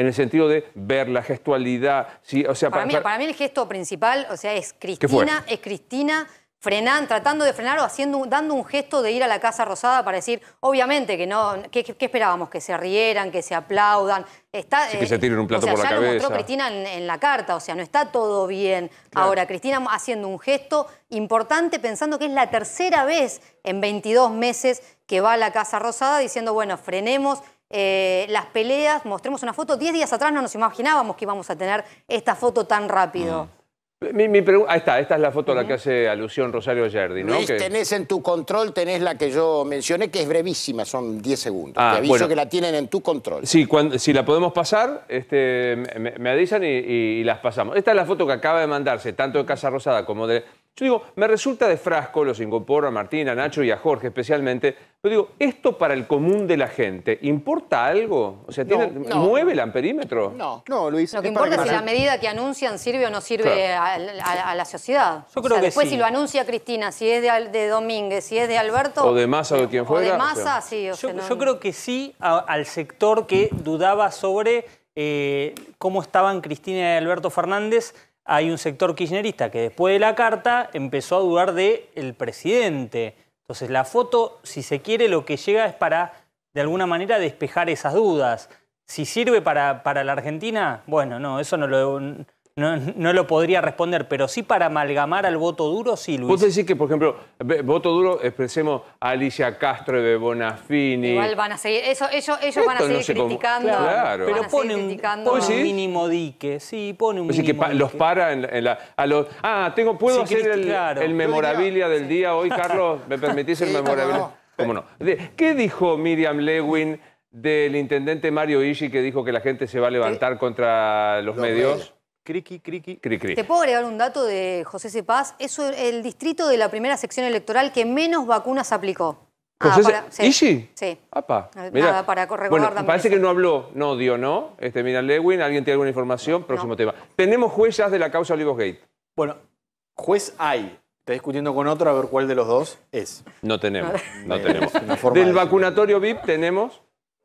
en el sentido de ver la gestualidad. ¿sí? O sea, para, mí, el gesto principal o sea, es Cristina, es Cristina frenan, tratando de frenar o haciendo, dando un gesto de ir a la Casa Rosada para decir, obviamente que no, ¿qué, esperábamos? Que se rieran, que se aplaudan. Está, que se eh, tiren un plato por la cabeza. lo mostró Cristina en, la carta, o sea, no está todo bien. Ahora, Cristina haciendo un gesto importante pensando que es la tercera vez en 22 meses que va a la Casa Rosada diciendo, bueno, frenemos eh, las peleas, mostremos una foto. 10 días atrás no nos imaginábamos que íbamos a tener esta foto tan rápido. Mm. Mi, pregunta Ahí está, esta es la foto a la que hace alusión Rosario Yerdi, tenés en tu control, tenés la que yo mencioné, que es brevísima, son 10 segundos. Ah, Te aviso que la tienen en tu control. Sí, si la podemos pasar, este, me, avisan y, las pasamos. Esta es la foto que acaba de mandarse, tanto de Casa Rosada como de yo digo, me resulta de frasco, los incorporo a Martín, a Nacho y a Jorge especialmente, pero digo, ¿esto para el común de la gente importa algo? O sea, ¿mueve el amperímetro? No, no Luis. Lo que importa es si la medida que anuncian sirve o no sirve a, la sociedad. Yo o creo sea, después si lo anuncia Cristina, si es de, de, Domínguez, si es de Alberto... O de Masa o de quien fuera. O de Massa, sí. yo, creo que sí al sector que dudaba sobre eh, cómo estaban Cristina y Alberto Fernández hay un sector kirchnerista que después de la carta empezó a dudar del el presidente. Entonces la foto, si se quiere, lo que llega es para, de alguna manera, despejar esas dudas. Si sirve para, para la Argentina, bueno, no, eso no lo, no, lo podría responder, pero sí para amalgamar al voto duro, sí, Luis. Vos decís que, por ejemplo, voto duro, expresemos a Alicia Castro de Bonafini. Igual van a seguir, eso, ellos, van a seguir criticando. claro. Pero pone un, mínimo dique, sí, pone un mínimo que los para en la, a los, ah, tengo, ¿puedo hacer el, memorabilia del día hoy, (laughs) Carlos? ¿Me permitís el memorabilia? No. ¿Cómo no? ¿Qué dijo Miriam Lewin del intendente Mario Ishi que dijo que la gente se va a levantar contra los, medios criqui, criqui, criqui. Te puedo agregar un dato de José Cepaz. Es el distrito de la primera sección electoral que menos vacunas aplicó. Ah, José sí. Sí. Ah, nada, para bueno, parece que no habló, no dio, ¿no? Este, mira, Lewin, ¿alguien tiene alguna información? Próximo tema. Tenemos juezas de la causa Olivos Gate. Bueno, juez hay. Está discutiendo con otro a ver cuál de los dos es. No tenemos, (laughs) no, tenemos. Del vacunatorio VIP tenemos...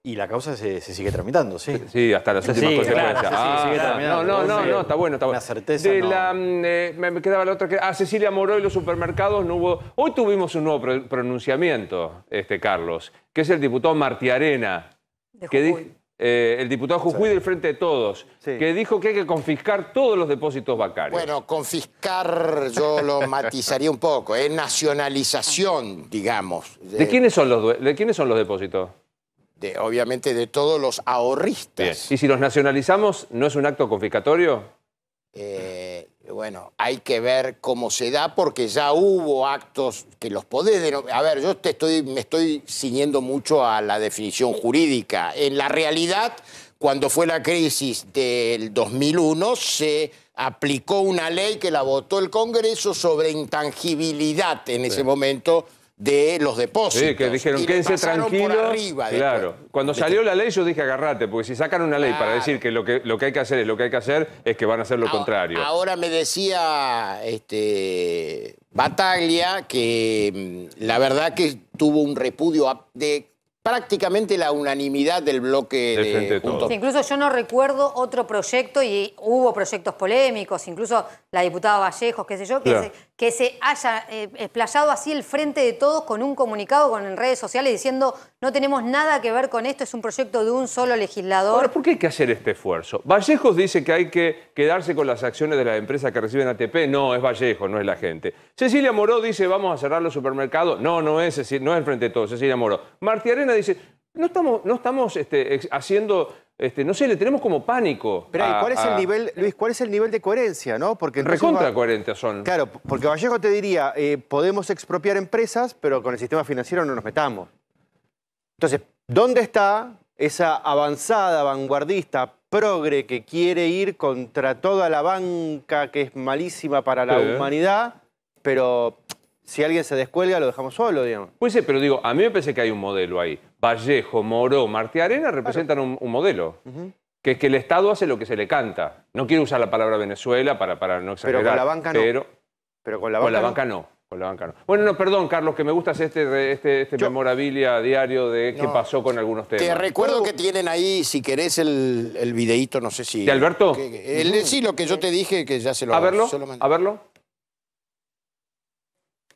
Y la causa se, sigue tramitando, sí. Sí, hasta las últimas sí, consecuencias. sigue ah, No, no, no, está bueno, está bueno. Una certeza. Eh, me quedaba la otra que. Ah, Cecilia Moró y los supermercados no hubo. Hoy tuvimos un nuevo pronunciamiento, este Carlos, que es el diputado Martiarena, Arena. que eh, el diputado Jujuy del Frente de Todos, que dijo que hay que confiscar todos los depósitos bancarios. Bueno, confiscar yo lo matizaría un poco, es nacionalización, digamos. ¿De quiénes son los, de quiénes son los depósitos? obviamente, de todos los ahorristas. ¿Y si los nacionalizamos, no es un acto confiscatorio? Eh, bueno, hay que ver cómo se da, porque ya hubo actos que los podés A ver, yo te estoy, me estoy ciñendo mucho a la definición jurídica. En la realidad, cuando fue la crisis del 2001, se aplicó una ley que la votó el Congreso sobre intangibilidad en ese momento de los depósitos. Sí, que dijeron, que quédense tranquilos. claro. Cuando salió la ley yo dije, agarrate, porque si sacan una ley para decir que lo, que lo que hay que hacer es lo que hay que hacer, es que van a hacer lo contrario. Ahora me decía este, Bataglia que mm, la verdad que tuvo un repudio de prácticamente la unanimidad del bloque de, de incluso yo no recuerdo otro proyecto y hubo proyectos polémicos, incluso la diputada Vallejos, qué sé yo, que que se haya eh, explayado así el frente de todos con un comunicado con en redes sociales diciendo no tenemos nada que ver con esto, es un proyecto de un solo legislador. Ahora, ¿por qué hay que hacer este esfuerzo? Vallejos dice que hay que quedarse con las acciones de las empresas que reciben ATP. No, es Vallejos, no es la gente. Cecilia Moró dice vamos a cerrar los supermercados. No, no es, no es el frente de todos, Cecilia Moró. Martí Arena dice no estamos, no estamos este, haciendo este, no sé, le tenemos como pánico. Pero ¿cuál es el nivel, Luis, cuál es el nivel de coherencia, no? Porque recontra son. Claro, porque Vallejo te diría, eh, podemos expropiar empresas, pero con el sistema financiero no nos metamos. Entonces, ¿dónde está esa avanzada, vanguardista, progre que quiere ir contra toda la banca que es malísima para la humanidad, pero si alguien se descuelga, lo dejamos solo, digamos. Pues sí, pero digo, a mí me parece que hay un modelo ahí. Vallejo, Moró, Martí Arena representan un, modelo. Que es que el Estado hace lo que se le canta. No quiero usar la palabra Venezuela para, para no exagerar. Pero con la banca no. Pero con la banca, no. Con la banca no. Bueno, no, perdón, Carlos, que me gustas este, este, este memorabilia diario de qué pasó con algunos temas. Te recuerdo que tienen ahí, si querés, el, videíto, no sé si... ¿De Alberto? sí, lo que yo te dije, que ya se lo... A verlo, a verlo.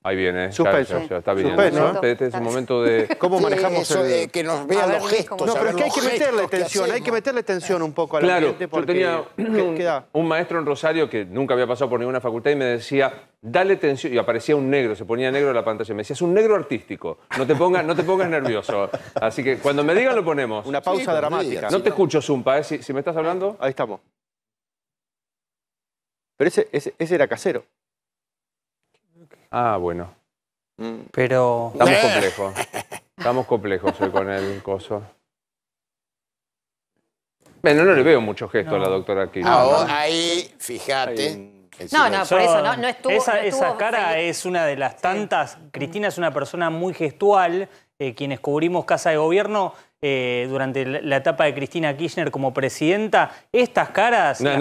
Ahí viene. Suspenso. está bien. Este es un momento de... ¿Cómo manejamos eso eh, que nos vean los gestos? No, pero es que hay que meterle tensión, hay que meterle tensión un poco a la claro, yo tenía (clears throat) un, maestro en Rosario que nunca había pasado por ninguna facultad y me decía, dale tensión, y aparecía un negro, se ponía negro en la pantalla, me decía, es un negro artístico, no te pongas, no te pongas nervioso. Así que cuando me digan lo ponemos. Una pausa dramática. No te escucho, Zumpa, ¿eh? si, me estás hablando... Ahí estamos. Pero ese era casero. Ah, bueno. Mm. Pero. Estamos eh. complejos. (laughs) Estamos complejos con el coso. Bueno, no le veo mucho gesto a la doctora aquí. Ah, oh, ahí, fíjate. No, no, por eso no, estuvo. Esa, cara es una de las tantas. Cristina es una persona muy gestual. Eh, quienes cubrimos Casa de Gobierno eh, durante la etapa de Cristina Kirchner como presidenta, estas caras no,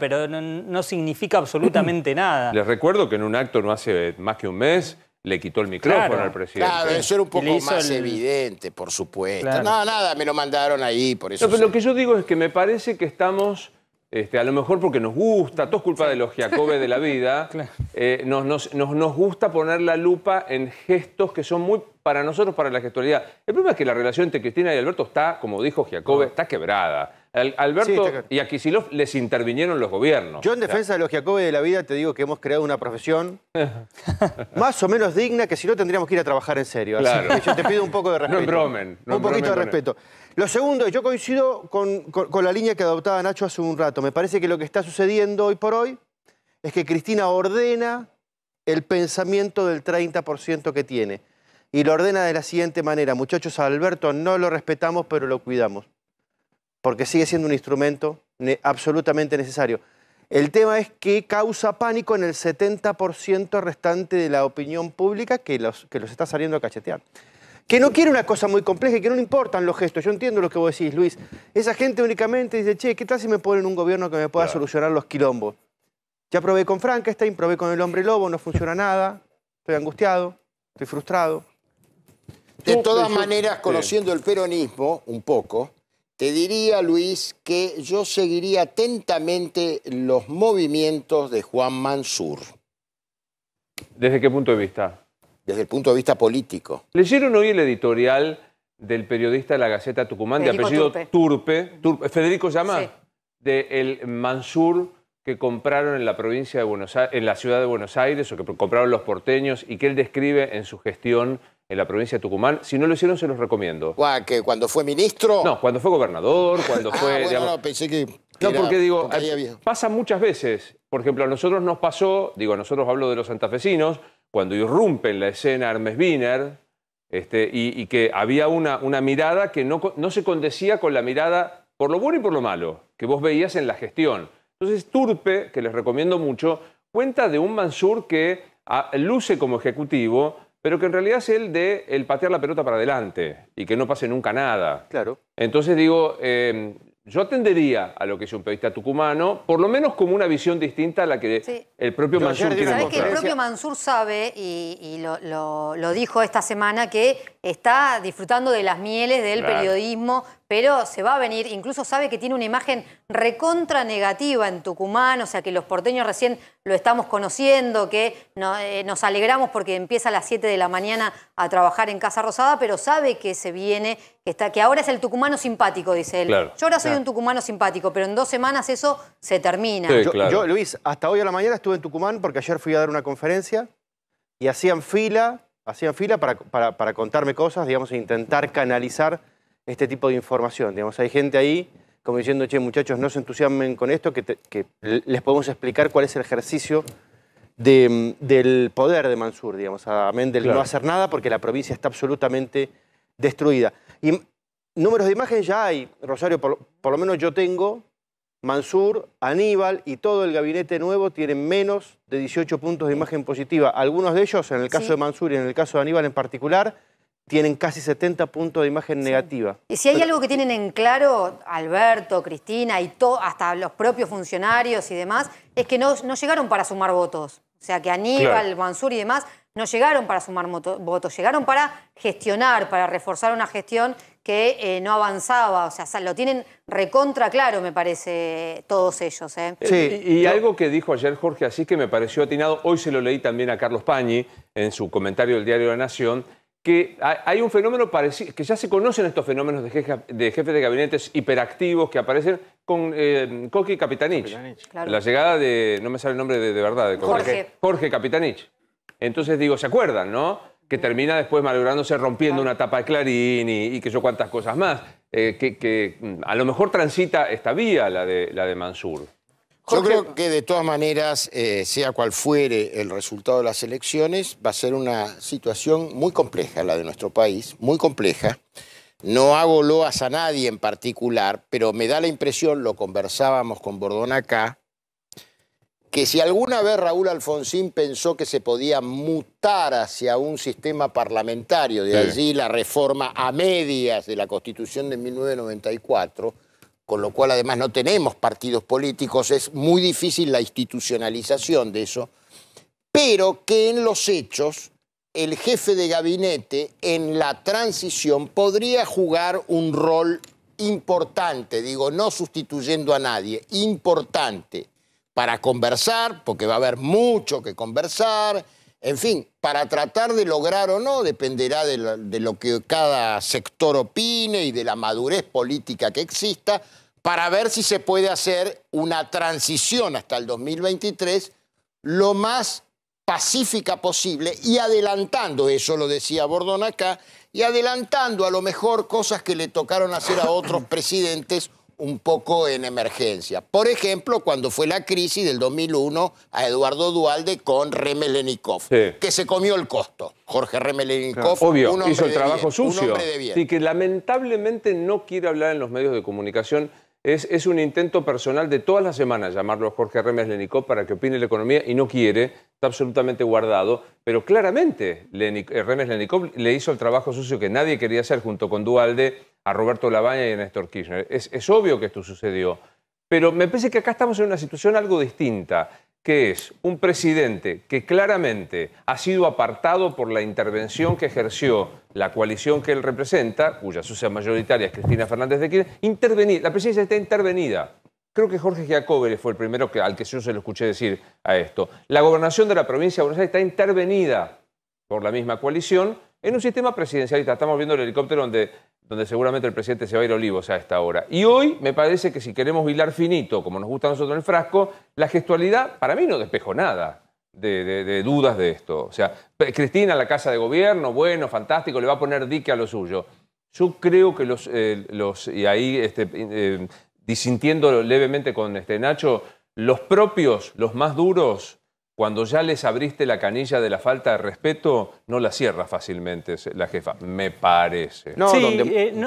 pero no, significa absolutamente (clears throat) nada. Les recuerdo que en un acto no hace más que un mes le quitó el micrófono al presidente. Claro, eso era un poco más evidente, por supuesto. nada nada, me lo mandaron ahí, por eso. No, lo que yo digo es que me parece que estamos este, a lo mejor porque nos gusta, todo es culpa de los Jacobes de la vida, (laughs) eh, nos, nos, gusta poner la lupa en gestos que son muy para nosotros, para la gestualidad. El problema es que la relación entre Cristina y Alberto está, como dijo Jacobes, ah. está quebrada. Alberto sí, aquí y a les intervinieron los gobiernos. Yo en defensa de los Jacobes de la vida te digo que hemos creado una profesión (laughs) más o menos digna que si no tendríamos que ir a trabajar en serio. yo te pido un poco de (laughs) respeto. No bromen. un poquito de respeto. Lo segundo, yo coincido con, la línea que adoptaba Nacho hace un rato. Me parece que lo que está sucediendo hoy por hoy es que Cristina ordena el pensamiento del 30% que tiene. Y lo ordena de la siguiente manera. Muchachos, Alberto no lo respetamos, pero lo cuidamos. Porque sigue siendo un instrumento absolutamente necesario. El tema es que causa pánico en el 70% restante de la opinión pública que los, que los está saliendo a cachetear que no quiere una cosa muy compleja y que no le importan los gestos. Yo entiendo lo que vos decís, Luis. Esa gente únicamente dice, che, ¿qué tal si me ponen un gobierno que me pueda solucionar los quilombos? Ya probé con Frankenstein, probé con el hombre lobo, no funciona nada, estoy angustiado, estoy frustrado. De todas maneras, conociendo el peronismo un poco, te diría, Luis, que yo seguiría atentamente los movimientos de Juan Mansur. ¿Desde qué punto de vista? desde el punto de vista político. ¿Leyeron hoy el editorial del periodista de la Gaceta Tucumán de apellido Turpe, Federico Llama, del Mansur que compraron en la provincia de Buenos Aires, en la ciudad de Buenos Aires o que compraron los porteños y que él describe en su gestión en la provincia de Tucumán. Si no lo hicieron, se los recomiendo. ¿Que cuando fue ministro? No, cuando fue gobernador, cuando ah, fue... Bueno, no, pensé que... No, porque digo, eh, pasa muchas veces. Por ejemplo, a nosotros nos pasó, digo, a nosotros hablo de los santafesinos, cuando irrumpe en la escena Hermes Wiener, este, y, que había una, una mirada que no, se condecía con la mirada por lo bueno y por lo malo que vos veías en la gestión. Entonces Turpe, que les recomiendo mucho, cuenta de un Mansur que ah, luce como ejecutivo, pero que en realidad es el de el patear la pelota para adelante y que no pase nunca nada. Claro. Entonces digo, eh, yo atendería a lo que es un periodista tucumano, por lo menos como una visión distinta a la que el propio Mansur tiene. que el propio Mansur sabe, y, lo, dijo esta semana, que está disfrutando de las mieles del periodismo, pero se va a venir, incluso sabe que tiene una imagen recontra negativa en Tucumán, o sea que los porteños recién lo estamos conociendo, que eh, nos alegramos porque empieza a las 7 de la mañana a trabajar en Casa Rosada, pero sabe que se viene, que, está, que ahora es el tucumano simpático, dice él. yo ahora soy un tucumano simpático, pero en dos semanas eso se termina. yo, Luis, hasta hoy a la mañana estuve en Tucumán porque ayer fui a dar una conferencia y hacían fila hacían fila para, para, contarme cosas, digamos, e intentar canalizar este tipo de información. Digamos, hay gente ahí como diciendo, che, muchachos, no se entusiasmen con esto, que, les podemos explicar cuál es el ejercicio del poder de Mansur, digamos, a del no hacer nada porque la provincia está absolutamente destruida. Y números de imágenes ya hay, Rosario, por lo menos yo tengo Mansur, Aníbal y todo el gabinete nuevo tienen menos de 18 puntos de imagen positiva. Algunos de ellos, en el caso de Mansur y en el caso de Aníbal en particular, tienen casi 70 puntos de imagen negativa. Y si hay algo que tienen en claro, Alberto, Cristina y hasta los propios funcionarios y demás, es que no, no llegaron para sumar votos. O sea, que Aníbal, Mansur y demás no llegaron para sumar votos, llegaron para gestionar, para reforzar una gestión que eh, no avanzaba. O sea, lo tienen recontra claro, me parece, todos ellos. Eh. Sí, eh, y, algo que dijo ayer Jorge así que me pareció atinado, hoy se lo leí también a Carlos Pañi en su comentario del diario La Nación, que hay un fenómeno parecido, que ya se conocen estos fenómenos de, jefes de gabinetes hiperactivos que aparecen con Coqui Capitanich. La llegada de, no me sale el nombre de, verdad, de Jorge. Jorge Capitanich. Entonces digo, ¿se acuerdan, no? que termina después malográndose, rompiendo una tapa de clarín y, que yo cuantas cosas más, eh, que, mm, a lo mejor transita esta vía, la de, la de Mansur. Yo creo que de todas maneras, eh, sea cual fuere el resultado de las elecciones, va a ser una situación muy compleja la de nuestro país, muy compleja. No hago loas a nadie en particular, pero me da la impresión, lo conversábamos con Bordón acá, que si alguna vez Raúl Alfonsín pensó que se podía mutar hacia un sistema parlamentario, de allí la reforma a medias de la Constitución de 1994, con lo cual además no tenemos partidos políticos, es muy difícil la institucionalización de eso, pero que en los hechos el jefe de gabinete en la transición podría jugar un rol importante, digo, no sustituyendo a nadie, importante para conversar, porque va a haber mucho que conversar, en fin, para tratar de lograr o no, dependerá de lo, que cada sector opine y de la madurez política que exista, para ver si se puede hacer una transición hasta el 2023 lo más pacífica posible y adelantando, eso lo decía Bordón acá, y adelantando a lo mejor cosas que le tocaron hacer a otros (coughs) presidentes un poco en emergencia. Por ejemplo, cuando fue la crisis del 2001 a Eduardo Dualde con Remelenikov, que se comió el costo. Jorge Remelenikov un hizo el trabajo bien, sucio. Y que lamentablemente no quiere hablar en los medios de comunicación. Es, es, un intento personal de todas las semanas llamarlo a Jorge Remelenikov para que opine la economía y no quiere, está absolutamente guardado, pero claramente eh, Remelenikov le hizo el trabajo sucio que nadie quería hacer junto con Dualde a Roberto Lavagna y a Néstor Kirchner. Es, obvio que esto sucedió, pero me parece que acá estamos en una situación algo distinta, que es un presidente que claramente ha sido apartado por la intervención que ejerció la coalición que él representa, cuya sucia mayoritaria es Cristina Fernández de Kirchner, intervenir, la presidencia está intervenida. Creo que Jorge Giacobbe fue el primero que, al que yo se lo escuché decir a esto. La gobernación de la provincia de Buenos Aires está intervenida por la misma coalición en un sistema presidencialista, estamos viendo el helicóptero donde, donde seguramente el presidente se va a ir a Olivos a esta hora. Y hoy me parece que si queremos hilar finito, como nos gusta a nosotros en el frasco, la gestualidad para mí no despejó nada. De, dudas de esto. O sea, Cristina, la casa de gobierno, bueno, fantástico, le va a poner dique a lo suyo. Yo creo que los, eh, los y ahí este, eh, disintiendo levemente con este Nacho, los propios, los más duros, cuando ya les abriste la canilla de la falta de respeto, no la cierra fácilmente la jefa, me parece. sí, eh,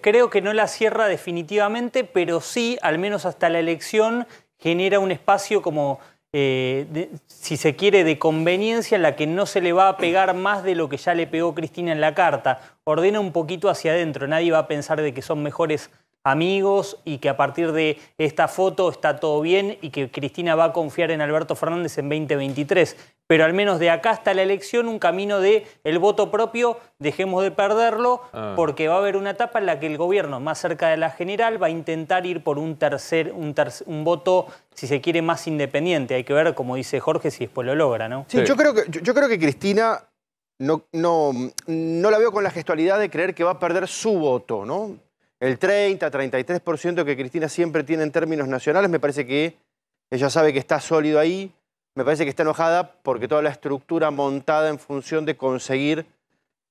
creo que no la cierra definitivamente, pero sí, al menos hasta la elección, genera un espacio como eh, si se quiere, de conveniencia en la que no se le va a pegar más de lo que ya le pegó Cristina en la carta. Ordena un poquito hacia adentro, nadie va a pensar de que son mejores amigos y que a partir de esta foto está todo bien y que Cristina va a confiar en Alberto Fernández en 2023. Pero al menos de acá hasta la elección, un camino de el voto propio, dejemos de perderlo, ah. porque va a haber una etapa en la que el gobierno, más cerca de la general, va a intentar ir por un tercer, un, un voto, si se quiere, más independiente. Hay que ver, como dice Jorge, si después lo logra, ¿no? Sí, Yo, creo que, yo creo que Cristina no, no, no, la veo con la gestualidad de creer que va a perder su voto, ¿no? el 30, 33% que Cristina siempre tiene en términos nacionales, me parece que ella sabe que está sólido ahí, me parece que está enojada porque toda la estructura montada en función de conseguir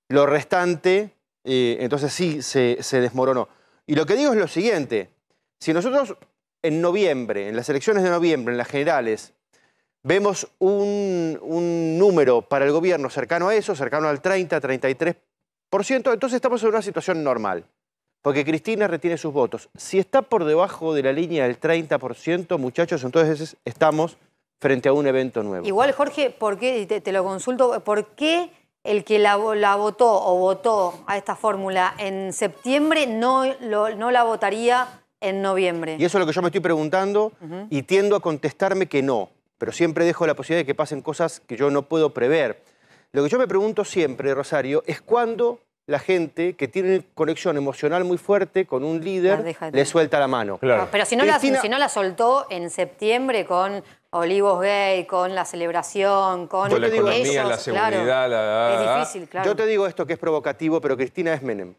lo restante, eh, entonces sí se, desmoronó. Y lo que digo es lo siguiente, si nosotros en noviembre, en las elecciones de noviembre, en las generales, vemos un, un, número para el gobierno cercano a eso, cercano al 30, 33%, entonces estamos en una situación normal porque Cristina retiene sus votos. Si está por debajo de la línea del 30%, muchachos, entonces estamos frente a un evento nuevo. Igual, Jorge, ¿por qué, te, lo consulto, por qué el que la, votó o votó a esta fórmula en septiembre no, la votaría en noviembre? Y eso es lo que yo me estoy preguntando y tiendo a contestarme que no, pero siempre dejo la posibilidad de que pasen cosas que yo no puedo prever. Lo que yo me pregunto siempre, Rosario, es cuándo la gente que tiene conexión emocional muy fuerte con un líder le suelta la mano. pero si no, la, si no la soltó en septiembre con Olivos Gay, con la celebración, con, con la economía, la seguridad. la... Es difícil, claro. Yo te digo esto que es provocativo, pero Cristina es Menem.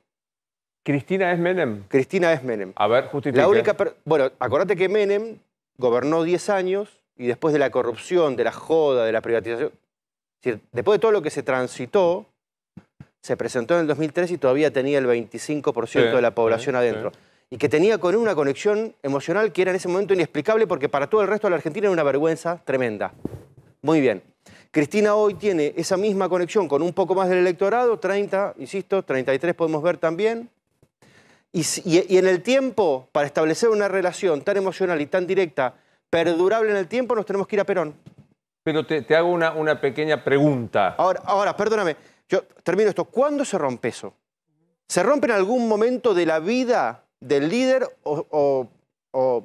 ¿Cristina es Menem? Cristina es Menem. A ver, justifica. única... Bueno, acordate que Menem gobernó 10 años y después de la corrupción, de la joda, de la privatización... después de todo lo que se transitó, se presentó en el 2003 y todavía tenía el 25% de la población adentro. Y que tenía con él una conexión emocional que era en ese momento inexplicable porque para todo el resto de la Argentina era una vergüenza tremenda. Muy bien. Cristina hoy tiene esa misma conexión con un poco más del electorado, 30, insisto, 33 podemos ver también. Y, en el tiempo, para establecer una relación tan emocional y tan directa, perdurable en el tiempo, nos tenemos que ir a Perón. Pero te, hago una, una, pequeña pregunta. Ahora, ahora perdóname. Yo termino esto. ¿Cuándo se rompe eso? ¿Se rompe en algún momento de la vida del líder o, o,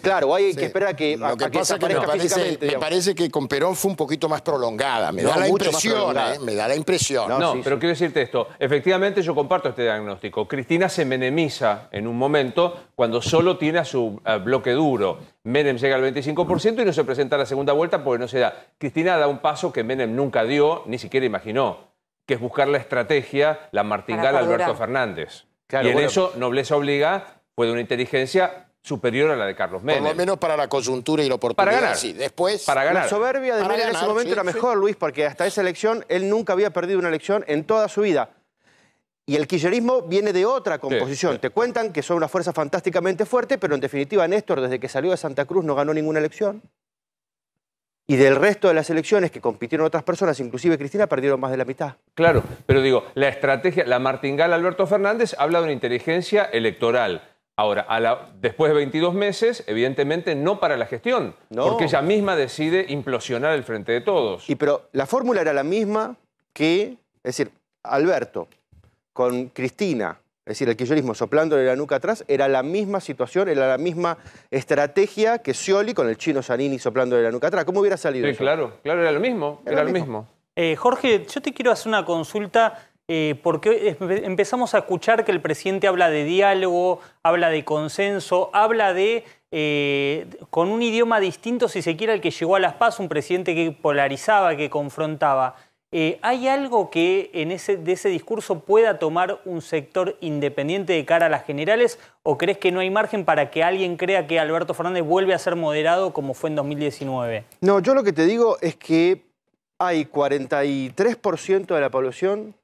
claro, hay que esperar a que, me parece, que con Perón fue un poquito más prolongada. Me da la impresión, ¿eh? me da la impresión. No, pero quiero decirte esto. Efectivamente, yo comparto este diagnóstico. Cristina se menemiza en un momento cuando solo tiene a su bloque duro. Menem llega al 25% y no se presenta a la segunda vuelta porque no se da. Cristina da un paso que Menem nunca dio, ni siquiera imaginó, que es buscar la estrategia, la martingala Alberto Fernández. y en eso, nobleza obliga, puede una inteligencia superior a la de Carlos Menem. Por lo menos para la coyuntura y la oportunidad. Para ganar. después... Para ganar. La soberbia de Menem en ese momento era mejor, Luis, porque hasta esa elección él nunca había perdido una elección en toda su vida. Y el quillerismo viene de otra composición. Te cuentan que son una fuerza fantásticamente fuerte, pero en definitiva Néstor, desde que salió de Santa Cruz, no ganó ninguna elección. Y del resto de las elecciones que compitieron otras personas, inclusive Cristina, perdieron más de la mitad. Claro, pero digo, la estrategia, la martingala Alberto Fernández habla de una inteligencia electoral Ahora, después de 22 meses, evidentemente no para la gestión, porque ella misma decide implosionar el frente de todos. Y pero la fórmula era la misma que, es decir, Alberto con Cristina, es decir, el soplando soplándole la nuca atrás, era la misma situación, era la misma estrategia que Scioli con el chino soplando de la nuca atrás. ¿Cómo hubiera salido? Sí, claro, claro, era lo mismo, era, lo mismo. Eh, Jorge, yo te quiero hacer una consulta eh, porque empezamos a escuchar que el presidente habla de diálogo, habla de consenso, habla de, eh, con un idioma distinto, si se quiere, al que llegó a Las Paz, un presidente que polarizaba, que confrontaba. Eh, ¿Hay algo que en ese, de ese discurso pueda tomar un sector independiente de cara a las generales o crees que no hay margen para que alguien crea que Alberto Fernández vuelve a ser moderado como fue en 2019? No, yo lo que te digo es que hay 43% de la población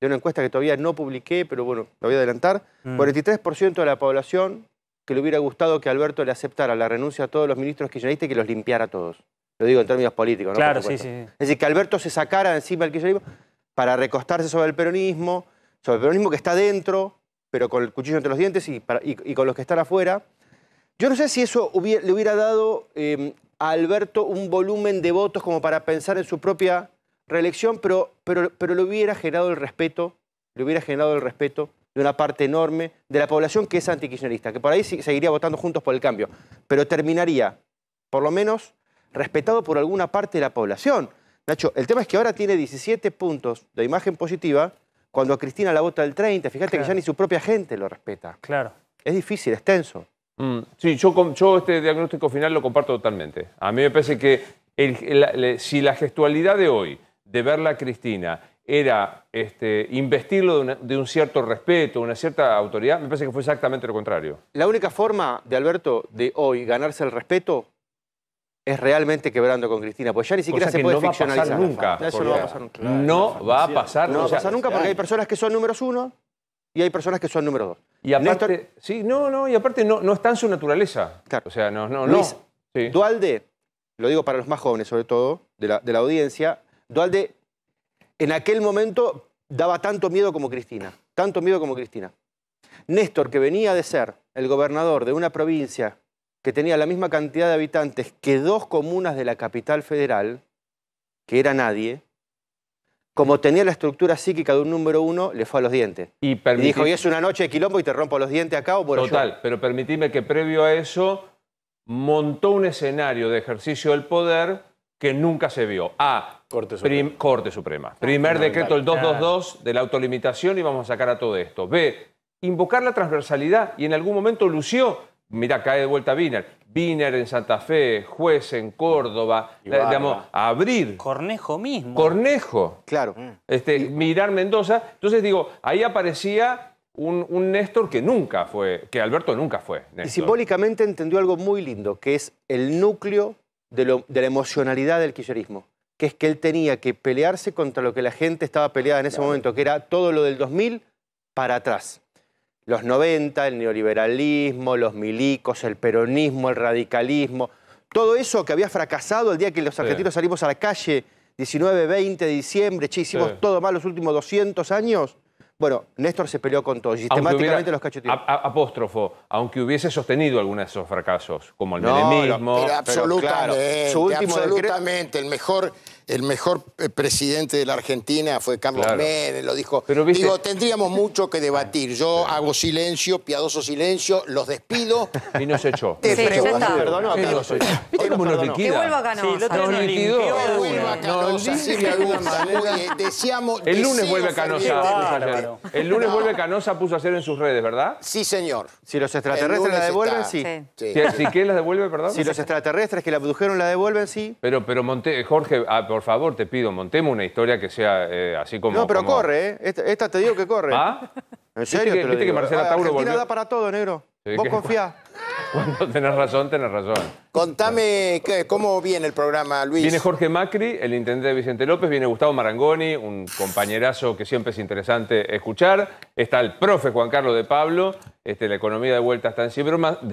de una encuesta que todavía no publiqué, pero bueno, lo voy a adelantar, 43% mm. de la población que le hubiera gustado que Alberto le aceptara la renuncia a todos los ministros kirchneristas y que los limpiara a todos. Lo digo en términos políticos, ¿no? Claro, sí, sí. Es decir, que Alberto se sacara encima del kirchnerismo para recostarse sobre el peronismo, sobre el peronismo que está dentro, pero con el cuchillo entre los dientes y, con los que están afuera. Yo no sé si eso le hubiera dado eh, a Alberto un volumen de votos como para pensar en su propia reelección, pero, pero, pero le hubiera generado el respeto, le hubiera generado el respeto de una parte enorme de la población que es antikirchnerista, que por ahí seguiría votando juntos por el cambio, pero terminaría, por lo menos, respetado por alguna parte de la población. Nacho, el tema es que ahora tiene 17 puntos de imagen positiva cuando a Cristina la vota el 30. Fíjate que ya ni su propia gente lo respeta. Claro. Es difícil, es tenso. Mm, sí, yo, este diagnóstico final lo comparto totalmente. A mí me parece que si la gestualidad de hoy de verla a Cristina era este, investirlo de, un cierto respeto, una cierta autoridad, me parece que fue exactamente lo contrario. La única forma de Alberto de hoy ganarse el respeto es realmente quebrando con Cristina, porque ya ni siquiera se puede no Va a pasar nunca. no va a pasar nunca. no va a pasar, nunca porque hay personas que son números uno y hay personas que son número dos. Y aparte, sí, no, no, y aparte no, no está en su naturaleza. Claro. O sea, no, Dualde, lo digo para los más jóvenes sobre todo, de la audiencia, Dualde en aquel momento daba tanto miedo como Cristina, tanto miedo como Cristina. Néstor, que venía de ser el gobernador de una provincia que tenía la misma cantidad de habitantes que dos comunas de la capital federal, que era nadie, como tenía la estructura psíquica de un número uno, le fue a los dientes. Y, dijo, y es una noche de quilombo y te rompo los dientes acá o por Total, pero permitime que previo a eso montó un escenario de ejercicio del poder que nunca se vio. A. Corte Suprema. Ah, Primer decreto, el 222 de la autolimitación y vamos a sacar a todo esto. B. Invocar la transversalidad y en algún momento lució mira, cae de vuelta Biner. Biner en Santa Fe, juez en Córdoba, abrir. Cornejo mismo. Cornejo. Claro. Mm. Este, Mirar Mendoza. Entonces digo, ahí aparecía un, Néstor que nunca fue, que Alberto nunca fue. Y simbólicamente entendió algo muy lindo, que es el núcleo de, la emocionalidad del kirchnerismo, que es que él tenía que pelearse contra lo que la gente estaba peleada en ese momento, que era todo lo del 2000 para atrás. Los 90, el neoliberalismo, los milicos, el peronismo, el radicalismo, todo eso que había fracasado el día que los argentinos salimos a la calle 19, 20 de diciembre, che, hicimos todo mal los últimos 200 años, bueno, Néstor se peleó con todos, sistemáticamente hubiera, los cachetitos. apóstrofo, aunque hubiese sostenido algunos de esos fracasos, como el no, menemismo. Pero absolutamente, absolutamente, el mejor el mejor eh, presidente de la Argentina fue Carlos lo dijo. Digo, tendríamos mucho que debatir. Yo hago silencio, piadoso silencio, los despido. Y no se echó. Te sí, nos Que Canosa. el lunes vuelve Canosa. Este el lunes vuelve Canosa, puso a hacer en sus redes, ¿verdad? Sí, señor. Si los extraterrestres la devuelven, sí. Si, qué la devuelve, perdón? Si los extraterrestres que la produjeron la devuelven, sí. Pero, pero Monte, Jorge, ah, por favor, te pido, montemos una historia que sea eh, así como... No, pero corre, ¿eh? Esta, te digo que corre. ¿Ah? En serio ¿Viste que, que Marcela ah, Tauro Argentina da para todo, negro. Vos confiás. (laughs) Cuando tenés razón, tenés razón. Contame cómo viene el programa, Luis. Viene Jorge Macri, el intendente Vicente López, viene Gustavo Marangoni, un compañerazo que siempre es interesante escuchar. Está el profe Juan Carlos de Pablo, este, la economía de vuelta está en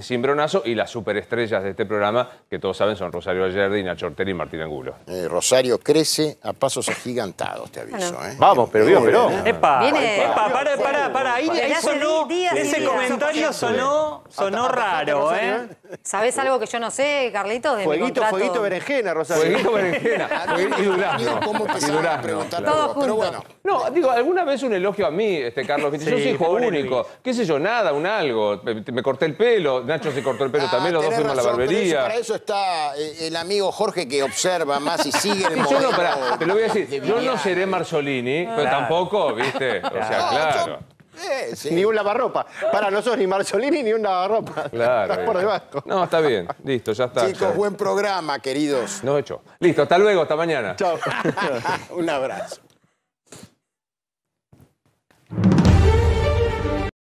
cimbronazo y las superestrellas de este programa, que todos saben, son Rosario Ayerdi, Nacho Ortega y Martín Angulo. Eh, Rosario crece a pasos agigantados, te aviso. ¿eh? Vamos, pero bien, pero. Epa, para, para, para. Ahí, sonó, ese comentario sonó, sonó raro, ¿eh? ¿Sabés algo que yo no sé? Carlitos? De fueguito, fueguito berenjena, Rosario. Fueguito berenjena. (laughs) y durazno. ¿Cómo te y durazno. Pero bueno. No, digo, alguna vez un elogio a mí, este Carlos. yo soy hijo único. ¿Qué sé yo? Nada, un algo. Me, corté el pelo. Nacho se cortó el pelo ah, también. Los dos fuimos a la barbería. para eso está eh, el amigo Jorge que observa más y sigue el (laughs) modelo. Yo no, te lo voy a decir. Yo no seré Marzolini, pero ah. tampoco, ¿viste? O sea, claro. Eh, ni un lavarropa. Para, nosotros ni Marzolini ni un lavarropa. Claro. por debajo. No, está bien. Listo, ya está. Chicos, buen programa, queridos. No hecho. Listo, hasta luego, hasta mañana. Chao. (laughs) un abrazo.